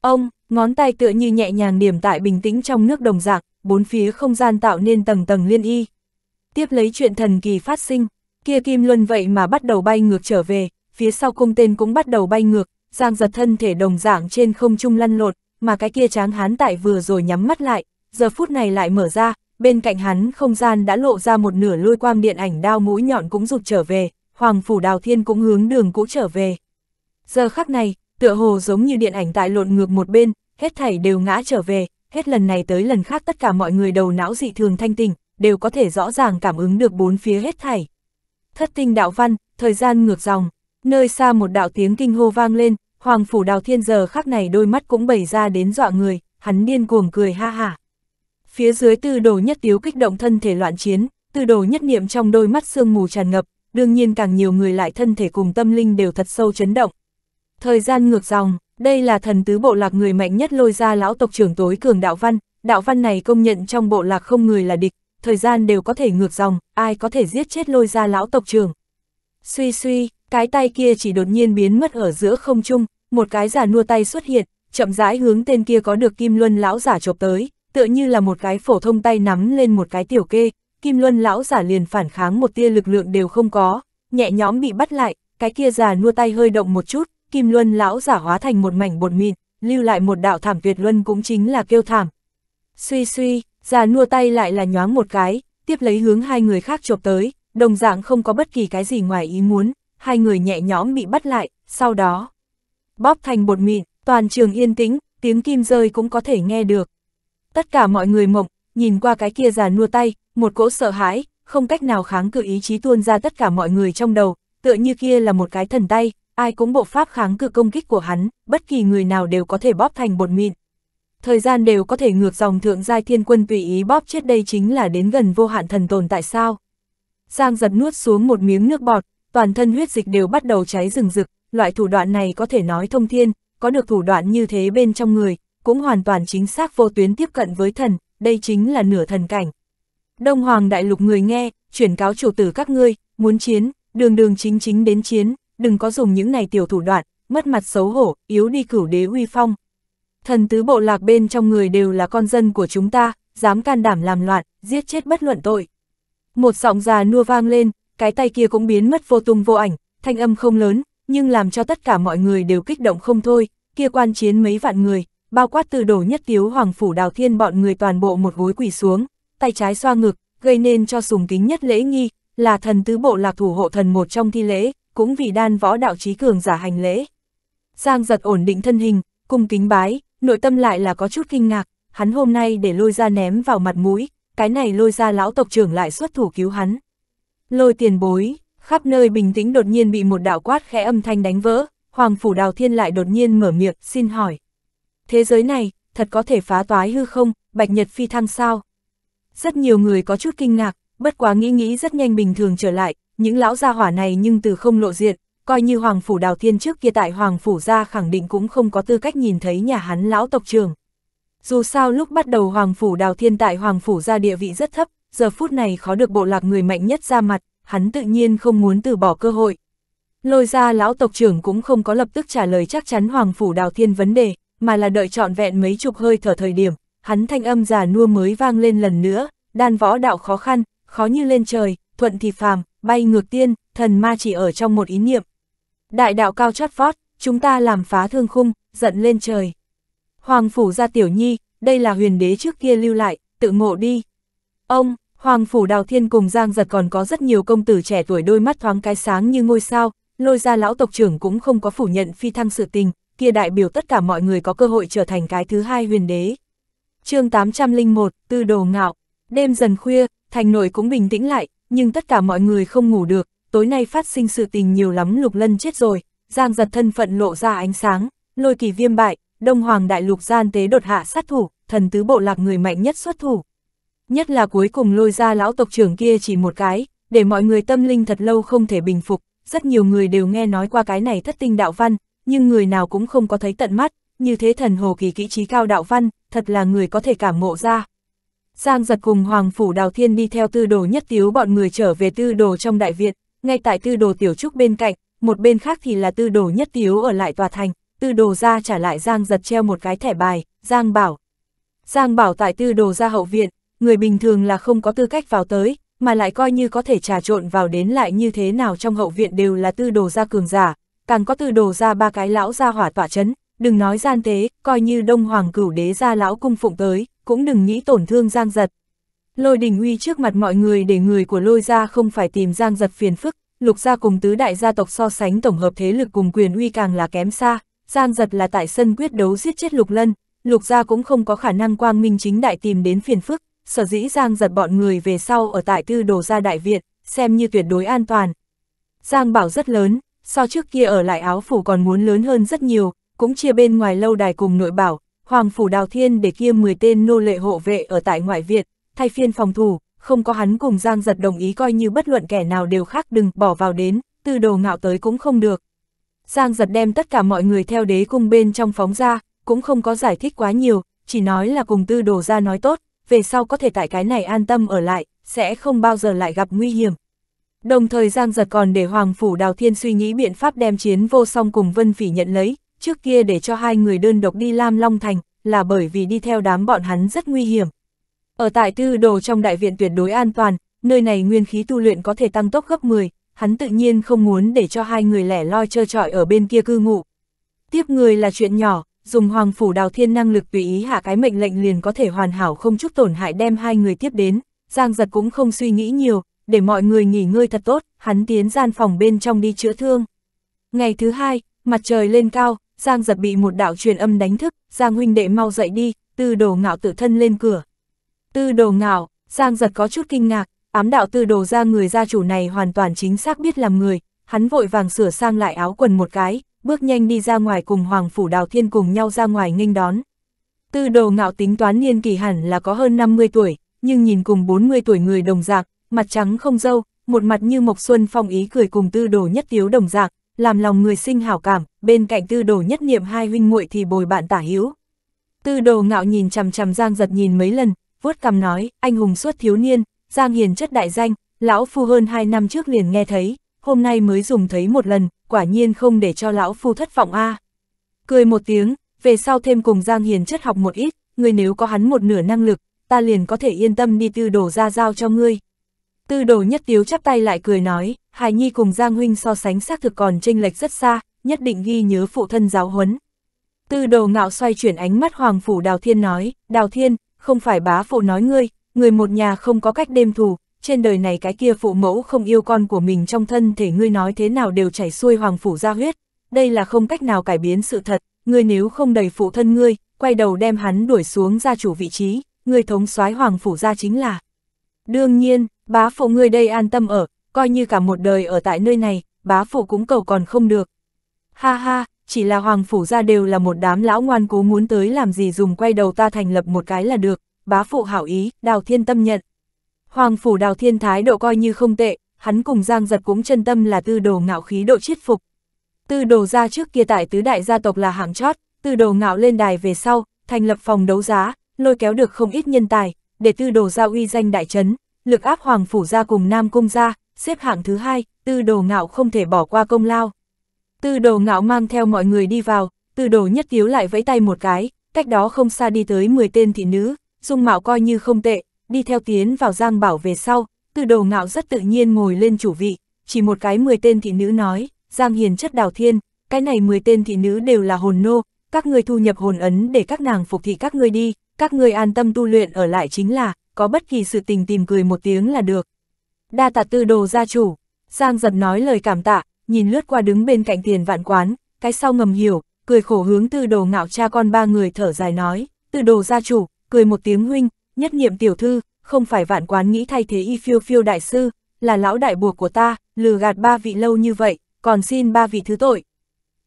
Ông, ngón tay tựa như nhẹ nhàng điểm tại bình tĩnh trong nước đồng dạng, bốn phía không gian tạo nên tầng tầng liên y. Tiếp lấy chuyện thần kỳ phát sinh, kia kim luân vậy mà bắt đầu bay ngược trở về, phía sau cung tên cũng bắt đầu bay ngược, giang giật thân thể đồng dạng trên không trung lăn lột, mà cái kia tráng hán tại vừa rồi nhắm mắt lại, giờ phút này lại mở ra, bên cạnh hắn không gian đã lộ ra một nửa lôi quang điện ảnh đao mũi nhọn cũng rụt trở về. Hoàng Phủ Đào Thiên cũng hướng đường cũ trở về. Giờ khắc này, tựa hồ giống như điện ảnh tại lộn ngược một bên, hết thảy đều ngã trở về, hết lần này tới lần khác tất cả mọi người đầu não dị thường thanh tình, đều có thể rõ ràng cảm ứng được bốn phía hết thảy. Thất tinh đạo văn, thời gian ngược dòng, nơi xa một đạo tiếng kinh hô vang lên, Hoàng Phủ Đào Thiên giờ khắc này đôi mắt cũng bày ra đến dọa người, hắn điên cuồng cười ha hả. Phía dưới tư đồ nhất tiếu kích động thân thể loạn chiến, tư đồ nhất niệm trong đôi mắt sương mù tràn ngập, đương nhiên càng nhiều người lại thân thể cùng tâm linh đều thật sâu chấn động. Thời gian ngược dòng, đây là thần tứ bộ lạc người mạnh nhất lôi ra lão tộc trưởng tối cường đạo văn, đạo văn này công nhận trong bộ lạc không người là địch, thời gian đều có thể ngược dòng, ai có thể giết chết lôi ra lão tộc trưởng. Suy suy, cái tay kia chỉ đột nhiên biến mất ở giữa không trung, một cái giả nua tay xuất hiện, chậm rãi hướng tên kia có được kim luân lão giả chộp tới, tựa như là một cái phổ thông tay nắm lên một cái tiểu kê, Kim Luân lão giả liền phản kháng một tia lực lượng đều không có, nhẹ nhõm bị bắt lại, cái kia già nua tay hơi động một chút, Kim Luân lão giả hóa thành một mảnh bột mịn, lưu lại một đạo thảm tuyệt luân cũng chính là kêu thảm. Suy suy, già nua tay lại là nhoáng một cái, tiếp lấy hướng hai người khác chộp tới, đồng dạng không có bất kỳ cái gì ngoài ý muốn, hai người nhẹ nhõm bị bắt lại, sau đó bóp thành bột mịn, toàn trường yên tĩnh, tiếng kim rơi cũng có thể nghe được. Tất cả mọi người mộng, nhìn qua cái kia già nua tay, một cỗ sợ hãi, không cách nào kháng cự ý chí tuôn ra tất cả mọi người trong đầu, tựa như kia là một cái thần tay, ai cũng bộ pháp kháng cự công kích của hắn, bất kỳ người nào đều có thể bóp thành bột mịn. Thời gian đều có thể ngược dòng thượng giai thiên quân tùy ý bóp chết đây chính là đến gần vô hạn thần tồn tại sao. Giang giật nuốt xuống một miếng nước bọt, toàn thân huyết dịch đều bắt đầu cháy rừng rực, loại thủ đoạn này có thể nói thông thiên, có được thủ đoạn như thế bên trong người, cũng hoàn toàn chính xác vô tuyến tiếp cận với thần, đây chính là nửa thần cảnh. Đông Hoàng Đại Lục người nghe, chuyển cáo chủ tử các ngươi, muốn chiến, đường đường chính chính đến chiến, đừng có dùng những này tiểu thủ đoạn, mất mặt xấu hổ, yếu đi cửu đế uy phong. Thần tứ bộ lạc bên trong người đều là con dân của chúng ta, dám can đảm làm loạn, giết chết bất luận tội. Một giọng già nua vang lên, cái tay kia cũng biến mất vô tung vô ảnh, thanh âm không lớn, nhưng làm cho tất cả mọi người đều kích động không thôi, kia quan chiến mấy vạn người, bao quát từ đổ nhất tiếu hoàng phủ đào thiên bọn người toàn bộ một gối quỷ xuống, tay trái xoa ngực, gây nên cho sùng kính nhất lễ nghi, là thần tứ bộ lạc thủ hộ thần một trong thi lễ, cũng vì đan võ đạo trí cường giả hành lễ. Giang giật ổn định thân hình, cung kính bái, nội tâm lại là có chút kinh ngạc, hắn hôm nay để lôi ra ném vào mặt mũi, cái này lôi ra lão tộc trưởng lại xuất thủ cứu hắn. Lôi tiền bối, khắp nơi bình tĩnh đột nhiên bị một đạo quát khẽ âm thanh đánh vỡ, hoàng phủ đào thiên lại đột nhiên mở miệng, xin hỏi. Thế giới này, thật có thể phá toái hư không, bạch nhật phi thăng sao? Rất nhiều người có chút kinh ngạc, bất quá nghĩ nghĩ rất nhanh bình thường trở lại, những lão gia hỏa này nhưng từ không lộ diện, coi như Hoàng Phủ Đào Thiên trước kia tại Hoàng Phủ gia khẳng định cũng không có tư cách nhìn thấy nhà hắn lão tộc trường. Dù sao lúc bắt đầu Hoàng Phủ Đào Thiên tại Hoàng Phủ gia địa vị rất thấp, giờ phút này khó được bộ lạc người mạnh nhất ra mặt, hắn tự nhiên không muốn từ bỏ cơ hội. Lôi ra lão tộc trưởng cũng không có lập tức trả lời chắc chắn Hoàng Phủ Đào Thiên vấn đề, mà là đợi trọn vẹn mấy chục hơi thở thời điểm, hắn thanh âm giả nua mới vang lên lần nữa, đan võ đạo khó khăn, khó như lên trời, thuận thì phàm, bay ngược tiên, thần ma chỉ ở trong một ý niệm. Đại đạo cao chót vót, chúng ta làm phá thương khung, giận lên trời. Hoàng phủ ra tiểu nhi, đây là huyền đế trước kia lưu lại, tự ngộ đi. Ông, Hoàng phủ đào thiên cùng Giang giật còn có rất nhiều công tử trẻ tuổi đôi mắt thoáng cái sáng như ngôi sao, lôi ra lão tộc trưởng cũng không có phủ nhận phi thăng sự tình, kia đại biểu tất cả mọi người có cơ hội trở thành cái thứ hai huyền đế chương 801, tư đồ ngạo, đêm dần khuya, thành nội cũng bình tĩnh lại, nhưng tất cả mọi người không ngủ được, tối nay phát sinh sự tình nhiều lắm lục lân chết rồi, giang giật thân phận lộ ra ánh sáng, lôi kỳ viêm bại, đông hoàng đại lục gian tế đột hạ sát thủ, thần tứ bộ lạc người mạnh nhất xuất thủ. Nhất là cuối cùng lôi ra lão tộc trưởng kia chỉ một cái, để mọi người tâm linh thật lâu không thể bình phục, rất nhiều người đều nghe nói qua cái này thất tinh đạo văn, nhưng người nào cũng không có thấy tận mắt, như thế thần hồ kỳ kỹ trí cao đạo văn, thật là người có thể cảm ngộ ra. Giang giật cùng Hoàng Phủ Đào Thiên đi theo tư đồ nhất tiếu bọn người trở về tư đồ trong Đại Việt, ngay tại tư đồ tiểu trúc bên cạnh, một bên khác thì là tư đồ nhất tiếu ở lại tòa thành, tư đồ ra trả lại Giang giật treo một cái thẻ bài, Giang bảo. Giang bảo tại tư đồ ra hậu viện, người bình thường là không có tư cách vào tới, mà lại coi như có thể trà trộn vào đến lại như thế nào trong hậu viện đều là tư đồ ra cường giả, càng có tư đồ ra ba cái lão ra hỏa tỏa chấn, đừng nói gian tế, coi như đông hoàng cửu đế ra lão cung phụng tới, cũng đừng nghĩ tổn thương giang giật. Lôi đình uy trước mặt mọi người để người của lôi ra không phải tìm giang giật phiền phức, lục gia cùng tứ đại gia tộc so sánh tổng hợp thế lực cùng quyền uy càng là kém xa, giang giật là tại sân quyết đấu giết chết lục lân, lục gia cũng không có khả năng quang minh chính đại tìm đến phiền phức, sở dĩ giang giật bọn người về sau ở tại tư đồ gia đại viện, xem như tuyệt đối an toàn. Giang bảo rất lớn, so trước kia ở lại áo phủ còn muốn lớn hơn rất nhiều, cũng chia bên ngoài lâu đài cùng nội bảo, Hoàng Phủ Đào Thiên để kia 10 tên nô lệ hộ vệ ở tại ngoại Việt, thay phiên phòng thủ, không có hắn cùng Giang Giật đồng ý coi như bất luận kẻ nào đều khác đừng bỏ vào đến, từ đồ ngạo tới cũng không được. Giang Giật đem tất cả mọi người theo đế cung bên trong phóng ra, cũng không có giải thích quá nhiều, chỉ nói là cùng tư đồ ra nói tốt, về sau có thể tại cái này an tâm ở lại, sẽ không bao giờ lại gặp nguy hiểm. Đồng thời Giang Giật còn để Hoàng Phủ Đào Thiên suy nghĩ biện pháp đem chiến vô song cùng Vân Phỉ nhận lấy, trước kia để cho hai người đơn độc đi Lam Long Thành, là bởi vì đi theo đám bọn hắn rất nguy hiểm. Ở tại tư đồ trong đại viện tuyệt đối an toàn, nơi này nguyên khí tu luyện có thể tăng tốc gấp 10, hắn tự nhiên không muốn để cho hai người lẻ loi trơ trọi ở bên kia cư ngụ. Tiếp người là chuyện nhỏ, dùng hoàng phủ đào thiên năng lực tùy ý hạ cái mệnh lệnh liền có thể hoàn hảo không chút tổn hại đem hai người tiếp đến, Giang giật cũng không suy nghĩ nhiều, để mọi người nghỉ ngơi thật tốt, hắn tiến gian phòng bên trong đi chữa thương. Ngày thứ hai, mặt trời lên cao, Giang giật bị một đạo truyền âm đánh thức, Giang huynh đệ mau dậy đi, tư đồ ngạo tự thân lên cửa. Tư đồ ngạo, Giang giật có chút kinh ngạc, ám đạo tư đồ ra người gia chủ này hoàn toàn chính xác biết làm người, hắn vội vàng sửa sang lại áo quần một cái, bước nhanh đi ra ngoài cùng Hoàng Phủ Đào Thiên cùng nhau ra ngoài nghênh đón. Tư đồ ngạo tính toán niên kỳ hẳn là có hơn 50 tuổi, nhưng nhìn cùng 40 tuổi người đồng dạng, mặt trắng không dâu, một mặt như Mộc Xuân Phong ý cười cùng tư đồ nhất tiếu đồng dạng, làm lòng người sinh hảo cảm, bên cạnh tư đồ nhất niệm hai huynh muội thì bồi bạn tả hiếu. Tư đồ ngạo nhìn chằm chằm Giang giật nhìn mấy lần, vuốt cằm nói, anh hùng suốt thiếu niên, Giang hiền chất đại danh, lão phu hơn hai năm trước liền nghe thấy, hôm nay mới dùng thấy một lần, quả nhiên không để cho lão phu thất vọng a. À. Cười một tiếng, về sau thêm cùng Giang hiền chất học một ít, người nếu có hắn một nửa năng lực, ta liền có thể yên tâm đi tư đồ ra giao cho ngươi. Tư đồ nhất tiếu chắp tay lại cười nói, Hải Nhi cùng Giang Huynh so sánh xác thực còn chênh lệch rất xa, nhất định ghi nhớ phụ thân giáo huấn. Tư đồ ngạo xoay chuyển ánh mắt Hoàng Phủ Đào Thiên nói, Đào Thiên, không phải bá phụ nói ngươi, người một nhà không có cách đêm thù, trên đời này cái kia phụ mẫu không yêu con của mình trong thân thể ngươi nói thế nào đều chảy xuôi Hoàng Phủ ra huyết, đây là không cách nào cải biến sự thật, ngươi nếu không đầy phụ thân ngươi, quay đầu đem hắn đuổi xuống gia chủ vị trí, ngươi thống soái Hoàng Phủ ra chính là. Đương nhiên, Bá phụ ngươi đây an tâm ở, coi như cả một đời ở tại nơi này, bá phụ cũng cầu còn không được. Ha ha, chỉ là hoàng phủ ra đều là một đám lão ngoan cố muốn tới làm gì dùng quay đầu ta thành lập một cái là được, bá phụ hảo ý, đào thiên tâm nhận. Hoàng phủ đào thiên thái độ coi như không tệ, hắn cùng giang giật cũng chân tâm là tư đồ ngạo khí độ chiết phục. Tư đồ ra trước kia tại tứ đại gia tộc là hạng chót, tư đồ ngạo lên đài về sau, thành lập phòng đấu giá, lôi kéo được không ít nhân tài, để tư đồ ra uy danh đại trấn, lực áp Hoàng Phủ ra cùng Nam Cung ra, xếp hạng thứ hai, tư đồ ngạo không thể bỏ qua công lao. Tư đồ ngạo mang theo mọi người đi vào, tư đồ nhất thiếu lại vẫy tay một cái, cách đó không xa đi tới 10 tên thị nữ, dung mạo coi như không tệ, đi theo tiến vào giang bảo về sau, tư đồ ngạo rất tự nhiên ngồi lên chủ vị, chỉ một cái 10 tên thị nữ nói, giang hiền chất đào thiên, cái này 10 tên thị nữ đều là hồn nô, các người thu nhập hồn ấn để các nàng phục thị các ngươi đi, các người an tâm tu luyện ở lại chính là, có bất kỳ sự tình tìm cười một tiếng là được. Đa tạ tư đồ gia chủ, Giang giật nói lời cảm tạ, nhìn lướt qua đứng bên cạnh tiền vạn quán, cái sau ngầm hiểu, cười khổ hướng tư đồ ngạo cha con ba người thở dài nói, tư đồ gia chủ, cười một tiếng huynh, nhất niệm tiểu thư, không phải vạn quán nghĩ thay thế y phiêu phiêu đại sư, là lão đại buộc của ta, lừa gạt ba vị lâu như vậy, còn xin ba vị thứ tội.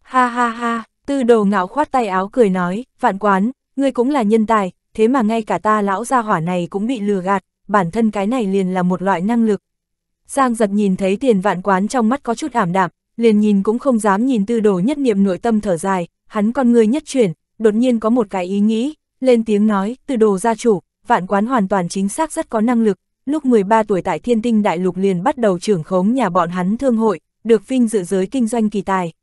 Ha ha ha, tư đồ ngạo khoát tay áo cười nói, vạn quán, ngươi cũng là nhân tài, thế mà ngay cả ta lão gia hỏa này cũng bị lừa gạt, bản thân cái này liền là một loại năng lực. Giang giật nhìn thấy tiền vạn quán trong mắt có chút ảm đạm, liền nhìn cũng không dám nhìn tư đồ nhất niệm nội tâm thở dài, hắn con người nhất chuyển, đột nhiên có một cái ý nghĩ, lên tiếng nói, tư đồ gia chủ, vạn quán hoàn toàn chính xác rất có năng lực, lúc 13 tuổi tại thiên tinh đại lục liền bắt đầu trưởng khống nhà bọn hắn thương hội, được vinh dự giới kinh doanh kỳ tài.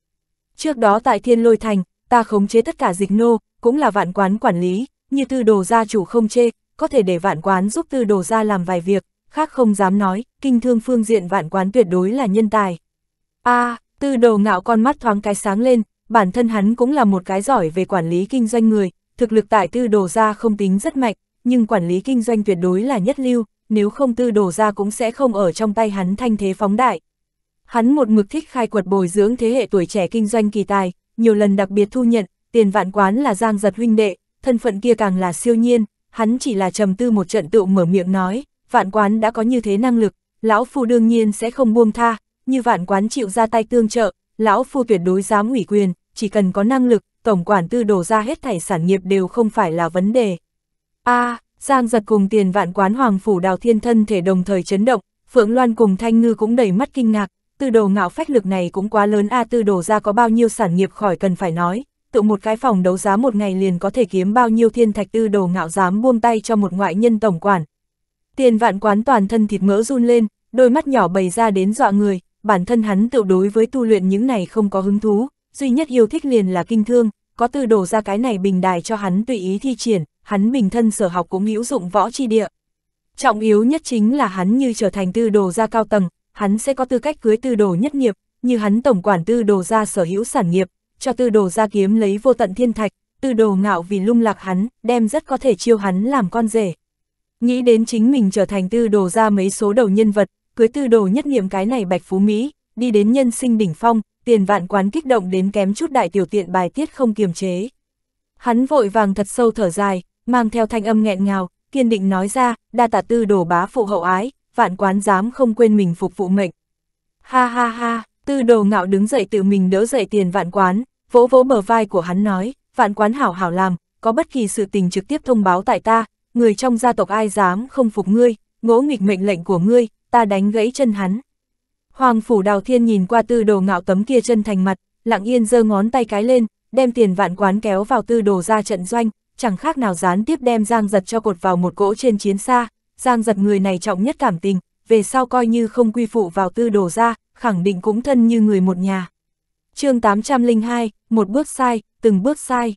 Trước đó tại thiên lôi thành, ta khống chế tất cả dịch nô, cũng là vạn quán quản lý, như tư đồ gia chủ không chê, có thể để vạn quán giúp tư đồ gia làm vài việc, khác không dám nói, kinh thương phương diện vạn quán tuyệt đối là nhân tài. a à, tư đồ ngạo con mắt thoáng cái sáng lên, bản thân hắn cũng là một cái giỏi về quản lý kinh doanh người, thực lực tại tư đồ gia không tính rất mạnh, nhưng quản lý kinh doanh tuyệt đối là nhất lưu, nếu không tư đồ gia cũng sẽ không ở trong tay hắn thanh thế phóng đại. Hắn một mực thích khai quật bồi dưỡng thế hệ tuổi trẻ kinh doanh kỳ tài, nhiều lần đặc biệt thu nhận, tiền vạn quán là giang giật huynh đệ, thân phận kia càng là siêu nhiên, hắn chỉ là trầm tư một trận tựu mở miệng nói, vạn quán đã có như thế năng lực, lão phu đương nhiên sẽ không buông tha, như vạn quán chịu ra tay tương trợ, lão phu tuyệt đối dám ủy quyền, chỉ cần có năng lực, tổng quản tư đổ ra hết thảy sản nghiệp đều không phải là vấn đề. A, à, Giang giật cùng tiền vạn quán hoàng phủ đào thiên thân thể đồng thời chấn động, Phượng Loan cùng Thanh Ngư cũng đầy mắt kinh ngạc, tư đồ ngạo phách lực này cũng quá lớn a à, tư đồ ra có bao nhiêu sản nghiệp khỏi cần phải nói, tự một cái phòng đấu giá một ngày liền có thể kiếm bao nhiêu thiên thạch tư đồ ngạo dám buông tay cho một ngoại nhân tổng quản. Tiền vạn quán toàn thân thịt mỡ run lên, đôi mắt nhỏ bày ra đến dọa người, bản thân hắn tự đối với tu luyện những này không có hứng thú, duy nhất yêu thích liền là kinh thương, có tư đồ ra cái này bình đài cho hắn tùy ý thi triển, hắn bình thân sở học cũng hữu dụng võ chi địa. Trọng yếu nhất chính là hắn như trở thành tư đồ ra cao tầng, hắn sẽ có tư cách cưới tư đồ nhất nghiệp, như hắn tổng quản tư đồ ra sở hữu sản nghiệp, cho tư đồ ra kiếm lấy vô tận thiên thạch, tư đồ ngạo vì lung lạc hắn, đem rất có thể chiêu hắn làm con rể. Nghĩ đến chính mình trở thành tư đồ ra mấy số đầu nhân vật, cưới tư đồ nhất niệm cái này bạch phú Mỹ, đi đến nhân sinh đỉnh phong, tiền vạn quán kích động đến kém chút đại tiểu tiện bài tiết không kiềm chế. Hắn vội vàng thật sâu thở dài, mang theo thanh âm nghẹn ngào, kiên định nói ra, đa tạ tư đồ bá phụ hậu ái, vạn quán dám không quên mình phục vụ mệnh. Ha ha ha, tư đồ ngạo đứng dậy tự mình đỡ dậy tiền vạn quán, vỗ vỗ mở vai của hắn nói, vạn quán hảo hảo làm, có bất kỳ sự tình trực tiếp thông báo tại ta, người trong gia tộc ai dám không phục ngươi, ngỗ nghịch mệnh lệnh của ngươi, ta đánh gãy chân hắn. Hoàng phủ đào thiên nhìn qua tư đồ ngạo tấm kia chân thành mặt, lặng yên giơ ngón tay cái lên, đem tiền vạn quán kéo vào tư đồ ra trận doanh, chẳng khác nào gián tiếp đem giang giật cho cột vào một cỗ trên chiến xa, giang giật người này trọng nhất cảm tình, về sau coi như không quy phụ vào tư đồ ra, khẳng định cũng thân như người một nhà chương 802, một bước sai, từng bước sai.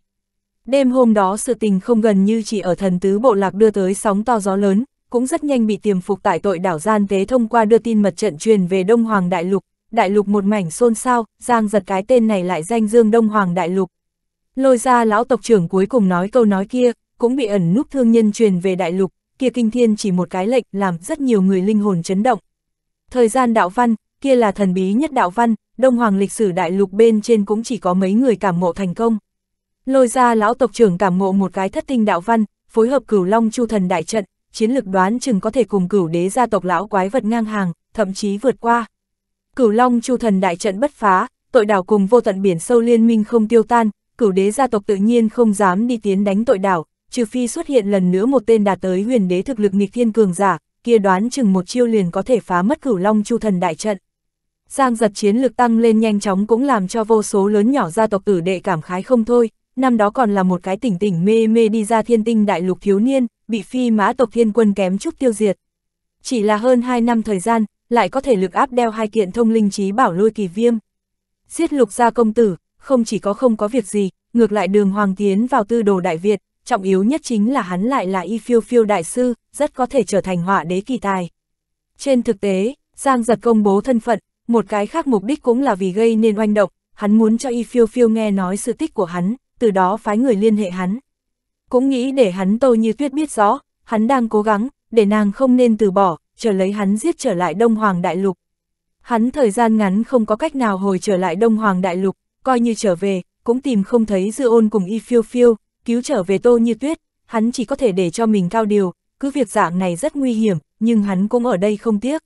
Đêm hôm đó sự tình không gần như chỉ ở thần tứ bộ lạc đưa tới sóng to gió lớn, cũng rất nhanh bị tiềm phục tại tội đảo gian tế thông qua đưa tin mật trận truyền về Đông Hoàng Đại Lục, Đại Lục một mảnh xôn xao, giang giật cái tên này lại danh dương Đông Hoàng Đại Lục. Lôi ra lão tộc trưởng cuối cùng nói câu nói kia, cũng bị ẩn núp thương nhân truyền về Đại Lục, kia kinh thiên chỉ một cái lệnh làm rất nhiều người linh hồn chấn động. Thời gian đạo văn, kia là thần bí nhất đạo văn, đông hoàng lịch sử đại lục bên trên cũng chỉ có mấy người cảm ngộ thành công. Lôi ra lão tộc trưởng cảm ngộ một cái thất tinh đạo văn, phối hợp cửu long chu thần đại trận, chiến lực đoán chừng có thể cùng cửu đế gia tộc lão quái vật ngang hàng, thậm chí vượt qua. Cửu long chu thần đại trận bất phá, tội đảo cùng vô tận biển sâu liên minh không tiêu tan, cửu đế gia tộc tự nhiên không dám đi tiến đánh tội đảo, trừ phi xuất hiện lần nữa một tên đạt tới huyền đế thực lực nghịch thiên cường giả, kia đoán chừng một chiêu liền có thể phá mất cửu long chu thần đại trận. Giang giật chiến lực tăng lên nhanh chóng cũng làm cho vô số lớn nhỏ gia tộc tử đệ cảm khái không thôi, năm đó còn là một cái tỉnh tỉnh mê mê đi ra thiên tinh đại lục thiếu niên, bị phi mã tộc thiên quân kém chút tiêu diệt. Chỉ là hơn 2 năm thời gian, lại có thể lực áp đeo hai kiện thông linh trí bảo lôi kỳ viêm. Giết lục gia công tử, không chỉ có không có việc gì, ngược lại đường hoàng tiến vào tư đồ Đại Việt, trọng yếu nhất chính là hắn lại là y phiêu phiêu đại sư, rất có thể trở thành họa đế kỳ tài. Trên thực tế, Giang giật công bố thân phận, một cái khác mục đích cũng là vì gây nên oanh động, hắn muốn cho Y Phiêu Phiêu nghe nói sự tích của hắn, từ đó phái người liên hệ hắn. Cũng nghĩ để hắn Tô Như Tuyết biết rõ, hắn đang cố gắng, để nàng không nên từ bỏ, chờ lấy hắn giết trở lại Đông Hoàng Đại Lục. Hắn thời gian ngắn không có cách nào hồi trở lại Đông Hoàng Đại Lục, coi như trở về, cũng tìm không thấy dư ôn cùng Y Phiêu Phiêu, cứu trở về Tô Như Tuyết, hắn chỉ có thể để cho mình cao điều, cứ việc dạng này rất nguy hiểm, nhưng hắn cũng ở đây không tiếc.